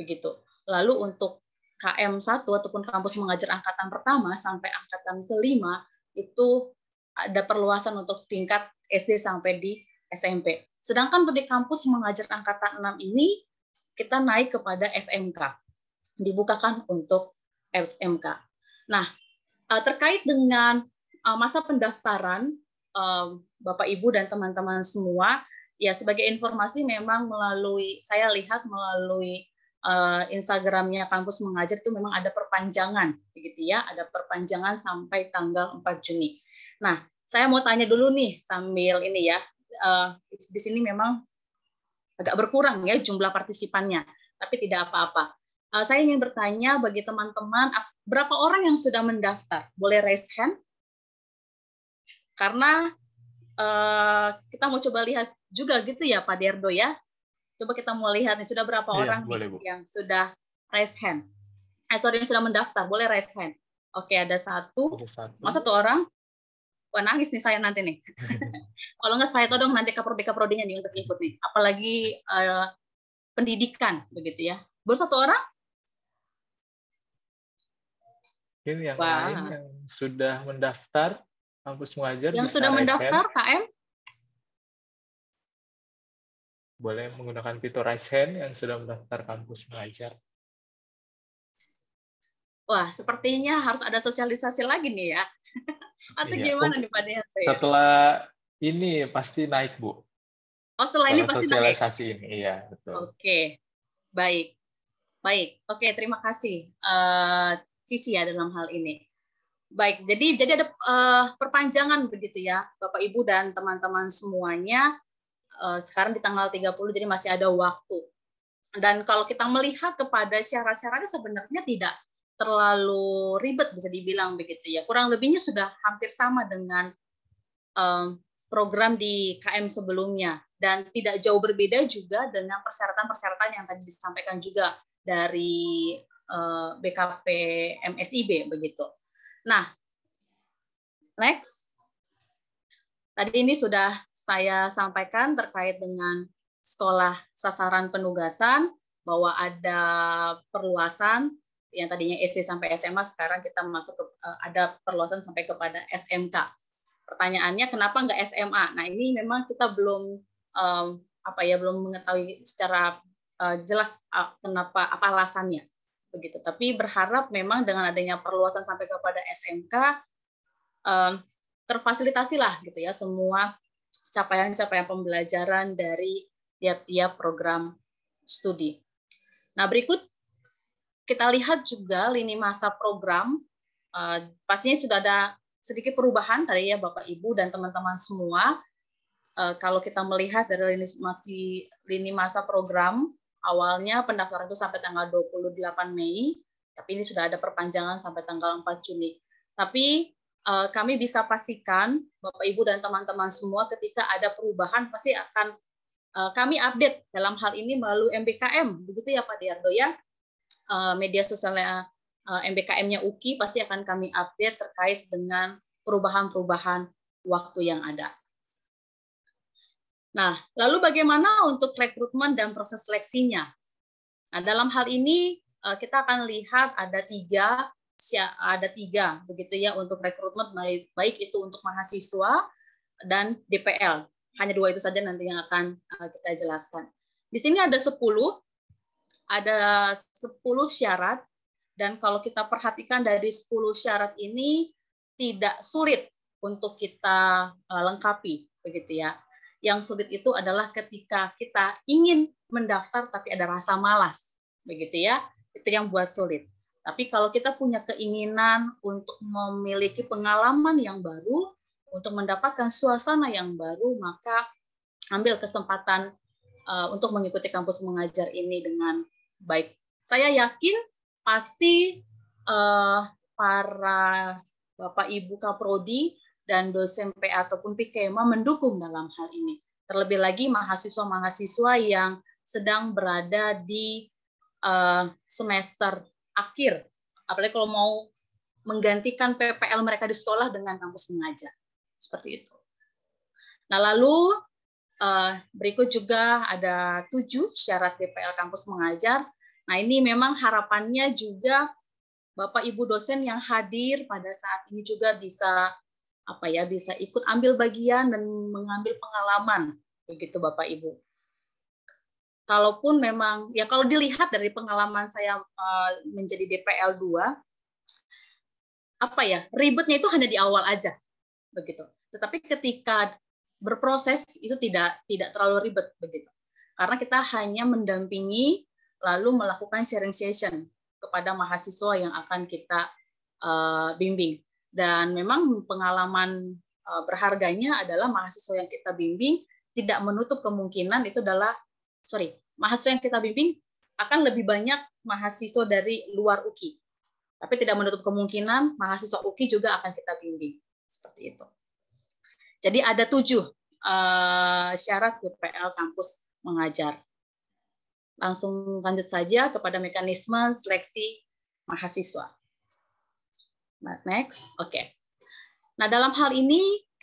Begitu. Lalu untuk KM1 ataupun kampus mengajar angkatan pertama sampai angkatan kelima itu ada perluasan untuk tingkat SD sampai di SMP. Sedangkan untuk di kampus mengajar angkatan 6 ini kita naik kepada SMK. Dibukakan untuk SMK. Nah, eh, terkait dengan eh, masa pendaftaran eh, Bapak Ibu dan teman-teman semua ya sebagai informasi memang melalui saya lihat melalui uh, Instagramnya kampus mengajar itu memang ada perpanjangan gitu ya ada perpanjangan sampai tanggal 4 Juni. Nah saya mau tanya dulu nih sambil ini ya uh, di sini memang agak berkurang ya jumlah partisipannya tapi tidak apa-apa. Uh, saya ingin bertanya bagi teman-teman berapa orang yang sudah mendaftar boleh raise hand karena Eh, kita mau coba lihat juga gitu ya Pak Derdo ya. Coba kita mau lihat nih sudah berapa iya, orang boleh, nih, yang sudah raise hand. Eh, sorry yang sudah mendaftar, boleh raise hand. Oke, ada satu. satu. Masa satu orang? Wah, nangis nih saya nanti nih. Kalau nggak saya todong nanti kaprodi-kaprodinya nih untuk ikut nih. Apalagi uh, pendidikan begitu ya. Baru satu orang?
Ini yang Wah. lain yang sudah mendaftar kampus mengajar yang sudah mendaftar KM boleh menggunakan fitur raise hand yang sudah mendaftar kampus mengajar
wah sepertinya harus ada sosialisasi lagi nih ya
atau iya. gimana nih Pak iya. setelah ini pasti naik Bu
oh setelah, ini pasti
sosialisasi naik ini iya betul
oke baik baik oke terima kasih uh, Cici ya dalam hal ini Baik, jadi jadi ada uh, perpanjangan begitu ya, Bapak Ibu dan teman-teman semuanya. Uh, sekarang di tanggal 30 jadi masih ada waktu. Dan kalau kita melihat kepada syarat-syaratnya sebenarnya tidak terlalu ribet bisa dibilang begitu ya. Kurang lebihnya sudah hampir sama dengan um, program di KM sebelumnya dan tidak jauh berbeda juga dengan persyaratan-persyaratan yang tadi disampaikan juga dari uh, BKP MSIB begitu. Nah, next. Tadi ini sudah saya sampaikan terkait dengan sekolah sasaran penugasan bahwa ada perluasan yang tadinya SD sampai SMA sekarang kita masuk ke, eh, ada perluasan sampai kepada SMK. Pertanyaannya kenapa nggak SMA? Nah ini memang kita belum um, apa ya belum mengetahui secara uh, jelas uh, kenapa apa alasannya begitu. Tapi berharap memang dengan adanya perluasan sampai kepada SMK um, eh, terfasilitasilah gitu ya semua capaian-capaian pembelajaran dari tiap-tiap program studi. Nah berikut kita lihat juga lini masa program eh, pastinya sudah ada sedikit perubahan tadi ya Bapak Ibu dan teman-teman semua. Uh, kalau kita melihat dari lini, masih lini masa program Awalnya pendaftaran itu sampai tanggal 28 Mei, tapi ini sudah ada perpanjangan sampai tanggal 4 Juni. Tapi uh, kami bisa pastikan Bapak Ibu dan teman-teman semua ketika ada perubahan pasti akan uh, kami update dalam hal ini melalui MBKM, begitu ya Pak Diardo ya. Uh, media sosialnya uh, MBKM-nya UKI pasti akan kami update terkait dengan perubahan-perubahan waktu yang ada. Nah, lalu bagaimana untuk rekrutmen dan proses seleksinya? Nah, dalam hal ini eh, kita akan lihat ada tiga ada tiga begitu ya untuk rekrutmen baik, baik itu untuk mahasiswa dan DPL. Hanya dua itu saja nanti yang akan eh, kita jelaskan. Di sini ada sepuluh, ada sepuluh syarat dan kalau kita perhatikan dari sepuluh syarat ini tidak sulit untuk kita eh, lengkapi begitu ya. Yang sulit itu adalah ketika kita ingin mendaftar tapi ada rasa malas, begitu ya. Itu yang buat sulit. Tapi kalau kita punya keinginan untuk memiliki pengalaman yang baru, untuk mendapatkan suasana yang baru, maka ambil kesempatan uh, untuk mengikuti kampus mengajar ini dengan baik. Saya yakin pasti uh, para Bapak Ibu Kaprodi dan dosen PA ataupun PKMA mendukung dalam hal ini. Terlebih lagi mahasiswa-mahasiswa yang sedang berada di uh, semester akhir, apalagi kalau mau menggantikan PPL mereka di sekolah dengan kampus mengajar. Seperti itu. Nah, lalu uh, berikut juga ada tujuh syarat PPL kampus mengajar. Nah, ini memang harapannya juga Bapak Ibu dosen yang hadir pada saat ini juga bisa apa ya bisa ikut ambil bagian dan mengambil pengalaman begitu Bapak Ibu. Kalaupun memang ya kalau dilihat dari pengalaman saya eh, menjadi DPL 2 apa ya ribetnya itu hanya di awal aja begitu. Tetapi ketika berproses itu tidak tidak terlalu ribet begitu. Karena kita hanya mendampingi lalu melakukan sharing session kepada mahasiswa yang akan kita uh, bimbing dan memang pengalaman eh, berharganya adalah mahasiswa yang kita bimbing tidak menutup kemungkinan itu adalah sorry mahasiswa yang kita bimbing akan lebih banyak mahasiswa dari luar UKI. Tapi tidak menutup kemungkinan mahasiswa UKI juga akan kita bimbing seperti itu. Jadi ada tujuh uh, syarat UPL kampus mengajar. Langsung lanjut saja kepada mekanisme seleksi mahasiswa. Next, oke. Okay. Nah, dalam hal ini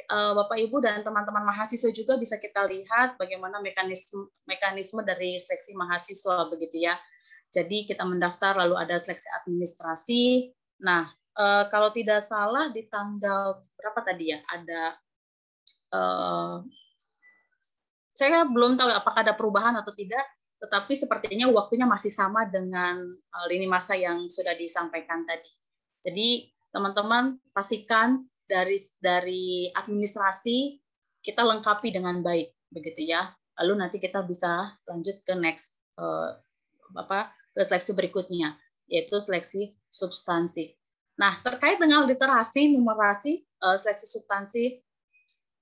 eh, Bapak Ibu dan teman-teman mahasiswa juga bisa kita lihat bagaimana mekanisme mekanisme dari seleksi mahasiswa begitu ya. Jadi kita mendaftar lalu ada seleksi administrasi. Nah, eh, kalau tidak salah di tanggal berapa tadi ya? Ada uh, saya belum tahu apakah ada perubahan atau tidak, tetapi sepertinya waktunya masih sama dengan lini masa yang sudah disampaikan tadi. Jadi teman-teman pastikan dari dari administrasi kita lengkapi dengan baik begitu ya lalu nanti kita bisa lanjut ke next uh, apa seleksi berikutnya yaitu seleksi substansi nah terkait dengan literasi numerasi uh, seleksi substansi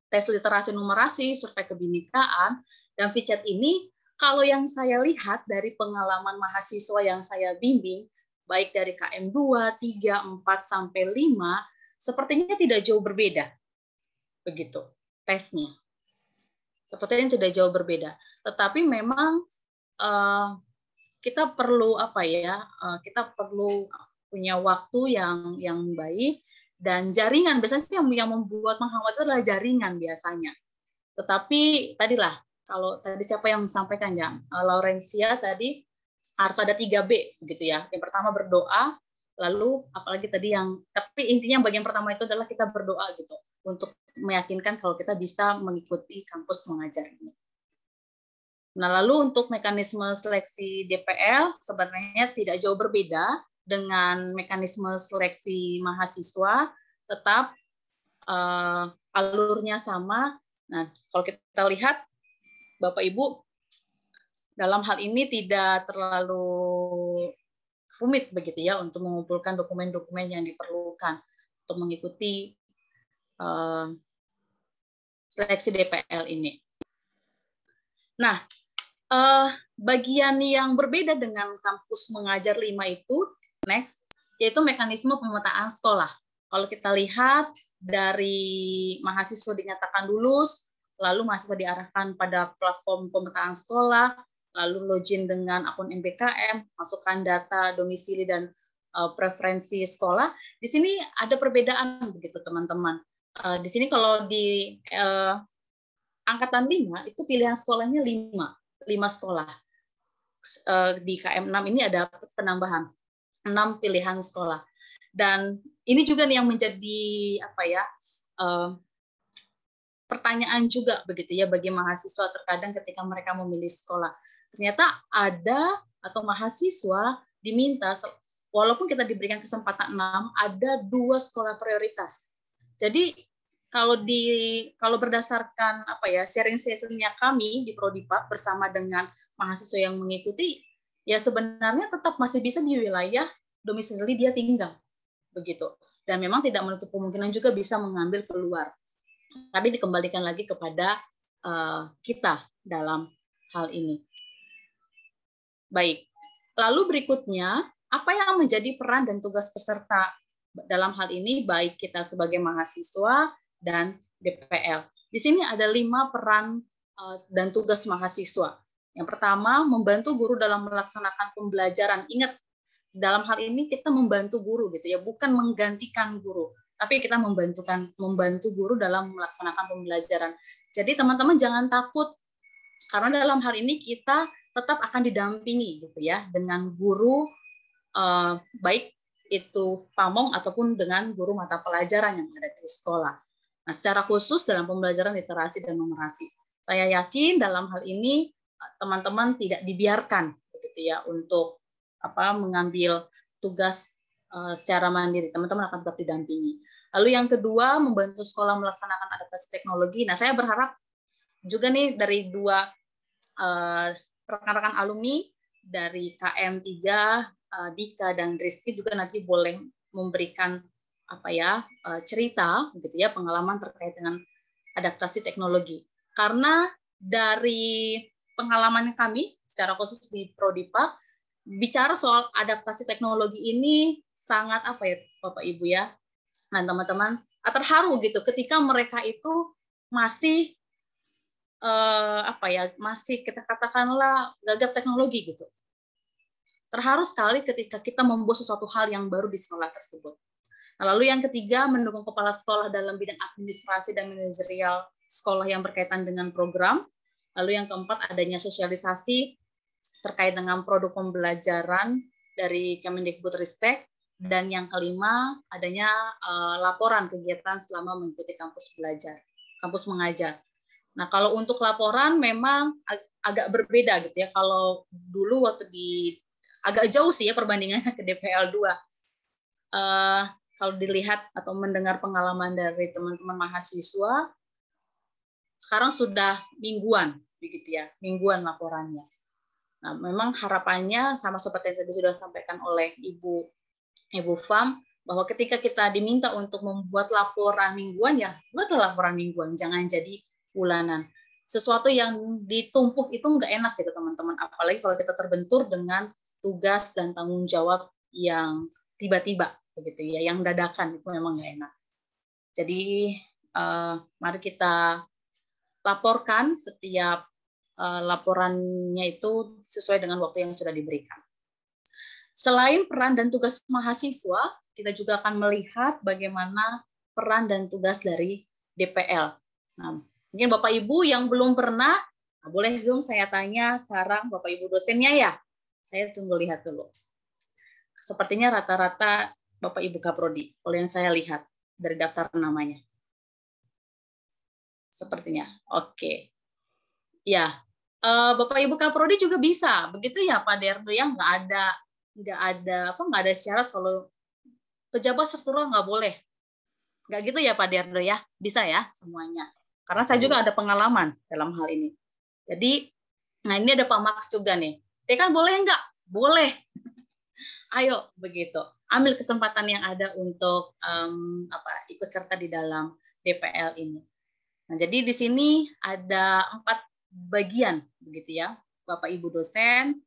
tes literasi numerasi survei kebinekaan dan VChat ini kalau yang saya lihat dari pengalaman mahasiswa yang saya bimbing baik dari KM 2, 3, 4 sampai 5 sepertinya tidak jauh berbeda. Begitu tesnya. Sepertinya tidak jauh berbeda. Tetapi memang uh, kita perlu apa ya? Uh, kita perlu punya waktu yang yang baik dan jaringan biasanya yang, yang membuat menghambat itu adalah jaringan biasanya. Tetapi tadilah kalau tadi siapa yang sampaikan ya Laurencia tadi harus ada 3B gitu ya. Yang pertama berdoa, lalu apalagi tadi yang tapi intinya bagian pertama itu adalah kita berdoa gitu untuk meyakinkan kalau kita bisa mengikuti kampus mengajar ini. Nah, lalu untuk mekanisme seleksi DPL sebenarnya tidak jauh berbeda dengan mekanisme seleksi mahasiswa, tetap uh, alurnya sama. Nah, kalau kita lihat Bapak Ibu dalam hal ini tidak terlalu rumit begitu ya untuk mengumpulkan dokumen-dokumen yang diperlukan untuk mengikuti uh, seleksi DPL ini. Nah, uh, bagian yang berbeda dengan kampus mengajar lima itu next yaitu mekanisme pemetaan sekolah. Kalau kita lihat dari mahasiswa dinyatakan lulus, lalu mahasiswa diarahkan pada platform pemetaan sekolah, lalu login dengan akun MBKM, masukkan data domisili dan uh, preferensi sekolah. Di sini ada perbedaan begitu teman-teman. Uh, di sini kalau di uh, angkatan 5 itu pilihan sekolahnya 5, 5 sekolah. Uh, di KM 6 ini ada penambahan 6 pilihan sekolah. Dan ini juga nih yang menjadi apa ya? Uh, pertanyaan juga begitu ya bagi mahasiswa terkadang ketika mereka memilih sekolah ternyata ada atau mahasiswa diminta walaupun kita diberikan kesempatan enam, ada dua sekolah prioritas. Jadi kalau di kalau berdasarkan apa ya sharing sessionnya kami di Pak bersama dengan mahasiswa yang mengikuti ya sebenarnya tetap masih bisa di wilayah domisili dia tinggal begitu dan memang tidak menutup kemungkinan juga bisa mengambil keluar tapi dikembalikan lagi kepada uh, kita dalam hal ini Baik. Lalu berikutnya, apa yang menjadi peran dan tugas peserta dalam hal ini baik kita sebagai mahasiswa dan DPL. Di sini ada lima peran eh, dan tugas mahasiswa. Yang pertama, membantu guru dalam melaksanakan pembelajaran. Ingat, dalam hal ini kita membantu guru gitu ya, bukan menggantikan guru, tapi kita membantukan membantu guru dalam melaksanakan pembelajaran. Jadi teman-teman jangan takut karena dalam hal ini kita tetap akan didampingi gitu ya dengan guru eh, baik itu pamong ataupun dengan guru mata pelajaran yang ada di sekolah. Nah, secara khusus dalam pembelajaran literasi dan numerasi. Saya yakin dalam hal ini eh, teman-teman tidak dibiarkan begitu ya untuk apa mengambil tugas uh, secara mandiri. Teman-teman akan tetap didampingi. Lalu yang kedua, membantu sekolah melaksanakan adaptasi teknologi. Nah, saya berharap juga nih dari dua uh, rekan-rekan alumni dari KM3 eh, Dika dan Rizky juga nanti boleh memberikan apa ya eh, cerita gitu ya pengalaman terkait dengan adaptasi teknologi karena dari pengalaman kami secara khusus di Prodipa bicara soal adaptasi teknologi ini sangat apa ya Bapak Ibu ya dan teman-teman terharu gitu ketika mereka itu masih eh, apa ya masih kita katakanlah gagap teknologi gitu. Terharu sekali ketika kita membuat sesuatu hal yang baru di sekolah tersebut. Nah, lalu yang ketiga mendukung kepala sekolah dalam bidang administrasi dan manajerial sekolah yang berkaitan dengan program. Lalu yang keempat adanya sosialisasi terkait dengan produk pembelajaran dari Kemendikbud Ristek. dan yang kelima adanya uh, laporan kegiatan selama mengikuti kampus belajar, kampus mengajar. Nah, kalau untuk laporan memang agak berbeda gitu ya. Kalau dulu waktu di agak jauh sih ya perbandingannya ke DPL 2. Uh, eh, kalau dilihat atau mendengar pengalaman dari teman-teman mahasiswa, sekarang sudah mingguan begitu ya, mingguan laporannya. Nah, memang harapannya sama seperti yang tadi sudah sampaikan oleh Ibu Ibu Fam, bahwa ketika kita diminta untuk membuat laporan mingguan ya buatlah laporan mingguan jangan jadi bulanan. Sesuatu yang ditumpuk itu nggak enak gitu teman-teman. Apalagi kalau kita terbentur dengan tugas dan tanggung jawab yang tiba-tiba begitu ya, yang dadakan itu memang nggak enak. Jadi uh, mari kita laporkan setiap uh, laporannya itu sesuai dengan waktu yang sudah diberikan. Selain peran dan tugas mahasiswa, kita juga akan melihat bagaimana peran dan tugas dari DPL. Nah, Mungkin Bapak Ibu yang belum pernah, nah boleh dong saya tanya sekarang Bapak Ibu dosennya ya. Saya tunggu lihat dulu. Sepertinya rata-rata Bapak Ibu Kaprodi, oleh yang saya lihat dari daftar namanya. Sepertinya, oke. Ya, eh, Bapak Ibu Kaprodi juga bisa, begitu ya Pak Derdo yang nggak ada nggak ada apa nggak ada syarat kalau pejabat struktural nggak boleh, nggak gitu ya Pak Derdo ya, bisa ya semuanya. Karena saya juga ada pengalaman dalam hal ini. Jadi, nah ini ada Pak Max juga nih. Dia kan boleh nggak? Boleh. Ayo begitu. Ambil kesempatan yang ada untuk um, apa ikut serta di dalam DPL ini. Nah, jadi di sini ada empat bagian begitu ya. Bapak Ibu dosen,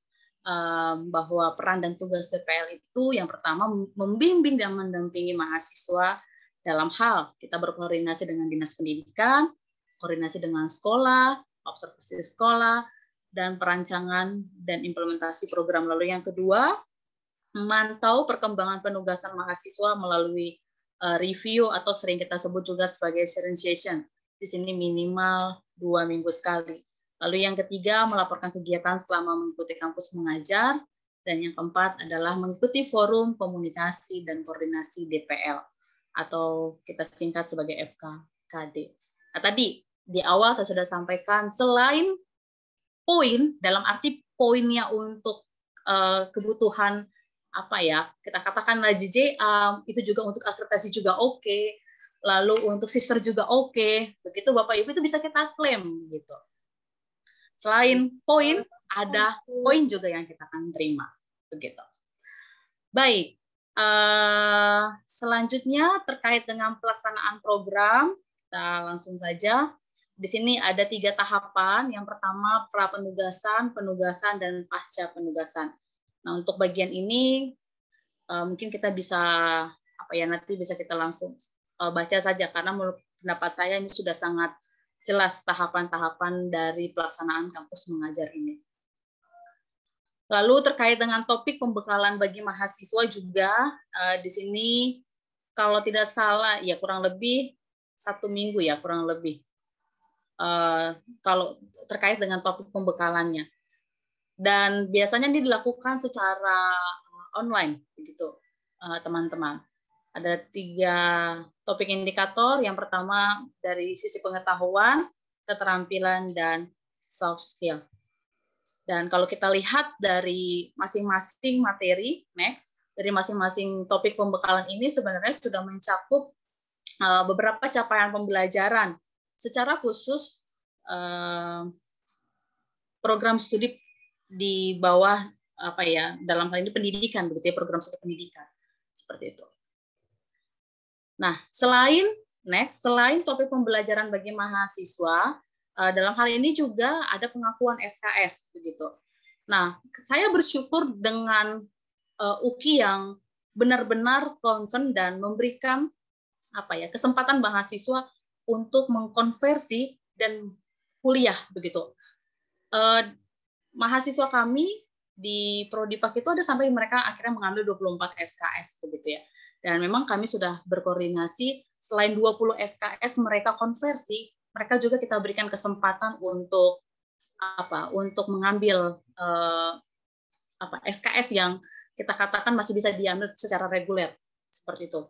um, bahwa peran dan tugas DPL itu yang pertama membimbing dan mendampingi mahasiswa dalam hal kita berkoordinasi dengan dinas pendidikan, koordinasi dengan sekolah, observasi sekolah, dan perancangan dan implementasi program. Lalu yang kedua, memantau perkembangan penugasan mahasiswa melalui uh, review atau sering kita sebut juga sebagai sharing Di sini minimal dua minggu sekali. Lalu yang ketiga, melaporkan kegiatan selama mengikuti kampus mengajar. Dan yang keempat adalah mengikuti forum komunikasi dan koordinasi DPL atau kita singkat sebagai FKKD. Nah, tadi di awal saya sudah sampaikan selain poin dalam arti poinnya untuk uh, kebutuhan apa ya kita katakanlah JJ um, itu juga untuk akreditasi juga oke okay, lalu untuk sister juga oke okay. begitu bapak ibu itu bisa kita klaim gitu selain poin ada poin juga yang kita akan terima begitu baik uh, selanjutnya terkait dengan pelaksanaan program kita langsung saja di sini ada tiga tahapan. Yang pertama pra penugasan, penugasan, dan pasca penugasan. Nah untuk bagian ini eh, mungkin kita bisa apa ya nanti bisa kita langsung eh, baca saja karena menurut pendapat saya ini sudah sangat jelas tahapan-tahapan dari pelaksanaan kampus mengajar ini. Lalu terkait dengan topik pembekalan bagi mahasiswa juga eh, di sini kalau tidak salah ya kurang lebih satu minggu ya kurang lebih Eh, kalau terkait dengan topik pembekalannya. Dan biasanya ini dilakukan secara eh, online, begitu eh, teman-teman. Ada tiga topik indikator. Yang pertama dari sisi pengetahuan, keterampilan, dan soft skill. Dan kalau kita lihat dari masing-masing materi, next, dari masing-masing topik pembekalan ini sebenarnya sudah mencakup beberapa capaian pembelajaran secara khusus eh, program studi di bawah apa ya dalam hal ini pendidikan begitu ya program studi pendidikan seperti itu. Nah selain next selain topik pembelajaran bagi mahasiswa eh, dalam hal ini juga ada pengakuan SKS begitu. Nah saya bersyukur dengan eh, UKI yang benar-benar concern dan memberikan apa ya kesempatan mahasiswa untuk mengkonversi dan kuliah begitu. Eh, mahasiswa kami di Prodi Pak itu ada sampai mereka akhirnya mengambil 24 SKS begitu ya. Dan memang kami sudah berkoordinasi selain 20 SKS mereka konversi, mereka juga kita berikan kesempatan untuk apa? Untuk mengambil eh, apa SKS yang kita katakan masih bisa diambil secara reguler seperti itu.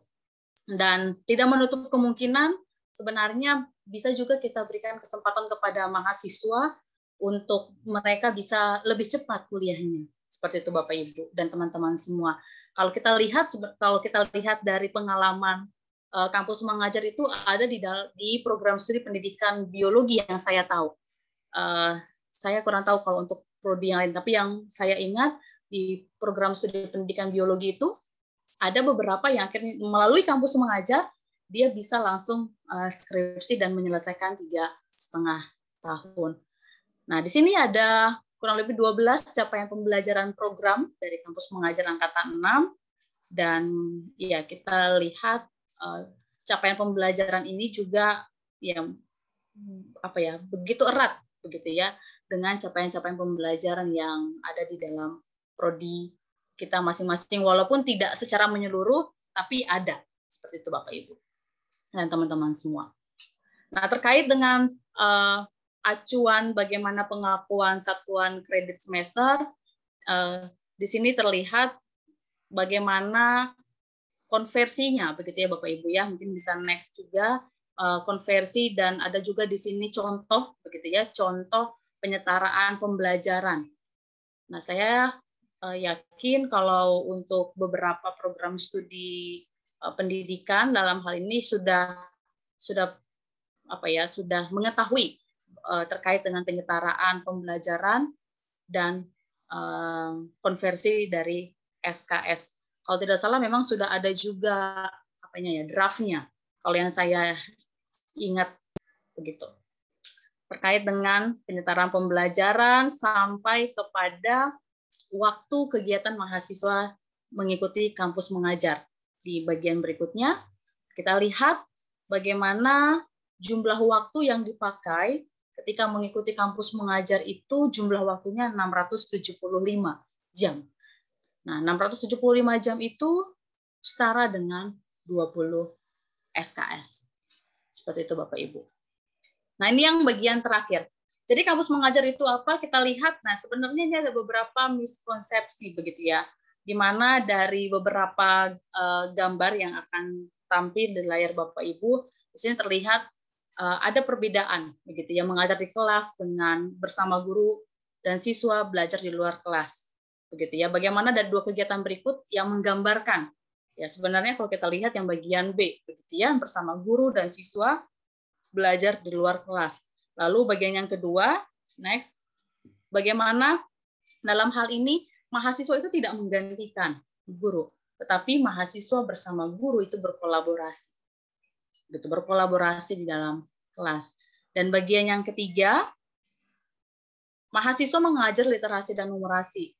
Dan tidak menutup kemungkinan sebenarnya bisa juga kita berikan kesempatan kepada mahasiswa untuk mereka bisa lebih cepat kuliahnya. Seperti itu Bapak Ibu dan teman-teman semua. Kalau kita lihat kalau kita lihat dari pengalaman eh, kampus mengajar itu ada di di program studi pendidikan biologi yang saya tahu. Eh, saya kurang tahu kalau untuk prodi yang lain, tapi yang saya ingat di program studi pendidikan biologi itu ada beberapa yang akhirnya melalui kampus mengajar dia bisa langsung uh, skripsi dan menyelesaikan tiga setengah tahun. Nah, di sini ada kurang lebih 12 capaian pembelajaran program dari kampus mengajar angkatan 6 dan ya kita lihat uh, capaian pembelajaran ini juga yang apa ya begitu erat begitu ya dengan capaian-capaian pembelajaran yang ada di dalam prodi kita masing-masing walaupun tidak secara menyeluruh tapi ada seperti itu Bapak Ibu dan teman-teman semua. Nah, terkait dengan uh, acuan bagaimana pengakuan satuan kredit semester, uh, di sini terlihat bagaimana konversinya, begitu ya Bapak Ibu ya, mungkin bisa next juga uh, konversi dan ada juga di sini contoh, begitu ya, contoh penyetaraan pembelajaran. Nah, saya yakin kalau untuk beberapa program studi Eh, pendidikan dalam hal ini sudah sudah apa ya sudah mengetahui eh, terkait dengan penyetaraan pembelajaran dan eh, konversi dari SKS. Kalau tidak salah memang sudah ada juga apanya ya draftnya. Kalau yang saya ingat begitu terkait dengan penyetaraan pembelajaran sampai kepada waktu kegiatan mahasiswa mengikuti kampus mengajar di bagian berikutnya kita lihat bagaimana jumlah waktu yang dipakai ketika mengikuti kampus mengajar itu jumlah waktunya 675 jam. Nah, 675 jam itu setara dengan 20 SKS. Seperti itu Bapak Ibu. Nah, ini yang bagian terakhir. Jadi kampus mengajar itu apa? Kita lihat. Nah, sebenarnya ini ada beberapa miskonsepsi begitu ya di mana dari beberapa uh, gambar yang akan tampil di layar Bapak Ibu, di sini terlihat uh, ada perbedaan begitu yang mengajar di kelas dengan bersama guru dan siswa belajar di luar kelas. Begitu ya. Bagaimana ada dua kegiatan berikut yang menggambarkan ya sebenarnya kalau kita lihat yang bagian B begitu ya bersama guru dan siswa belajar di luar kelas. Lalu bagian yang kedua, next, bagaimana dalam hal ini mahasiswa itu tidak menggantikan guru, tetapi mahasiswa bersama guru itu berkolaborasi. Itu berkolaborasi di dalam kelas. Dan bagian yang ketiga, mahasiswa mengajar literasi dan numerasi.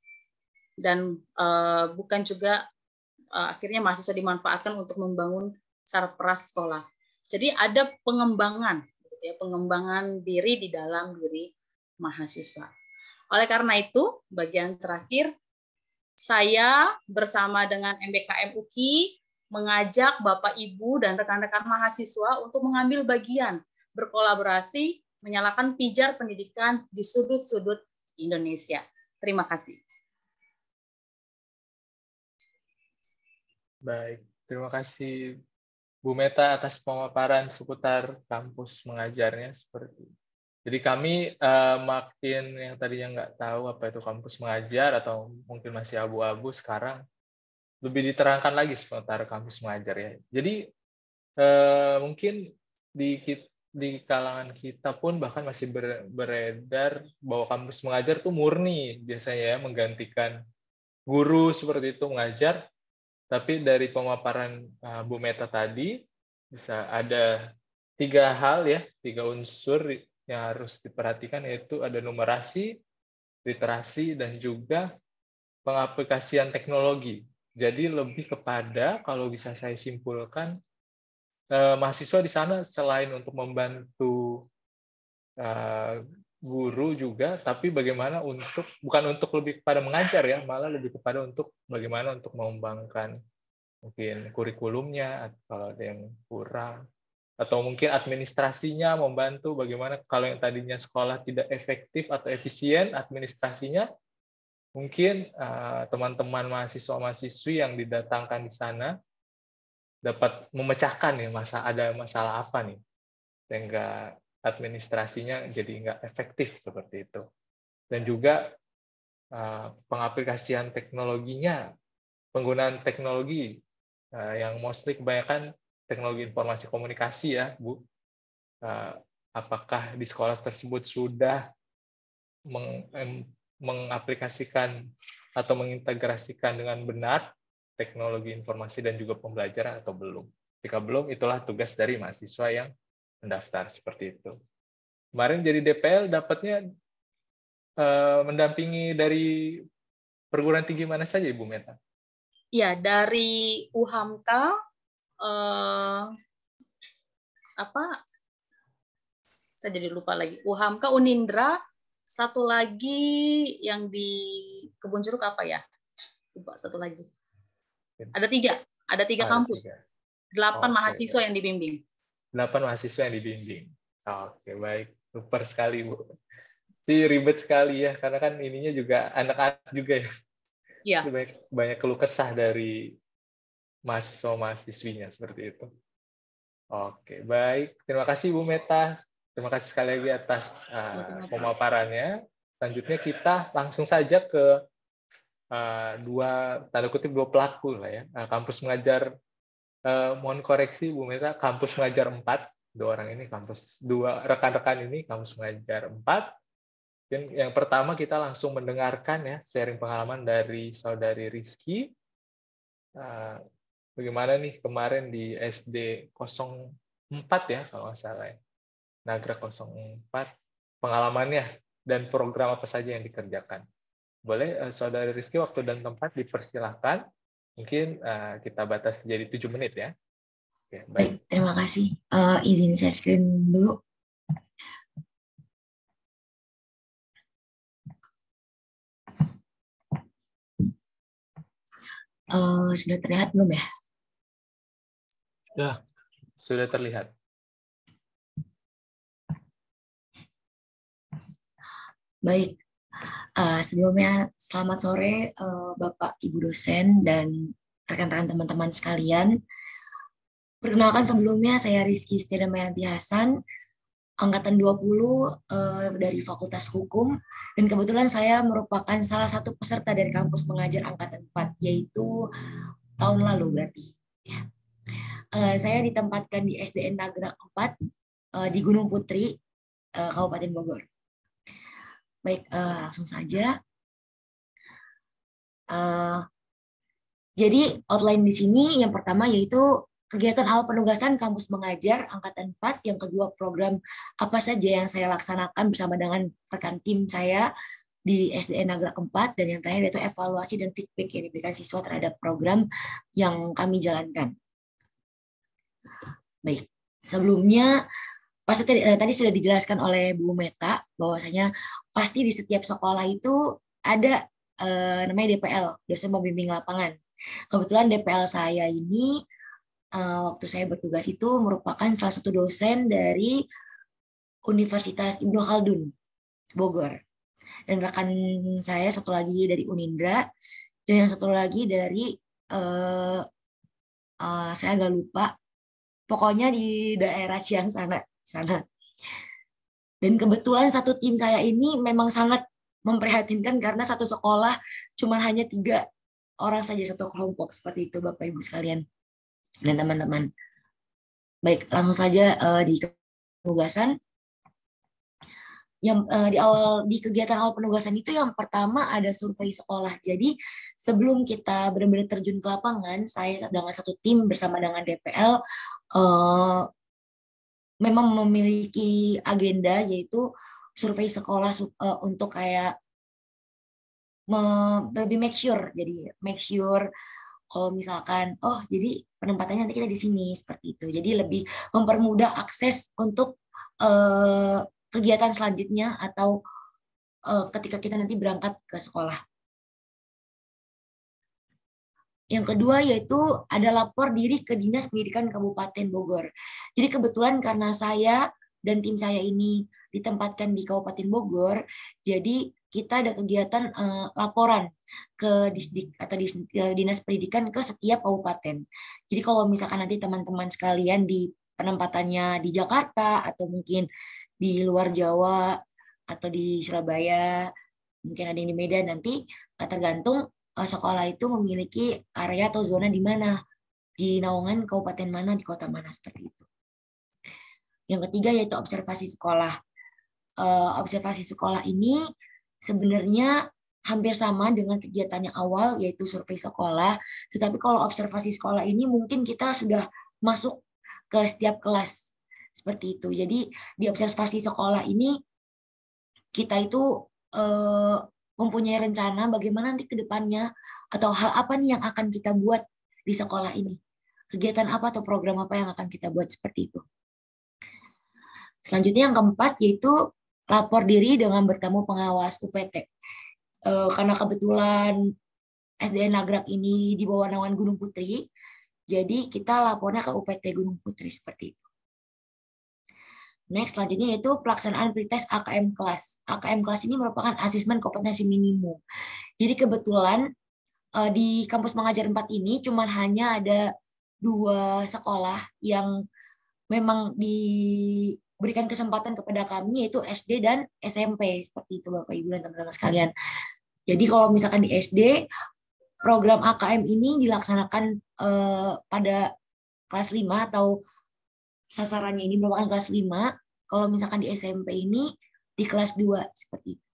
Dan uh, bukan juga uh, akhirnya mahasiswa dimanfaatkan untuk membangun sarpras sekolah. Jadi ada pengembangan, gitu ya, pengembangan diri di dalam diri mahasiswa. Oleh karena itu, bagian terakhir saya bersama dengan MBKM UKI mengajak Bapak Ibu dan rekan-rekan mahasiswa untuk mengambil bagian berkolaborasi menyalakan pijar pendidikan di sudut-sudut Indonesia. Terima kasih.
Baik, terima kasih Bu Meta atas pemaparan seputar kampus mengajarnya seperti jadi kami uh, makin yang tadi yang nggak tahu apa itu kampus mengajar atau mungkin masih abu-abu sekarang lebih diterangkan lagi seputar kampus mengajar ya. Jadi uh, mungkin di di kalangan kita pun bahkan masih beredar bahwa kampus mengajar tuh murni biasanya ya menggantikan guru seperti itu mengajar tapi dari pemaparan eh, Bu Meta tadi bisa ada tiga hal ya tiga unsur yang harus diperhatikan yaitu ada numerasi, literasi, dan juga pengaplikasian teknologi. Jadi lebih kepada kalau bisa saya simpulkan eh, mahasiswa di sana selain untuk membantu eh, guru juga, tapi bagaimana untuk bukan untuk lebih kepada mengajar ya, malah lebih kepada untuk bagaimana untuk mengembangkan mungkin kurikulumnya atau kalau ada yang kurang atau mungkin administrasinya membantu bagaimana kalau yang tadinya sekolah tidak efektif atau efisien administrasinya mungkin eh, teman-teman uh, mahasiswa-mahasiswi yang didatangkan di sana dapat memecahkan nih masa ada masalah apa nih sehingga administrasinya jadi nggak efektif seperti itu dan juga eh, pengaplikasian teknologinya penggunaan teknologi eh, yang mostly kebanyakan teknologi informasi komunikasi ya, Bu. Eh, apakah di sekolah tersebut sudah meng, mengaplikasikan atau mengintegrasikan dengan benar teknologi informasi dan juga pembelajaran atau belum? Jika belum, itulah tugas dari mahasiswa yang mendaftar seperti itu. Kemarin jadi DPL dapatnya eh, mendampingi dari perguruan tinggi mana saja Ibu Meta?
Ya, dari UHAMKA, uh, apa saya jadi lupa lagi Uhamka Unindra satu lagi yang di kebun jeruk apa ya lupa satu lagi ada tiga ada tiga ada kampus tiga. delapan oh, mahasiswa ya. yang dibimbing
delapan mahasiswa yang dibimbing oke okay, baik super sekali bu si ribet sekali ya karena kan ininya juga anak-anak juga ya, iya. banyak banyak keluh kesah dari mahasiswa mahasiswinya seperti itu. Oke, baik. Terima kasih Bu Meta. Terima kasih sekali lagi atas uh, pemaparannya. Selanjutnya kita langsung saja ke uh, dua tanda kutip dua pelaku lah ya. Uh, kampus mengajar uh, mohon koreksi Bu Meta, kampus mengajar 4. Dua orang ini kampus dua rekan-rekan ini kampus mengajar empat Dan yang pertama kita langsung mendengarkan ya sharing pengalaman dari saudari Rizky. Uh, bagaimana nih kemarin di SD 04 ya kalau nggak salah ya. Nagra 04 pengalamannya dan program apa saja yang dikerjakan. Boleh eh, saudara Rizky waktu dan tempat dipersilahkan. Mungkin eh, kita batas jadi tujuh menit ya. Oke, baik. baik, terima
kasih. Uh, izin
saya screen dulu. Uh, sudah terlihat belum ya? Sudah. Sudah terlihat.
Baik. Uh, sebelumnya selamat sore uh, Bapak Ibu dosen dan rekan-rekan teman-teman sekalian. Perkenalkan sebelumnya saya Rizky Stedamayanti Hasan, angkatan 20 uh, eh, dari Fakultas Hukum dan kebetulan saya merupakan salah satu peserta dari kampus pengajar angkatan 4 yaitu tahun lalu berarti ya. Eh, saya ditempatkan di SDN Nagra 4 uh, eh, di Gunung Putri, uh, Kabupaten Bogor. Baik, uh, langsung saja. Uh, jadi outline di sini yang pertama yaitu kegiatan awal penugasan kampus mengajar angkatan 4, yang kedua program apa saja yang saya laksanakan bersama dengan rekan tim saya di SDN Nagra 4, dan yang terakhir yaitu evaluasi dan feedback yang diberikan siswa terhadap program yang kami jalankan. Baik, sebelumnya pasti tadi, eh, tadi sudah dijelaskan oleh Bu Meta bahwasanya pasti di setiap sekolah itu ada eh, namanya DPL, dosen pembimbing lapangan. Kebetulan DPL saya ini eh, waktu saya bertugas itu merupakan salah satu dosen dari Universitas Ibnu Khaldun Bogor. Dan rekan saya satu lagi dari Unindra dan yang satu lagi dari eh, uh, saya agak lupa Pokoknya di daerah Siang sana, sana. Dan kebetulan satu tim saya ini memang sangat memprihatinkan karena satu sekolah cuma hanya tiga orang saja satu kelompok seperti itu Bapak Ibu sekalian dan teman-teman. Baik, langsung saja uh, di tugasan yang uh, di awal di kegiatan awal penugasan itu yang pertama ada survei sekolah. Jadi sebelum kita benar-benar terjun ke lapangan, saya dengan satu tim bersama dengan DPL uh, eh, memang memiliki agenda yaitu survei sekolah uh, untuk kayak lebih make sure jadi make sure kalau misalkan oh jadi penempatannya nanti kita di sini seperti itu jadi lebih mempermudah akses untuk kegiatan selanjutnya atau eh, ketika kita nanti berangkat ke sekolah. Yang kedua yaitu ada lapor diri ke Dinas Pendidikan Kabupaten Bogor. Jadi kebetulan karena saya dan tim saya ini ditempatkan di Kabupaten Bogor, jadi kita ada kegiatan uh, laporan ke disdik atau dis, eh, dinas pendidikan ke setiap kabupaten. Jadi kalau misalkan nanti teman-teman sekalian di penempatannya di Jakarta atau mungkin di luar Jawa atau di Surabaya, mungkin ada yang di Medan nanti eh, tergantung eh, sekolah itu memiliki area atau zona di mana di naungan kabupaten mana di kota mana seperti itu. Yang ketiga yaitu observasi sekolah. Eh, observasi sekolah ini sebenarnya hampir sama dengan kegiatan yang awal yaitu survei sekolah, tetapi kalau observasi sekolah ini mungkin kita sudah masuk ke setiap kelas seperti itu. Jadi di observasi sekolah ini kita itu eh, mempunyai rencana bagaimana nanti ke depannya atau hal apa nih yang akan kita buat di sekolah ini. Kegiatan apa atau program apa yang akan kita buat seperti itu. Selanjutnya yang keempat yaitu lapor diri dengan bertemu pengawas UPT. Eh, karena kebetulan SDN Nagrak ini di bawah naungan Gunung Putri, jadi kita lapornya ke UPT Gunung Putri seperti itu. Next, selanjutnya yaitu pelaksanaan pretest AKM kelas. AKM kelas ini merupakan asesmen kompetensi minimum. Jadi kebetulan eh, di kampus mengajar 4 ini cuma hanya ada dua sekolah yang memang diberikan kesempatan kepada kami yaitu SD dan SMP seperti itu Bapak Ibu dan teman-teman sekalian. Jadi kalau misalkan di SD program AKM ini dilaksanakan eh, pada kelas 5 atau sasarannya ini merupakan kelas 5. Kalau misalkan di SMP ini di kelas 2 seperti itu.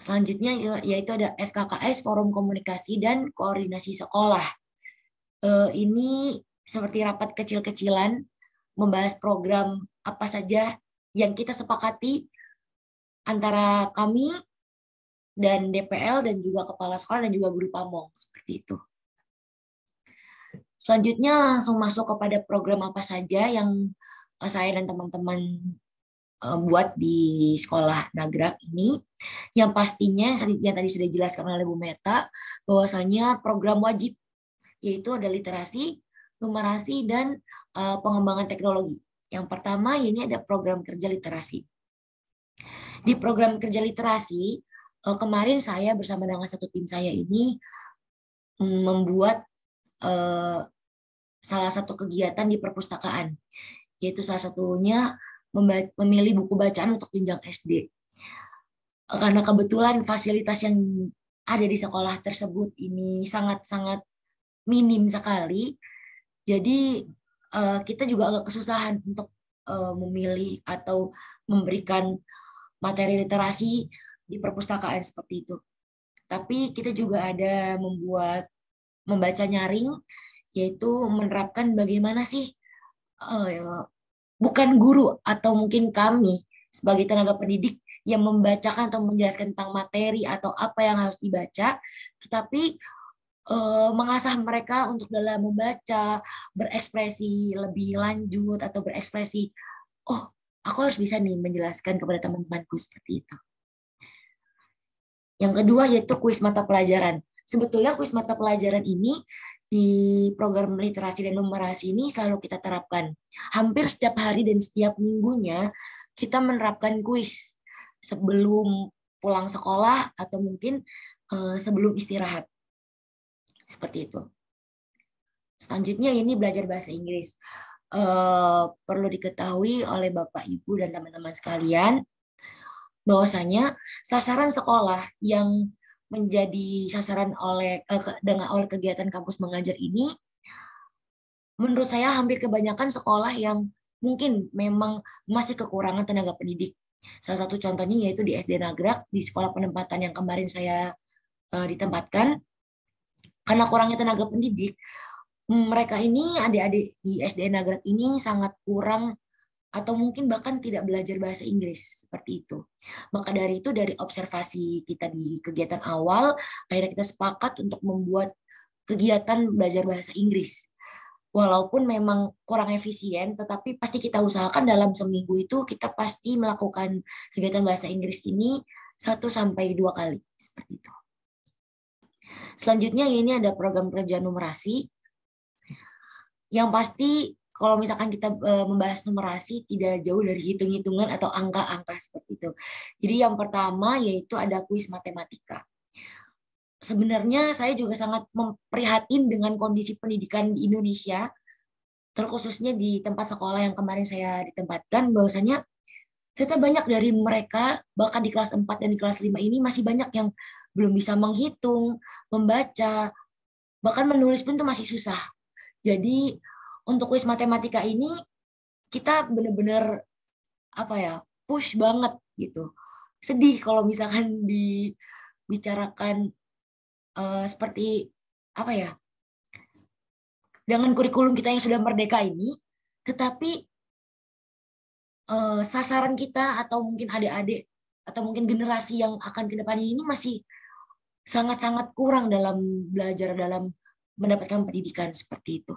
Selanjutnya yaitu ada FKKS Forum Komunikasi dan Koordinasi Sekolah. Eh, ini seperti rapat kecil-kecilan membahas program apa saja yang kita sepakati antara kami dan DPL dan juga kepala sekolah dan juga guru pamong seperti itu. Selanjutnya langsung masuk kepada program apa saja yang eh, saya dan teman-teman eh, buat di sekolah Nagra ini. Yang pastinya yang tadi sudah dijelaskan oleh Bu Meta bahwasanya program wajib yaitu ada literasi, numerasi dan eh, pengembangan teknologi. Yang pertama ini ada program kerja literasi. Di program kerja literasi kemarin saya bersama dengan satu tim saya ini mm, membuat salah satu kegiatan di perpustakaan, yaitu salah satunya memilih buku bacaan untuk jenjang SD. Karena kebetulan fasilitas yang ada di sekolah tersebut ini sangat-sangat minim sekali, jadi eh, kita juga agak kesusahan untuk eh, memilih atau memberikan materi literasi di perpustakaan seperti itu. Tapi kita juga ada membuat membaca nyaring yaitu menerapkan bagaimana sih uh, bukan guru atau mungkin kami sebagai tenaga pendidik yang membacakan atau menjelaskan tentang materi atau apa yang harus dibaca, tetapi uh, mengasah mereka untuk dalam membaca, berekspresi lebih lanjut atau berekspresi, oh aku harus bisa nih menjelaskan kepada teman-temanku seperti itu. Yang kedua yaitu kuis mata pelajaran. Sebetulnya kuis mata pelajaran ini di program literasi dan numerasi ini selalu kita terapkan. Hampir setiap hari dan setiap minggunya kita menerapkan kuis sebelum pulang sekolah atau mungkin eh, sebelum istirahat. Seperti itu. Selanjutnya ini belajar bahasa Inggris. Eh, perlu diketahui oleh Bapak, Ibu, dan teman-teman sekalian bahwasanya sasaran sekolah yang menjadi sasaran oleh dengan oleh kegiatan kampus mengajar ini menurut saya hampir kebanyakan sekolah yang mungkin memang masih kekurangan tenaga pendidik. Salah satu contohnya yaitu di SD Nagrak di sekolah penempatan yang kemarin saya eh, ditempatkan karena kurangnya tenaga pendidik mereka ini adik-adik di SD Nagrak ini sangat kurang atau mungkin bahkan tidak belajar bahasa Inggris seperti itu. Maka dari itu dari observasi kita di kegiatan awal akhirnya kita sepakat untuk membuat kegiatan belajar bahasa Inggris. Walaupun memang kurang efisien, tetapi pasti kita usahakan dalam seminggu itu kita pasti melakukan kegiatan bahasa Inggris ini satu sampai dua kali seperti itu. Selanjutnya ini ada program kerja numerasi. Yang pasti kalau misalkan kita e, membahas numerasi tidak jauh dari hitung-hitungan atau angka-angka seperti itu. Jadi yang pertama yaitu ada kuis matematika. Sebenarnya saya juga sangat memprihatin dengan kondisi pendidikan di Indonesia, terkhususnya di tempat sekolah yang kemarin saya ditempatkan, bahwasanya ternyata banyak dari mereka, bahkan di kelas 4 dan di kelas 5 ini masih banyak yang belum bisa menghitung, membaca, bahkan menulis pun itu masih susah. Jadi untuk kuis matematika ini kita bener-bener apa ya push banget gitu sedih kalau misalkan dibicarakan uh, seperti apa ya dengan kurikulum kita yang sudah merdeka ini tetapi uh, sasaran kita atau mungkin adik-adik atau mungkin generasi yang akan kedepannya ini masih sangat-sangat kurang dalam belajar dalam mendapatkan pendidikan seperti itu.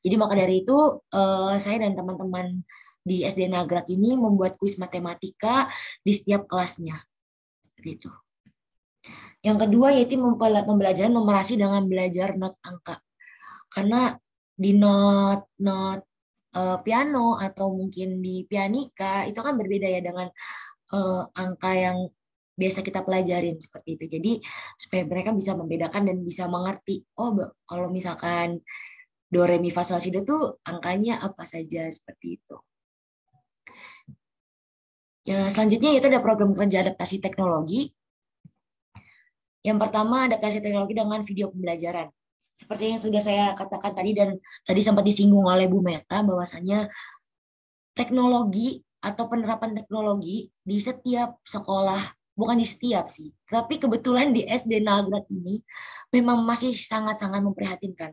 Jadi maka dari itu uh, saya dan teman-teman di SD Nagrak ini membuat kuis matematika di setiap kelasnya. Gitu. Yang kedua yaitu pembelajaran numerasi dengan belajar not angka. Karena di not not uh, piano atau mungkin di pianika itu kan berbeda ya dengan uh, angka yang biasa kita pelajarin seperti itu. Jadi supaya mereka bisa membedakan dan bisa mengerti, oh kalau misalkan do re mi fa sol si do tuh angkanya apa saja seperti itu. Ya, selanjutnya itu ada program kerja adaptasi teknologi. Yang pertama adaptasi teknologi dengan video pembelajaran. Seperti yang sudah saya katakan tadi dan tadi sempat disinggung oleh Bu Meta bahwasanya teknologi atau penerapan teknologi di setiap sekolah bukan di setiap sih, tapi kebetulan di SD Nagrat ini memang masih sangat-sangat memprihatinkan.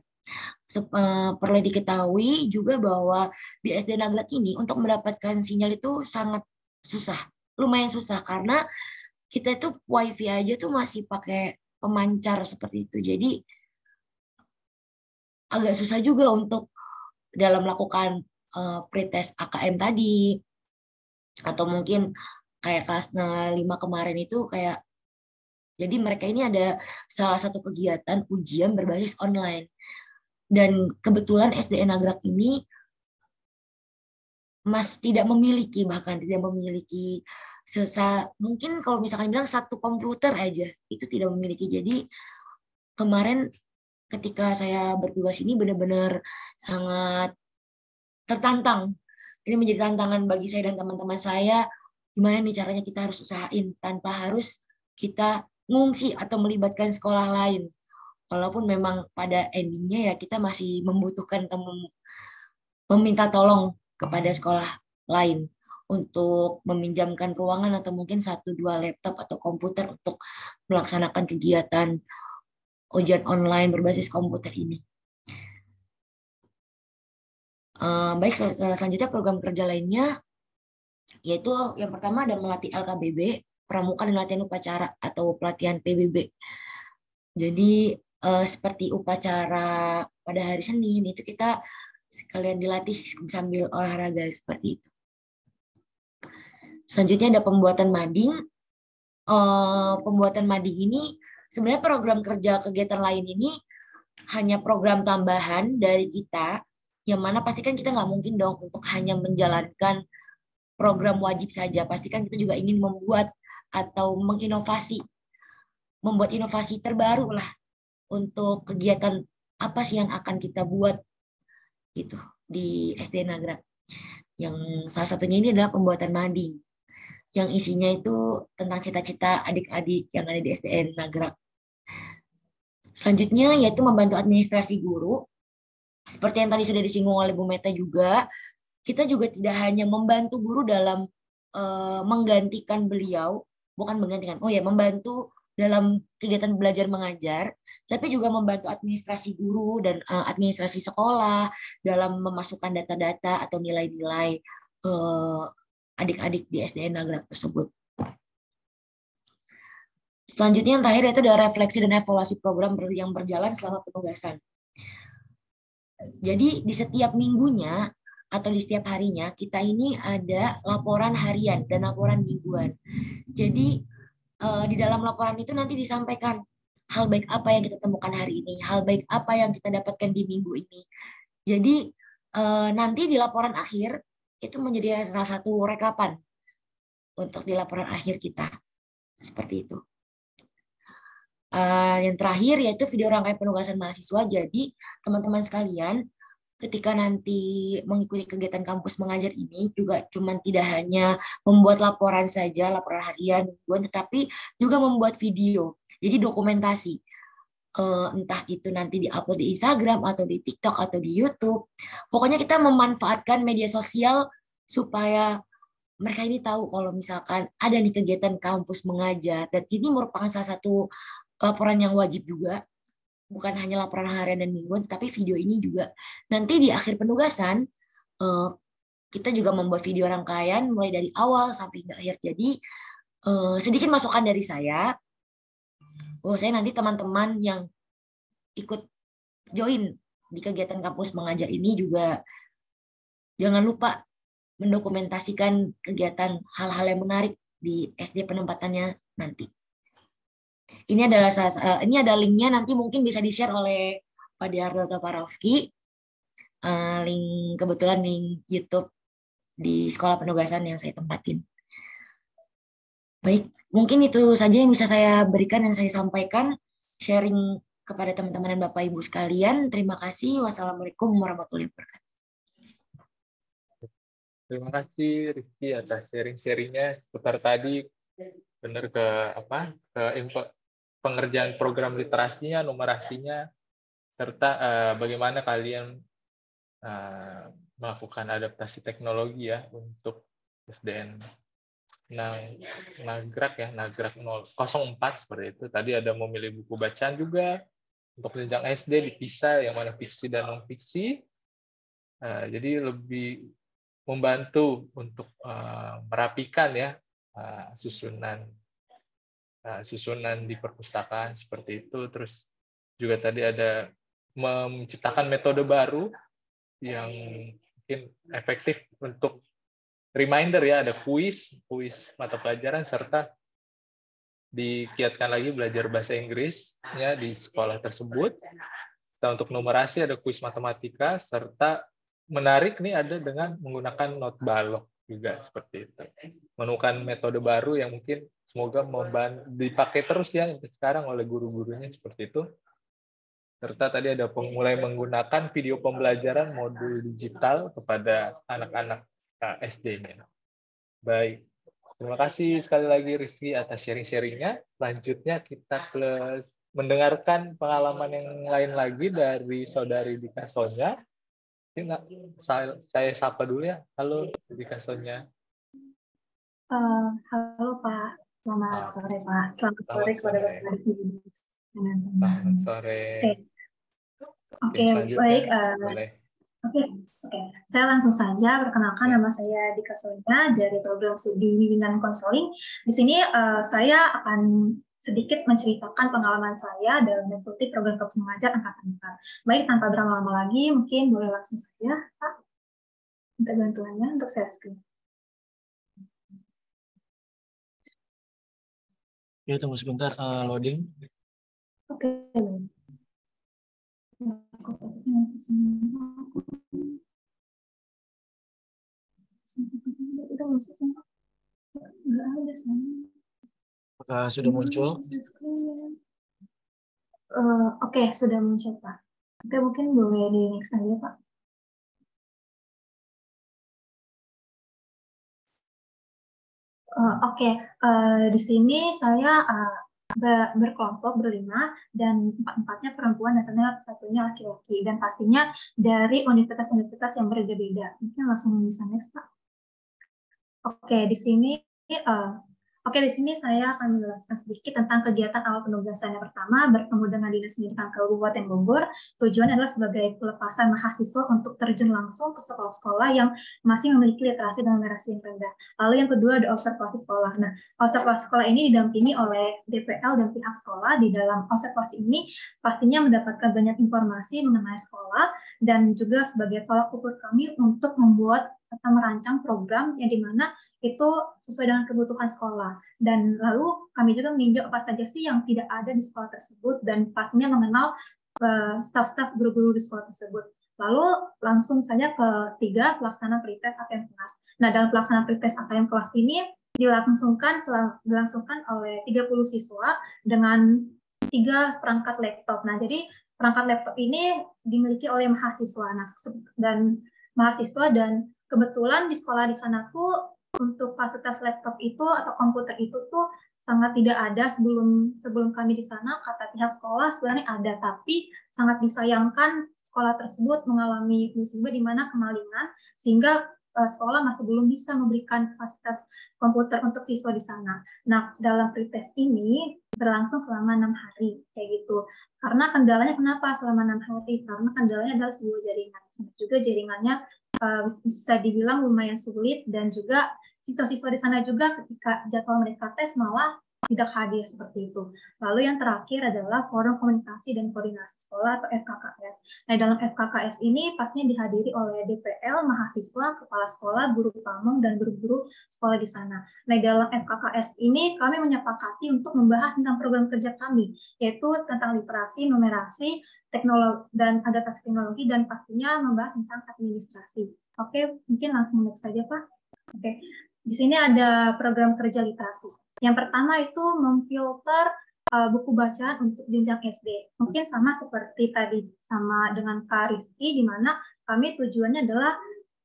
Eh, perlu diketahui juga bahwa di SD Nagreg ini untuk mendapatkan sinyal itu sangat susah, lumayan susah karena kita itu wifi aja tuh masih pakai pemancar seperti itu. Jadi agak susah juga untuk dalam melakukan uh, pretest AKM tadi atau mungkin kayak kelas 5 kemarin itu kayak jadi mereka ini ada salah satu kegiatan ujian berbasis online dan kebetulan SDN Nagrak ini Mas tidak memiliki bahkan tidak memiliki sesa mungkin kalau misalkan bilang satu komputer aja itu tidak memiliki. Jadi kemarin ketika saya bertugas ini benar-benar sangat tertantang. Ini menjadi tantangan bagi saya dan teman-teman saya gimana nih caranya kita harus usahain tanpa harus kita ngungsi atau melibatkan sekolah lain walaupun memang pada endingnya ya kita masih membutuhkan mem meminta tolong kepada sekolah lain untuk meminjamkan ruangan atau mungkin satu dua laptop atau komputer untuk melaksanakan kegiatan ujian online berbasis komputer ini. Uh, baik sel selanjutnya program kerja lainnya yaitu yang pertama ada melatih LKBB pramuka dan latihan upacara atau pelatihan PBB. Jadi uh, seperti upacara pada hari Senin itu kita sekalian dilatih sambil olahraga seperti itu. Selanjutnya ada pembuatan mading. Uh, pembuatan mading ini sebenarnya program kerja kegiatan lain ini hanya program tambahan dari kita yang mana pastikan kita nggak mungkin dong untuk hanya menjalankan program wajib saja. Pastikan kita juga ingin membuat atau menginovasi, membuat inovasi terbaru lah untuk kegiatan apa sih yang akan kita buat gitu di SD Nagra. Yang salah satunya ini adalah pembuatan mading yang isinya itu tentang cita-cita adik-adik yang ada di SDN Nagrak. Selanjutnya yaitu membantu administrasi guru. Seperti yang tadi sudah disinggung oleh Bu Meta juga, kita juga tidak hanya membantu guru dalam e, menggantikan beliau, bukan menggantikan, oh ya membantu dalam kegiatan belajar mengajar, tapi juga membantu administrasi guru dan uh, administrasi sekolah dalam memasukkan data-data atau nilai-nilai ke eh, adik-adik di SDN Nagrak tersebut. Selanjutnya yang terakhir itu adalah refleksi dan evaluasi program yang berjalan selama penugasan. Jadi di setiap minggunya atau di setiap harinya kita ini ada laporan harian dan laporan mingguan. Jadi uh, di dalam laporan itu nanti disampaikan hal baik apa yang kita temukan hari ini, hal baik apa yang kita dapatkan di minggu ini. Jadi uh, nanti di laporan akhir itu menjadi salah satu rekapan untuk di laporan akhir kita. Seperti itu. Uh, yang terakhir yaitu video rangkaian penugasan mahasiswa. Jadi teman-teman sekalian, ketika nanti mengikuti kegiatan kampus mengajar ini juga cuman tidak hanya membuat laporan saja, laporan harian, mingguan, tetapi juga membuat video. Jadi dokumentasi. Uh, entah itu nanti di diupload di Instagram atau di TikTok atau di YouTube. Pokoknya kita memanfaatkan media sosial supaya mereka ini tahu kalau misalkan ada di kegiatan kampus mengajar dan ini merupakan salah satu laporan yang wajib juga bukan hanya laporan harian dan mingguan, tetapi video ini juga. Nanti di akhir penugasan, eh, kita juga membuat video rangkaian mulai dari awal sampai hingga akhir. Jadi, eh, sedikit masukan dari saya. Oh, saya nanti teman-teman yang ikut join di kegiatan kampus mengajar ini juga jangan lupa mendokumentasikan kegiatan hal-hal yang menarik di SD penempatannya nanti. Ini adalah uh, ini ada linknya nanti mungkin bisa di share oleh Pak Diardo atau Pak Rofki. Uh, eh, link kebetulan link YouTube di sekolah penugasan yang saya tempatin. Baik, mungkin itu saja yang bisa saya berikan dan saya sampaikan sharing kepada teman-teman dan Bapak Ibu sekalian. Terima kasih. Wassalamualaikum warahmatullahi wabarakatuh.
Terima kasih Rizky atas sharing-sharingnya seputar tadi benar ke apa ke info pengerjaan program literasinya, numerasinya, serta uh, bagaimana kalian uh, melakukan adaptasi teknologi ya untuk SDN nah, nagrak ya nagrak 04 seperti itu tadi ada memilih buku bacaan juga untuk jenjang SD dipisah yang mana fiksi dan non fiksi uh, eh, jadi lebih membantu untuk uh, merapikan ya uh, susunan Eh, susunan di perpustakaan seperti itu. Terus juga tadi ada menciptakan metode baru yang mungkin efektif untuk reminder ya ada kuis, kuis mata pelajaran serta dikiatkan lagi belajar bahasa Inggrisnya di sekolah tersebut. dan untuk numerasi ada kuis matematika serta menarik nih ada dengan menggunakan not balok juga seperti itu. Menemukan metode baru yang mungkin Semoga memban dipakai terus ya sekarang oleh guru-gurunya seperti itu. Serta tadi ada mulai menggunakan video pembelajaran modul digital kepada anak-anak SD-nya. Baik. Terima kasih sekali lagi Rizky atas sharing-sharingnya. Selanjutnya kita plus mendengarkan pengalaman yang lain lagi dari saudari Dika Sonya. Saya, saya sapa dulu ya. Halo Dika Sonya.
Uh, eh, halo Pak. Selamat sore Pak. Selamat, sore kepada Bapak Selamat sore. Oke, baik. Eh, oke Oke, saya langsung saja perkenalkan ya. nama saya Dika Sonia dari program studi bimbingan konseling. Di sini uh, saya akan sedikit menceritakan pengalaman saya dalam mengikuti program kursus mengajar angkatan 4. Baik, tanpa berlama-lama lagi, mungkin boleh langsung saja Pak
minta bantuannya untuk saya screen. Ya, tunggu sebentar uh, loading. Oke. Apakah sudah muncul? Uh, Oke, okay, sudah muncul Pak. Oke, mungkin boleh di next aja Pak. Eh, oke, okay. uh, eh, di
sini saya uh, berkelompok berlima dan empat empatnya perempuan dan satunya satunya laki-laki dan pastinya dari universitas-universitas yang berbeda-beda. Mungkin langsung bisa next pak. Oke, okay, di sini uh, Oke, di sini saya akan menjelaskan sedikit tentang kegiatan awal penugasan yang pertama bertemu dengan Dinas Pendidikan Kabupaten Bogor. Tujuan adalah sebagai pelepasan mahasiswa untuk terjun langsung ke sekolah-sekolah yang masih memiliki literasi dan literasi yang rendah. Lalu yang kedua ada observasi sekolah. Nah, observasi sekolah ini didampingi oleh DPL dan pihak sekolah. Di dalam observasi ini pastinya mendapatkan banyak informasi mengenai sekolah dan juga sebagai tolak ukur kami untuk membuat kita merancang program yang dimana itu sesuai dengan kebutuhan sekolah. Dan lalu kami juga meninjau apa saja sih yang tidak ada di sekolah tersebut dan pastinya mengenal eh, staff-staff guru-guru di sekolah tersebut. Lalu langsung saja ke tiga pelaksana pretest APM kelas. Nah, dalam pelaksana pretest APM kelas ini dilangsungkan dilangsungkan oleh 30 siswa dengan tiga perangkat laptop. Nah, jadi perangkat laptop ini dimiliki oleh mahasiswa. Nah, dan mahasiswa dan kebetulan di sekolah di sana tuh untuk fasilitas laptop itu atau komputer itu tuh sangat tidak ada sebelum sebelum kami di sana kata pihak sekolah sebenarnya ada tapi sangat disayangkan sekolah tersebut mengalami musibah di mana kemalingan sehingga eh, sekolah masih belum bisa memberikan fasilitas komputer untuk siswa di sana. Nah, dalam pretest ini berlangsung selama enam hari, kayak gitu. Karena kendalanya kenapa selama enam hari? Karena kendalanya adalah sebuah jaringan. Juga jaringannya uh, bisa dibilang lumayan sulit dan juga siswa-siswa di sana juga ketika jadwal mereka tes malah tidak hadir seperti itu. Lalu yang terakhir adalah Forum Komunikasi dan Koordinasi Sekolah atau FKKS. Nah, dalam FKKS ini pastinya dihadiri oleh DPL, mahasiswa, kepala sekolah, guru pamong, dan guru-guru sekolah di sana. Nah, dalam FKKS ini kami menyepakati untuk membahas tentang program kerja kami, yaitu tentang literasi, numerasi, teknologi dan adaptasi teknologi dan pastinya membahas tentang administrasi. Oke, mungkin langsung next saja Pak. Oke, di sini ada program kerja literasi. Yang pertama itu memfilter uh, buku bacaan untuk jenjang SD. Mungkin sama seperti tadi sama dengan Kak Rizky, di mana kami tujuannya adalah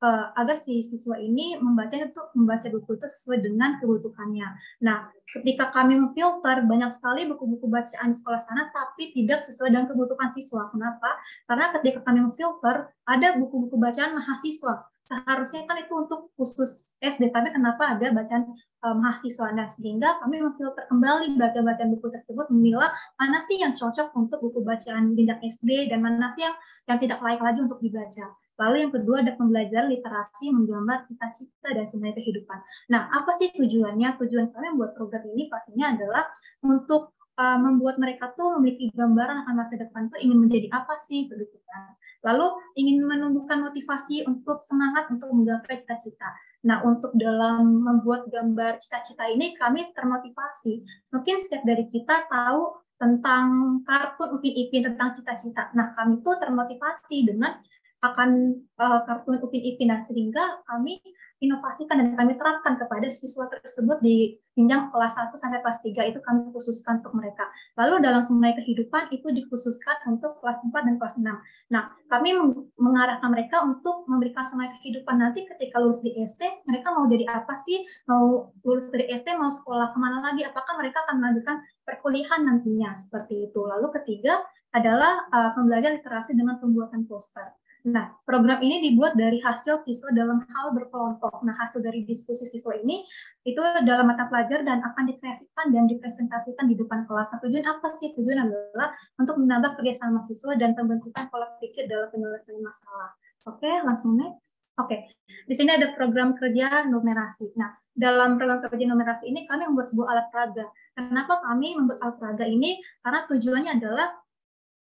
uh, agar si siswa ini membaca itu membaca buku itu sesuai dengan kebutuhannya. Nah, ketika kami memfilter banyak sekali buku-buku bacaan di sekolah sana tapi tidak sesuai dengan kebutuhan siswa. Kenapa? Karena ketika kami memfilter ada buku-buku bacaan mahasiswa. Seharusnya kan itu untuk khusus SD, tapi kenapa ada bacaan um, mahasiswa Nah, sehingga kami memfilter kembali bacaan-bacaan buku tersebut memilah mana sih yang cocok untuk buku bacaan jenjang SD dan mana sih yang yang tidak layak lagi untuk dibaca. Lalu yang kedua ada pembelajaran literasi menggambar cita-cita dan sebenarnya kehidupan. Nah, apa sih tujuannya? Tujuan kami buat program ini pastinya adalah untuk uh, membuat mereka tuh memiliki gambaran akan masa depan tuh ingin menjadi apa sih gitu, gitu kan. Lalu ingin menumbuhkan motivasi untuk semangat untuk menggapai cita-cita. Nah, untuk dalam membuat gambar cita-cita ini kami termotivasi. Mungkin setiap dari kita tahu tentang kartun Upin Ipin tentang cita-cita. Nah, kami tuh termotivasi dengan akan uh, eh, kartun Upin Ipin nah, sehingga kami inovasikan dan kami terapkan kepada siswa tersebut di jenjang kelas 1 sampai kelas 3 itu kami khususkan untuk mereka. Lalu dalam sungai kehidupan itu dikhususkan untuk kelas 4 dan kelas 6. Nah, kami mengarahkan mereka untuk memberikan sungai kehidupan nanti ketika lulus di SD, mereka mau jadi apa sih? Mau lulus dari SD, mau sekolah kemana lagi? Apakah mereka akan melanjutkan perkuliahan nantinya? Seperti itu. Lalu ketiga adalah uh, pembelajaran literasi dengan pembuatan poster. Nah, program ini dibuat dari hasil siswa dalam hal berkelompok. Nah, hasil dari diskusi siswa ini itu dalam mata pelajar dan akan dikreasikan dan dipresentasikan di depan kelas. Nah, tujuan apa sih? Tujuan adalah untuk menambah kerjasama siswa dan pembentukan pola pikir dalam penyelesaian masalah. Oke, langsung next. Oke, di sini ada program kerja numerasi. Nah, dalam program kerja numerasi ini kami membuat sebuah alat peraga. Kenapa kami membuat alat peraga ini? Karena tujuannya adalah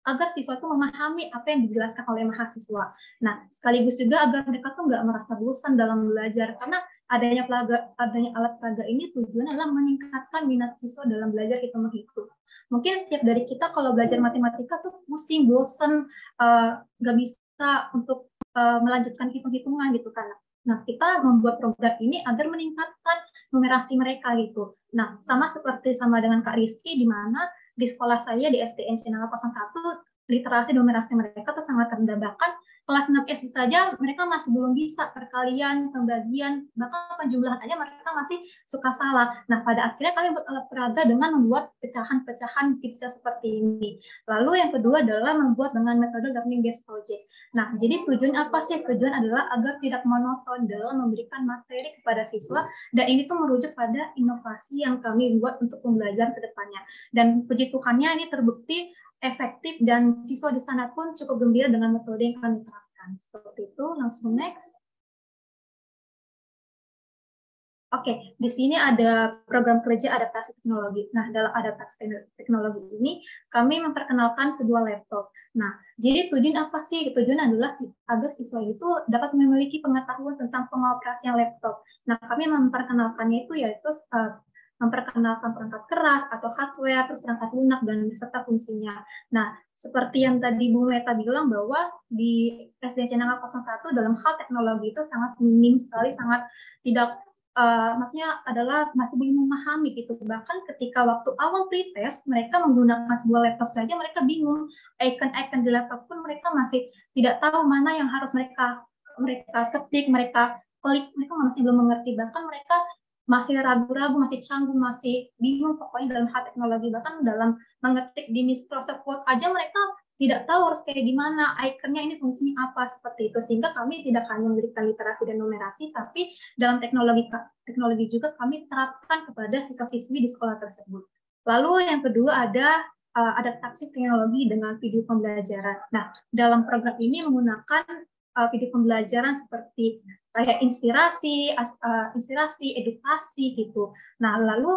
agar siswa itu memahami apa yang dijelaskan oleh mahasiswa. Nah, sekaligus juga agar mereka tuh nggak merasa bosan dalam belajar karena adanya pelaga, adanya alat pelaga ini tujuannya adalah meningkatkan minat siswa dalam belajar kita menghitung. Mungkin setiap dari kita kalau belajar matematika tuh pusing, bosan, eh, nggak uh, bisa untuk uh, melanjutkan hitung-hitungan gitu kan. Nah, kita membuat program ini agar meningkatkan numerasi mereka gitu. Nah, sama seperti sama dengan Kak Rizky, di mana di sekolah saya di SDN Cenanga 01 literasi numerasi mereka tuh sangat rendah bahkan kelas 6 SD saja mereka masih belum bisa perkalian, pembagian, bahkan penjumlahan aja mereka masih suka salah. Nah, pada akhirnya kami buat alat peraga dengan membuat pecahan-pecahan pizza seperti ini. Lalu yang kedua adalah membuat dengan metode learning based project. Nah, jadi tujuan apa sih? Tujuan adalah agar tidak monoton dalam memberikan materi kepada siswa dan ini tuh merujuk pada inovasi yang kami buat untuk pembelajaran kedepannya Dan puji Tuhannya ini terbukti efektif dan siswa di sana pun cukup gembira dengan metode yang kami terapkan. Seperti itu, langsung next. Oke, di sini ada program kerja adaptasi teknologi. Nah, dalam adaptasi teknologi ini, kami memperkenalkan sebuah laptop. Nah, jadi tujuan apa sih? Tujuan adalah agar siswa itu dapat memiliki pengetahuan tentang pengoperasian laptop. Nah, kami memperkenalkannya itu yaitu uh, memperkenalkan perangkat keras atau hardware, terus perangkat lunak dan beserta fungsinya. Nah, seperti yang tadi Bu Meta bilang bahwa di SDC Channel 01 dalam hal teknologi itu sangat minim sekali, sangat tidak Uh, maksudnya adalah masih belum memahami gitu bahkan ketika waktu awal pretest mereka menggunakan sebuah laptop saja mereka bingung icon-icon di laptop pun mereka masih tidak tahu mana yang harus mereka mereka ketik mereka klik mereka masih belum mengerti bahkan mereka masih ragu-ragu, masih canggung, masih bingung pokoknya dalam hal teknologi. Bahkan dalam mengetik di Microsoft Word aja mereka tidak tahu harus kayak gimana, ikonnya ini fungsinya apa, seperti itu. Sehingga kami tidak hanya memberikan literasi dan numerasi, tapi dalam teknologi teknologi juga kami terapkan kepada siswa-siswi di sekolah tersebut. Lalu yang kedua ada uh, adaptasi teknologi dengan video pembelajaran. Nah, dalam program ini menggunakan uh, video pembelajaran seperti kayak inspirasi, as, uh, inspirasi, edukasi gitu. Nah, lalu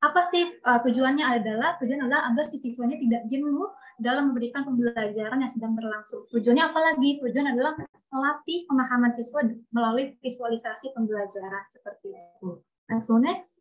apa sih uh, tujuannya adalah tujuan adalah agar si siswanya tidak jenuh dalam memberikan pembelajaran yang sedang berlangsung. Tujuannya apa lagi? Tujuan adalah melatih pemahaman siswa melalui visualisasi pembelajaran seperti itu. Langsung nah, next.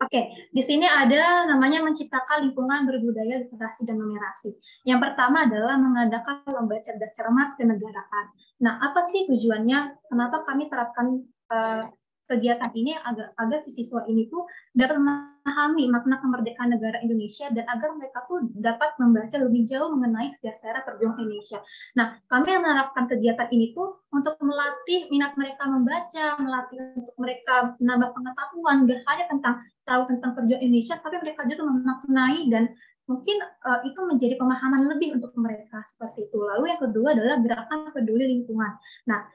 Oke, di sini ada namanya menciptakan lingkungan berbudaya literasi dan numerasi. Yang pertama adalah mengadakan lomba cerdas cermat kenegaraan. Nah, apa sih tujuannya? Kenapa kami terapkan uh, kegiatan ini agar agar si siswa ini tuh dapat memahami makna kemerdekaan negara Indonesia dan agar mereka tuh dapat membaca lebih jauh mengenai sejarah perjuangan Indonesia. Nah, kami yang menerapkan kegiatan ini tuh untuk melatih minat mereka membaca, melatih untuk mereka menambah pengetahuan gak hanya tentang tahu tentang perjuangan Indonesia, tapi mereka juga memaknai dan mungkin uh, itu menjadi pemahaman lebih untuk mereka seperti itu. Lalu yang kedua adalah gerakan peduli lingkungan. Nah,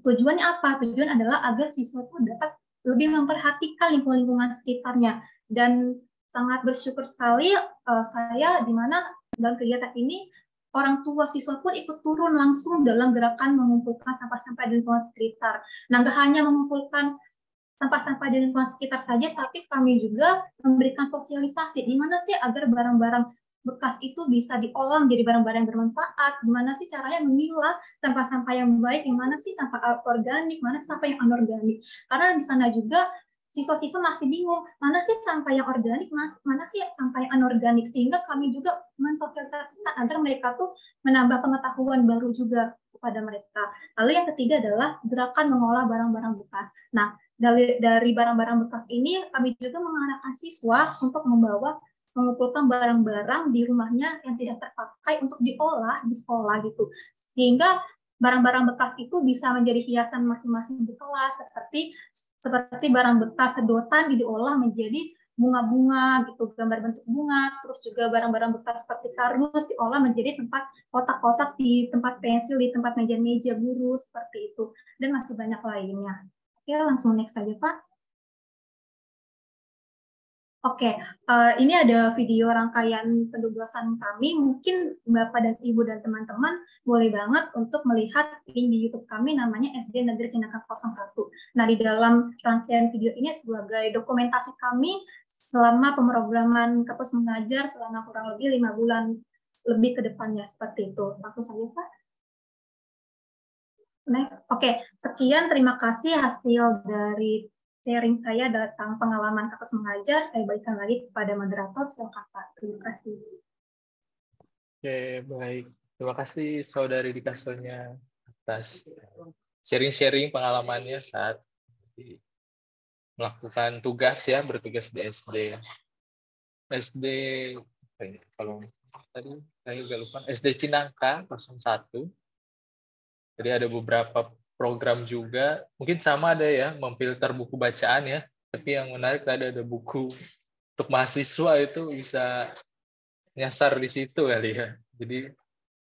tujuannya apa? Tujuan adalah agar siswa itu dapat lebih memperhatikan lingkungan-lingkungan sekitarnya dan sangat bersyukur sekali uh, saya di mana dalam kegiatan ini orang tua siswa pun ikut turun langsung dalam gerakan mengumpulkan sampah-sampah di lingkungan sekitar. Nah, nggak hanya mengumpulkan sampah-sampah di lingkungan sekitar saja, tapi kami juga memberikan sosialisasi di mana sih agar barang-barang bekas itu bisa diolah menjadi barang-barang bermanfaat, gimana sih caranya memilah sampah sampah yang baik, Gimana sih sampah organik, mana sampah yang anorganik. Karena di sana juga siswa-siswa masih bingung mana sih sampah yang organik, mana sih sampah yang anorganik sehingga kami juga mensosialisasikan agar mereka tuh menambah pengetahuan baru juga kepada mereka. Lalu yang ketiga adalah gerakan mengolah barang-barang bekas. Nah dari barang-barang bekas ini kami juga mengarahkan siswa untuk membawa mengumpulkan barang-barang di rumahnya yang tidak terpakai untuk diolah di sekolah gitu. Sehingga barang-barang bekas itu bisa menjadi hiasan masing-masing di kelas seperti seperti barang bekas sedotan diolah menjadi bunga-bunga gitu gambar bentuk bunga terus juga barang-barang bekas seperti kardus diolah menjadi tempat kotak-kotak di tempat pensil di tempat meja-meja guru seperti itu dan masih banyak lainnya oke langsung next saja pak Oke, okay. uh, eh, ini ada video rangkaian pendugasan kami. Mungkin Bapak dan Ibu dan teman-teman boleh banget untuk melihat link di YouTube kami namanya SD Negeri Cinakan 01. Nah, di dalam rangkaian video ini sebagai dokumentasi kami selama pemrograman kampus mengajar selama kurang lebih lima bulan lebih ke depannya seperti itu. Langsung saja, Pak. Next. Oke, okay. sekian terima kasih hasil dari sharing saya tentang pengalaman kakak mengajar, saya balikkan lagi kepada moderator, so kakak Terima kasih.
Oke, baik. Terima kasih saudari di kasurnya atas sharing-sharing pengalamannya saat melakukan tugas ya, bertugas di SD. Ya. SD, kalau tadi saya juga lupa, SD Cinangka 01. Jadi ada beberapa program juga. Mungkin sama ada ya, memfilter buku bacaan ya. Tapi yang menarik tadi ada buku untuk mahasiswa itu bisa nyasar di situ kali ya. Jadi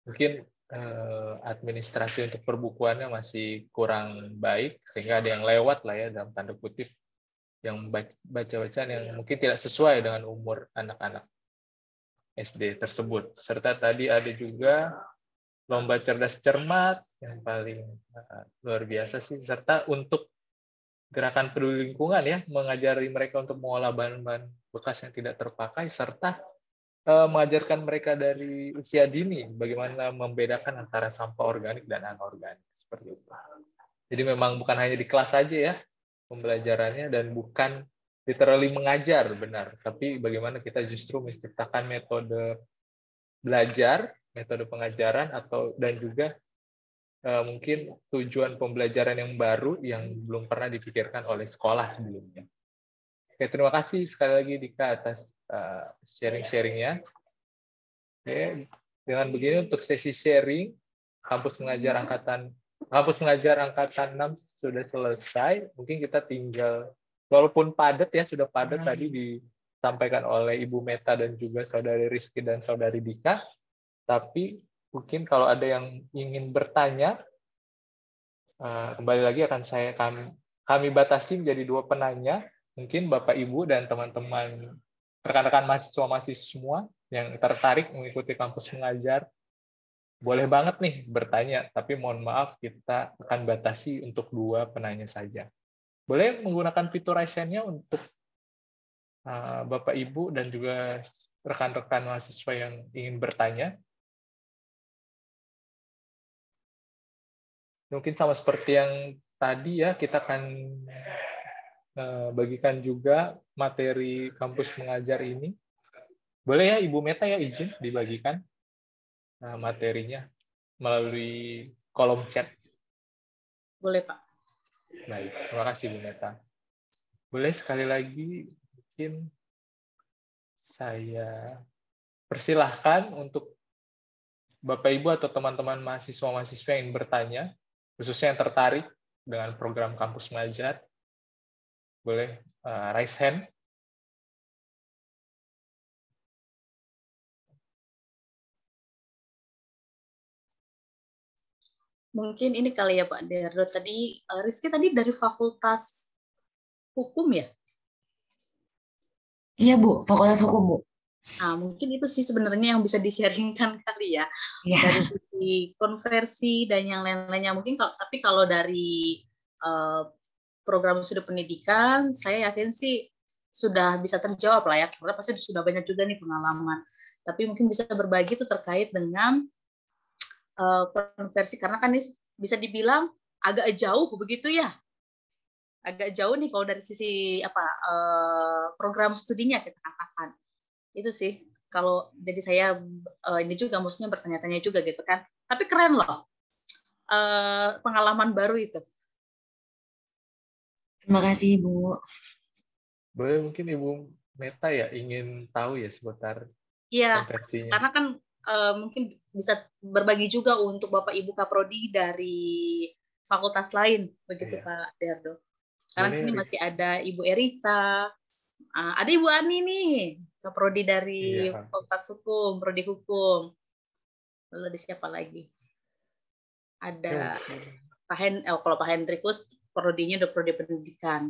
mungkin eh, administrasi untuk perbukuannya masih kurang baik sehingga ada yang lewat lah ya dalam tanda kutip yang baca-bacaan yang mungkin tidak sesuai dengan umur anak-anak SD tersebut. Serta tadi ada juga lomba cerdas cermat yang paling eh, luar biasa sih serta untuk gerakan peduli lingkungan ya mengajari mereka untuk mengolah bahan-bahan bekas yang tidak terpakai serta eh, mengajarkan mereka dari usia dini bagaimana membedakan antara sampah organik dan anorganik seperti itu. Jadi memang bukan hanya di kelas saja ya pembelajarannya dan bukan literally mengajar benar, tapi bagaimana kita justru menciptakan metode belajar metode pengajaran atau dan juga uh, mungkin tujuan pembelajaran yang baru yang belum pernah dipikirkan oleh sekolah sebelumnya. Oke, terima kasih sekali lagi Dika atas uh, sharing-sharingnya. Oke, dengan begini untuk sesi sharing kampus mengajar angkatan kampus mengajar angkatan 6 sudah selesai. Mungkin kita tinggal walaupun padat ya sudah padat nah. tadi disampaikan oleh Ibu Meta dan juga Saudari Rizky dan Saudari Dika. Tapi mungkin kalau ada yang ingin bertanya, eh, kembali lagi akan saya kami, kami batasi menjadi dua penanya. Mungkin Bapak Ibu dan teman-teman rekan-rekan mahasiswa-mahasiswa semua yang tertarik mengikuti kampus mengajar, boleh banget nih bertanya, tapi mohon maaf kita akan batasi untuk dua penanya saja. Boleh menggunakan fitur raise untuk
eh, Bapak Ibu dan juga rekan-rekan mahasiswa yang ingin bertanya. Mungkin sama seperti yang tadi ya, kita akan eh, bagikan
juga materi kampus mengajar ini. Boleh ya Ibu Meta ya izin dibagikan eh, materinya melalui kolom chat. Boleh Pak. Baik, terima kasih ibu Meta. Boleh sekali lagi mungkin saya persilahkan untuk Bapak Ibu atau teman-teman mahasiswa-mahasiswa yang bertanya
khususnya yang tertarik dengan program kampus Najat, boleh uh, raise hand. Mungkin ini kali
ya Pak Dero tadi uh, Rizky tadi dari Fakultas Hukum ya?
Iya Bu, Fakultas Hukum Bu.
Nah, mungkin itu sih sebenarnya yang bisa disharingkan kali ya yeah. dari sisi konversi dan yang lain-lainnya mungkin kalau tapi kalau dari uh, program studi pendidikan saya yakin sih sudah bisa terjawab lah ya karena pasti sudah banyak juga nih pengalaman tapi mungkin bisa berbagi itu terkait dengan uh, konversi karena kan ini bisa dibilang agak jauh begitu ya agak jauh nih kalau dari sisi apa eh, program studinya kita katakan itu sih kalau jadi saya uh, ini juga maksudnya bertanya-tanya juga gitu kan tapi keren loh uh, pengalaman baru itu
terima kasih ibu
boleh mungkin ibu Meta ya ingin tahu ya seputar Iya, karena
kan uh, mungkin bisa berbagi juga untuk Bapak Ibu Kaprodi dari fakultas lain, begitu ya. Pak Derdo. Karena sini masih ada Ibu Erita, uh, ada Ibu Ani nih. Kak Prodi dari iya. Fakultas Hukum, Prodi Hukum. Lalu ada siapa lagi? Ada ya. Pak Hen, oh, kalau Pak Hendrikus prodinya udah prodi pendidikan.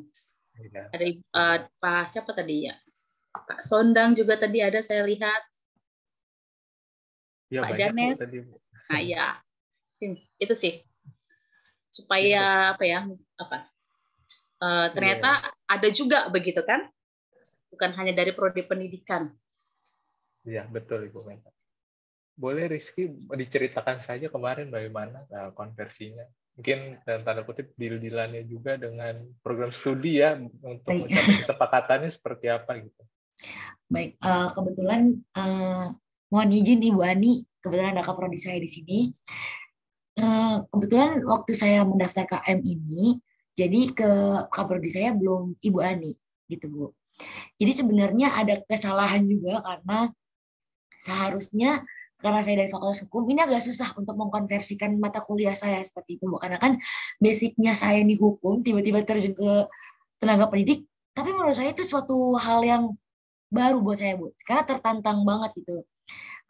Ya. Ada uh, Pak siapa tadi ya? Pak Sondang juga tadi ada saya lihat.
Ya, Pak Janes. Tadi.
Nah, ya. Itu sih. Supaya ya. apa ya? Apa?
Uh,
ternyata
ya. ada juga begitu kan? bukan hanya dari prodi pendidikan.
Iya, betul Ibu Menta. Boleh Rizky diceritakan saja kemarin bagaimana nah, konversinya? Mungkin dalam tanda kutip deal juga dengan program studi ya untuk mencapai kesepakatannya seperti apa gitu.
Baik, uh, kebetulan uh, mohon izin Ibu Ani, kebetulan ada kaprodi saya di sini. Uh, kebetulan waktu saya mendaftar KM ini, jadi ke kaprodi saya belum Ibu Ani gitu Bu. Jadi sebenarnya ada kesalahan juga karena seharusnya karena saya dari fakultas hukum ini agak susah untuk mengkonversikan mata kuliah saya seperti itu karena kan basicnya saya ini hukum tiba-tiba terjun ke tenaga pendidik tapi menurut saya itu suatu hal yang baru buat saya bu karena tertantang banget gitu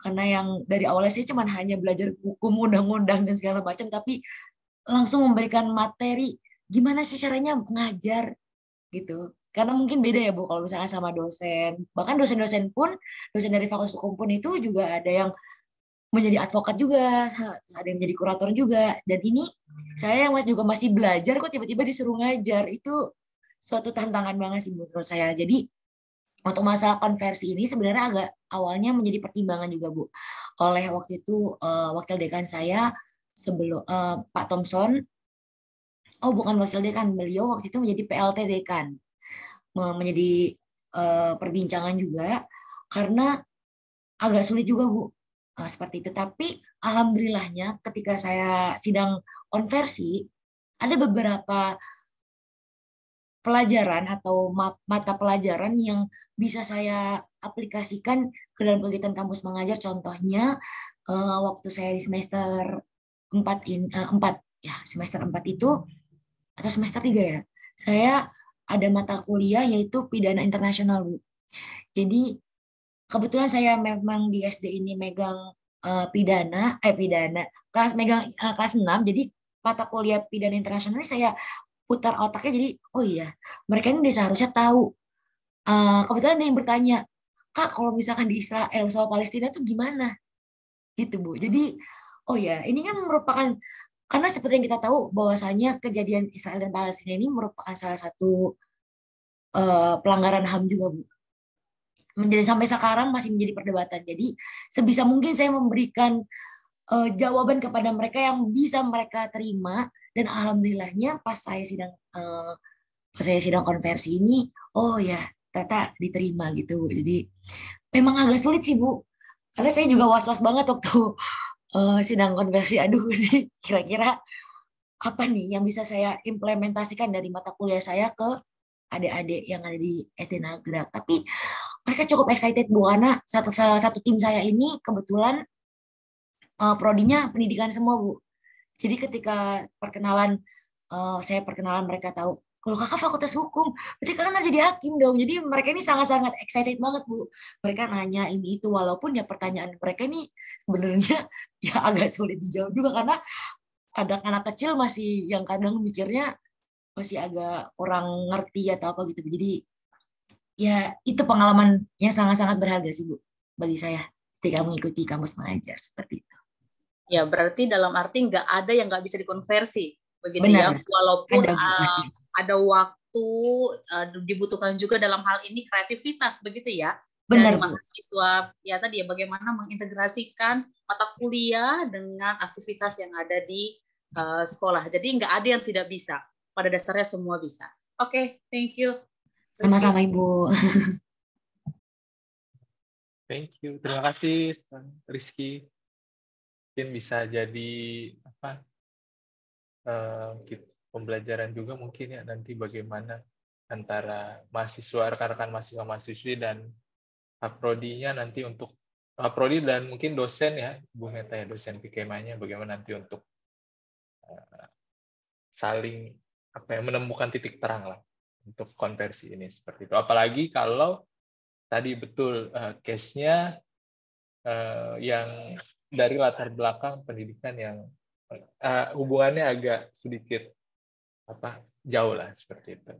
karena yang dari awalnya saya cuma hanya belajar hukum undang-undang dan segala macam tapi langsung memberikan materi gimana sih caranya mengajar gitu karena mungkin beda ya Bu kalau misalnya sama dosen. Bahkan dosen-dosen pun, dosen dari fakultas hukum pun itu juga ada yang menjadi advokat juga, ada yang menjadi kurator juga. Dan ini saya yang juga masih belajar kok tiba-tiba disuruh ngajar. Itu suatu tantangan banget sih menurut saya. Jadi untuk masalah konversi ini sebenarnya agak awalnya menjadi pertimbangan juga Bu oleh waktu itu uh, wakil dekan saya sebelum uh, Pak Thompson oh bukan wakil dekan beliau waktu itu menjadi PLT dekan Eh, menjadi uh, perbincangan juga karena agak sulit juga Bu uh, seperti itu. Tapi alhamdulillahnya ketika saya sidang konversi ada beberapa pelajaran atau mata pelajaran yang bisa saya aplikasikan ke dalam kegiatan kampus mengajar. Contohnya uh, waktu saya di semester 4 in uh, 4 ya, semester 4 itu atau semester 3 ya. Saya ada mata kuliah yaitu pidana internasional, Bu. Jadi kebetulan saya memang di SD ini megang uh, pidana, eh pidana, kelas megang uh, kelas 6, jadi mata kuliah pidana internasional ini saya putar otaknya jadi oh iya, mereka ini udah seharusnya tahu. Uh, kebetulan ada yang bertanya, "Kak, kalau misalkan di Israel sama Palestina tuh gimana?" Gitu, Bu. Jadi oh ya, ini kan merupakan karena seperti yang kita tahu bahwasanya kejadian Israel dan Palestina ini merupakan salah satu uh, pelanggaran HAM juga, Bu. Menjadi sampai sekarang masih menjadi perdebatan. Jadi sebisa mungkin saya memberikan uh, jawaban kepada mereka yang bisa mereka terima dan alhamdulillahnya pas saya sidang uh, pas saya sidang konversi ini, oh ya tata diterima gitu Jadi memang agak sulit sih Bu. Karena saya juga was-was banget waktu uh, sidang konversi aduh ini kira-kira apa nih yang bisa saya implementasikan dari mata kuliah saya ke adik-adik yang ada di SD Nagra. Tapi mereka cukup excited Bu karena satu, satu tim saya ini kebetulan uh, prodinya pendidikan semua Bu. Jadi ketika perkenalan uh, saya perkenalan mereka tahu kalau kakak fakultas hukum berarti kan harus jadi hakim dong jadi mereka ini sangat-sangat excited banget bu mereka nanya ini itu walaupun ya pertanyaan mereka ini sebenarnya ya agak sulit dijawab juga karena kadang anak kecil masih yang kadang mikirnya masih agak orang ngerti atau apa gitu jadi ya itu pengalaman yang sangat-sangat berharga sih bu bagi saya ketika mengikuti kampus mengajar seperti itu
ya berarti dalam arti nggak ada yang nggak bisa dikonversi begitu ya. Benar. ya walaupun ada, uh, ada waktu uh, dibutuhkan juga dalam hal ini kreativitas begitu ya Benar. dari mahasiswa ya tadi ya bagaimana mengintegrasikan mata kuliah dengan aktivitas yang ada di uh, sekolah jadi nggak ada yang tidak bisa pada dasarnya semua bisa oke okay, thank you
sama-sama
ibu thank you terima kasih Rizky mungkin bisa jadi apa
uh, eh, kita pembelajaran juga mungkin ya nanti bagaimana antara mahasiswa rekan-rekan mahasiswa mahasiswi dan aprodinya nanti untuk aprodi dan mungkin dosen ya Bu Meta ya dosen PKM-nya bagaimana nanti untuk eh, saling apa ya menemukan titik terang lah untuk konversi ini seperti itu apalagi kalau tadi betul uh, case-nya uh, yang dari latar belakang pendidikan yang uh, hubungannya agak sedikit apa jauh lah seperti itu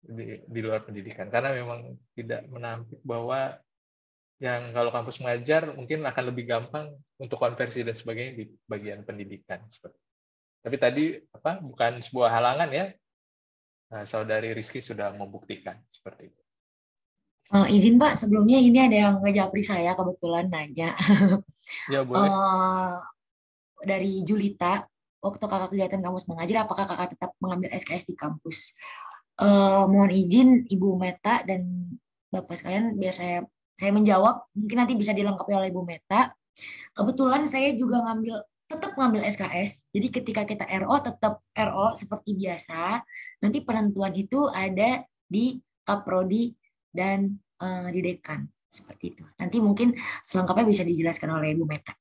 di, di luar pendidikan karena memang tidak menampik bahwa yang kalau kampus mengajar mungkin akan lebih gampang untuk konversi dan sebagainya di bagian pendidikan seperti tapi tadi apa bukan sebuah halangan ya nah, saudari Rizky sudah membuktikan seperti
itu Uh, izin Pak, sebelumnya ini ada yang ngejapri saya kebetulan nanya. Ya boleh. Uh, dari Julita, waktu kakak kegiatan kampus mengajar, apakah kakak tetap mengambil SKS di kampus? Uh, mohon izin Ibu Meta dan Bapak sekalian biar saya saya menjawab, mungkin nanti bisa dilengkapi oleh Ibu Meta. Kebetulan saya juga ngambil tetap ngambil SKS. Jadi ketika kita RO tetap RO seperti biasa. Nanti penentuan itu ada di kaprodi dan uh, di dekan seperti itu. Nanti mungkin selengkapnya bisa dijelaskan oleh Ibu Meta.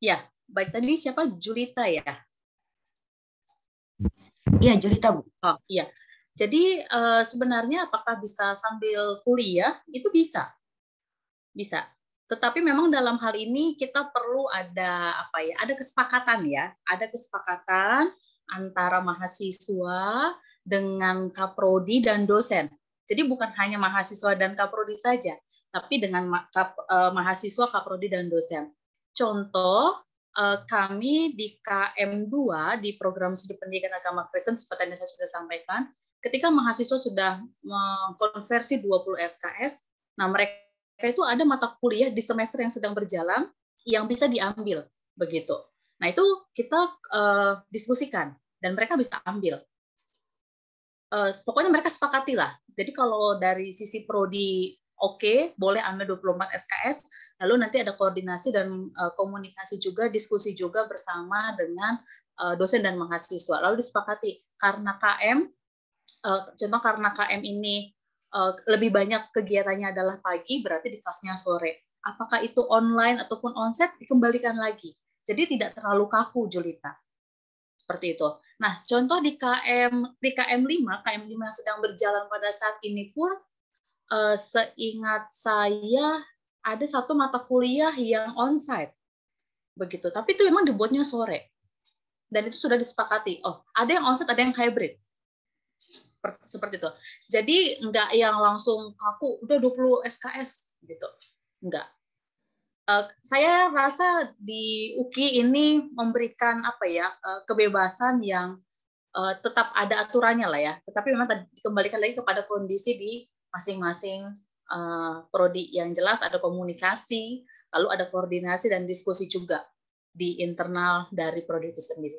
Ya, baik tadi siapa Julita ya?
Iya Julita bu.
Oh iya. Jadi uh, sebenarnya apakah bisa sambil kuliah itu bisa, bisa. Tetapi memang dalam hal ini kita perlu ada apa ya? Ada kesepakatan ya, ada kesepakatan antara mahasiswa dengan kaprodi dan dosen. Jadi bukan hanya mahasiswa dan kaprodi saja, tapi dengan ma kap, uh, mahasiswa, kaprodi dan dosen. Contoh Eh, kami di KM2 di program studi pendidikan agama Kristen seperti yang saya sudah sampaikan, ketika mahasiswa sudah mengkonversi 20 SKS, nah mereka itu ada mata kuliah di semester yang sedang berjalan yang bisa diambil begitu. Nah itu kita uh, diskusikan dan mereka bisa ambil. Uh, pokoknya mereka sepakati lah. Jadi kalau dari sisi prodi oke, boleh ambil 24 SKS, Lalu nanti ada koordinasi dan uh, komunikasi juga, diskusi juga bersama dengan uh, dosen dan mahasiswa. Lalu disepakati karena KM, uh, eh, contoh karena KM ini uh, lebih banyak kegiatannya adalah pagi, berarti di kelasnya sore. Apakah itu online ataupun onset dikembalikan lagi. Jadi tidak terlalu kaku Julita. Seperti itu. Nah, contoh di KM di KM 5, KM 5 sedang berjalan pada saat ini pun uh, seingat saya ada satu mata kuliah yang onsite begitu tapi itu memang dibuatnya sore dan itu sudah disepakati oh ada yang onsite ada yang hybrid seperti itu jadi nggak yang langsung kaku udah 20 SKS gitu nggak uh, saya rasa di UKI ini memberikan apa ya uh, kebebasan yang uh, tetap ada aturannya lah ya tetapi memang dikembalikan lagi kepada kondisi di masing-masing Eh, prodi yang jelas, ada komunikasi, lalu ada koordinasi dan diskusi juga di internal dari prodi itu sendiri.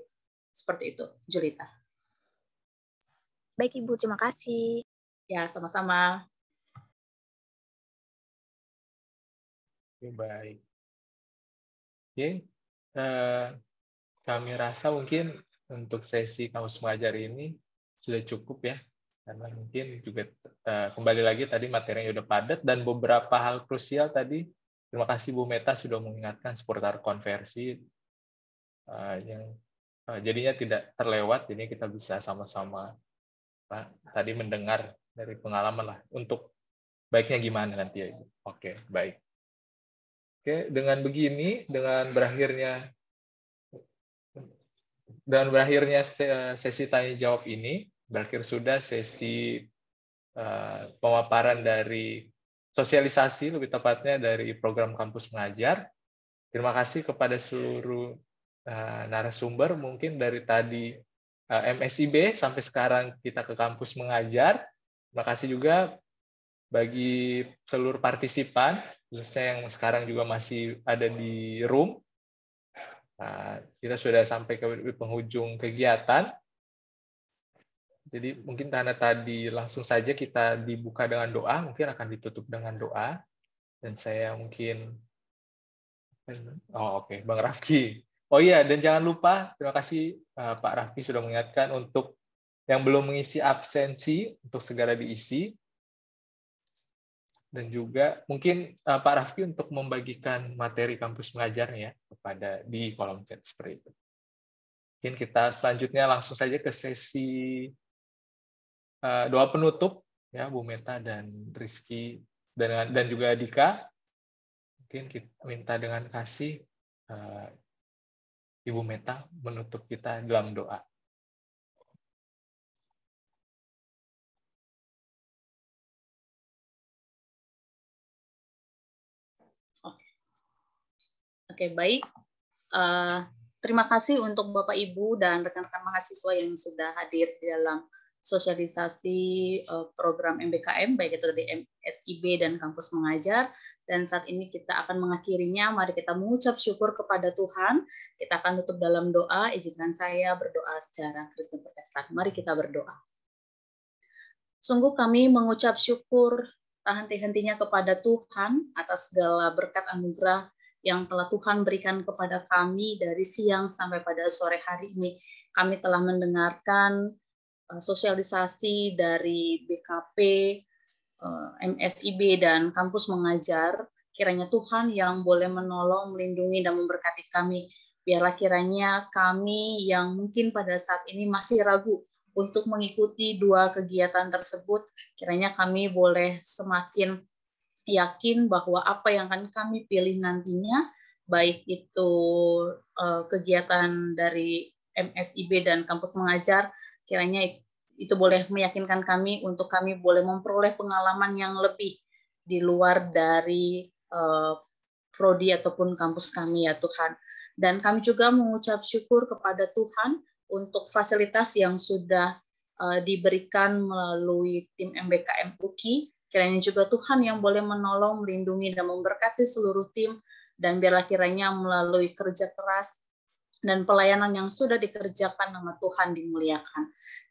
Seperti itu, Julita. Baik Ibu, terima kasih.
Ya, sama-sama. Ya, baik. Oke, uh, kami rasa
mungkin untuk sesi kamus mengajar ini sudah cukup ya karena mungkin juga uh, kembali lagi tadi materinya udah padat dan beberapa hal krusial tadi terima kasih Bu Meta sudah mengingatkan seputar konversi uh, yang uh, jadinya tidak terlewat ini kita bisa sama-sama Pak tadi mendengar dari pengalaman lah untuk baiknya gimana nanti ya Ibu. Oke, baik. Oke, dengan begini dengan berakhirnya dan berakhirnya sesi tanya jawab ini berakhir sudah sesi uh, pemaparan dari sosialisasi lebih tepatnya dari program kampus mengajar. Terima kasih kepada seluruh uh, narasumber mungkin dari tadi uh, eh, MSIB sampai sekarang kita ke kampus mengajar. Terima kasih juga bagi seluruh partisipan khususnya yang sekarang juga masih ada di room. Nah, kita sudah sampai ke penghujung kegiatan. Jadi mungkin karena tadi langsung saja kita dibuka dengan doa, mungkin akan ditutup dengan doa. Dan saya mungkin, oh oke, okay. Bang Rafki. Oh iya, dan jangan lupa, terima kasih eh, Pak Rafki sudah mengingatkan untuk yang belum mengisi absensi untuk segera diisi. Dan juga mungkin eh, Pak Rafki untuk membagikan materi kampus mengajarnya ya, kepada di kolom chat seperti itu. Mungkin kita selanjutnya langsung saja ke sesi Eh, doa penutup ya Bu Meta dan Rizky dan dan juga Dika. Mungkin
kita minta dengan kasih eh, Ibu Meta menutup kita dalam doa.
Oke, okay, baik. Uh, terima kasih untuk Bapak Ibu dan rekan-rekan mahasiswa yang sudah hadir di dalam sosialisasi eh, program MBKM baik itu dari SIB dan kampus mengajar dan saat ini kita akan mengakhirinya mari kita mengucap syukur kepada Tuhan kita akan tutup dalam doa izinkan saya berdoa secara Kristen Protestan mari kita berdoa sungguh kami mengucap syukur tak henti-hentinya kepada Tuhan atas segala berkat anugerah yang telah Tuhan berikan kepada kami dari siang sampai pada sore hari ini. Kami telah mendengarkan Eh, sosialisasi dari BKP, eh, MSIB, dan kampus mengajar, kiranya Tuhan yang boleh menolong, melindungi, dan memberkati kami. Biarlah kiranya kami yang mungkin pada saat ini masih ragu untuk mengikuti dua kegiatan tersebut, kiranya kami boleh semakin yakin bahwa apa yang akan kami pilih nantinya, baik itu eh, kegiatan dari MSIB dan kampus mengajar, Kiranya itu boleh meyakinkan kami untuk kami boleh memperoleh pengalaman yang lebih di luar dari uh, prodi ataupun kampus kami ya Tuhan. Dan kami juga mengucap syukur kepada Tuhan untuk fasilitas yang sudah uh, diberikan melalui tim MBKM UKI. Kiranya juga Tuhan yang boleh menolong, melindungi, dan memberkati seluruh tim. Dan biarlah kiranya melalui kerja keras dan pelayanan yang sudah dikerjakan nama Tuhan dimuliakan.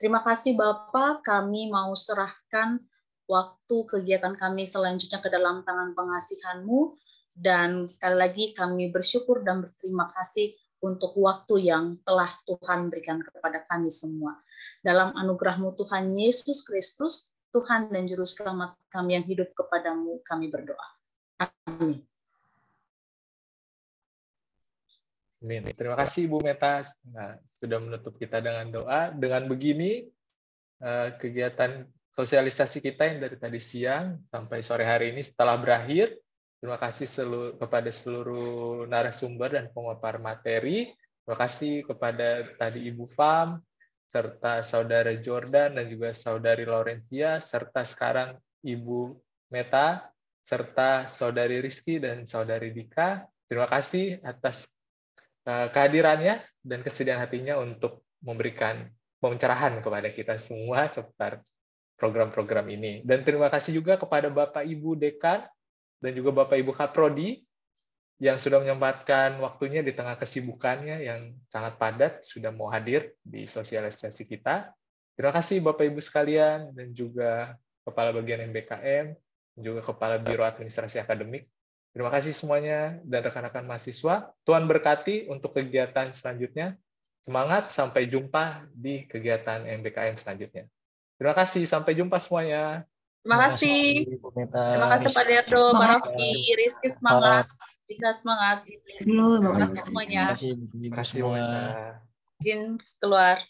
Terima kasih Bapak, kami mau serahkan waktu kegiatan kami selanjutnya ke dalam tangan pengasihanmu dan sekali lagi kami bersyukur dan berterima kasih untuk waktu yang telah Tuhan berikan kepada kami semua. Dalam anugerahmu Tuhan Yesus Kristus, Tuhan dan Juru Selamat kami yang hidup kepadamu, kami berdoa.
Amin. Amin. Terima kasih Bu Meta nah, sudah
menutup kita dengan doa. Dengan begini eh, kegiatan sosialisasi kita yang dari tadi siang sampai sore hari ini setelah berakhir. Terima kasih seluruh, kepada seluruh narasumber dan pemapar materi. Terima kasih kepada tadi Ibu Fam, serta saudara Jordan dan juga saudari Laurentia serta sekarang Ibu Meta, serta saudari Rizky dan saudari Dika. Terima kasih atas Eh, kehadirannya dan kesediaan hatinya untuk memberikan pencerahan kepada kita semua seputar program-program ini. Dan terima kasih juga kepada Bapak Ibu Dekan dan juga Bapak Ibu Kaprodi yang sudah menyempatkan waktunya di tengah kesibukannya yang sangat padat sudah mau hadir di sosialisasi kita. Terima kasih Bapak Ibu sekalian dan juga Kepala Bagian MBKM, juga Kepala Biro Administrasi Akademik Terima kasih semuanya dan rekan-rekan mahasiswa. Tuhan berkati untuk kegiatan selanjutnya. Semangat, sampai jumpa di kegiatan MBKM selanjutnya. Terima kasih, sampai jumpa semuanya.
Terima kasih.
Terima
kasih Pak
Derdo, Pak Raffi, Rizky semangat, Dika semangat. Terima kasih semuanya.
Terima kasih semuanya.
Izin keluar.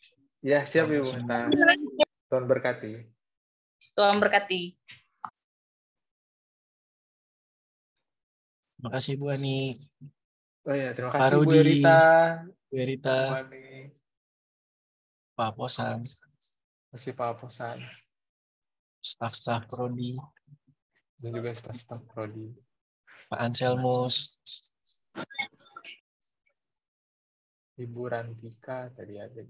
Ya, siap Ibu Tuhan berkati. Tuhan berkati. Makasih Bu Ani. Oh ya, terima kasih Parudi, Bu Rita. Bu Rita.
Pak Posan. Masih Pak Posan. Staff-staff Prodi. Dan juga staff-staff Prodi. Pak Anselmus. Ibu Rantika tadi ada.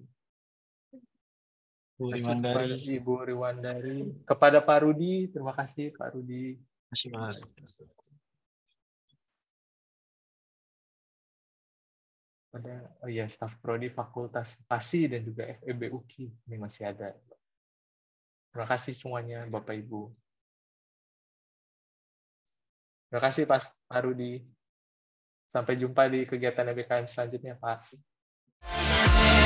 Bu Riwandari.
Ibu Riwandari. Kepada Pak
Rudi, terima kasih Pak Rudi. Terima kasih Pak. ada oh ya staf prodi Fakultas pasi dan juga FEB UKI ini masih ada. Terima kasih semuanya Bapak Ibu. Terima kasih Pak di
Sampai jumpa di kegiatan BKM selanjutnya Pak.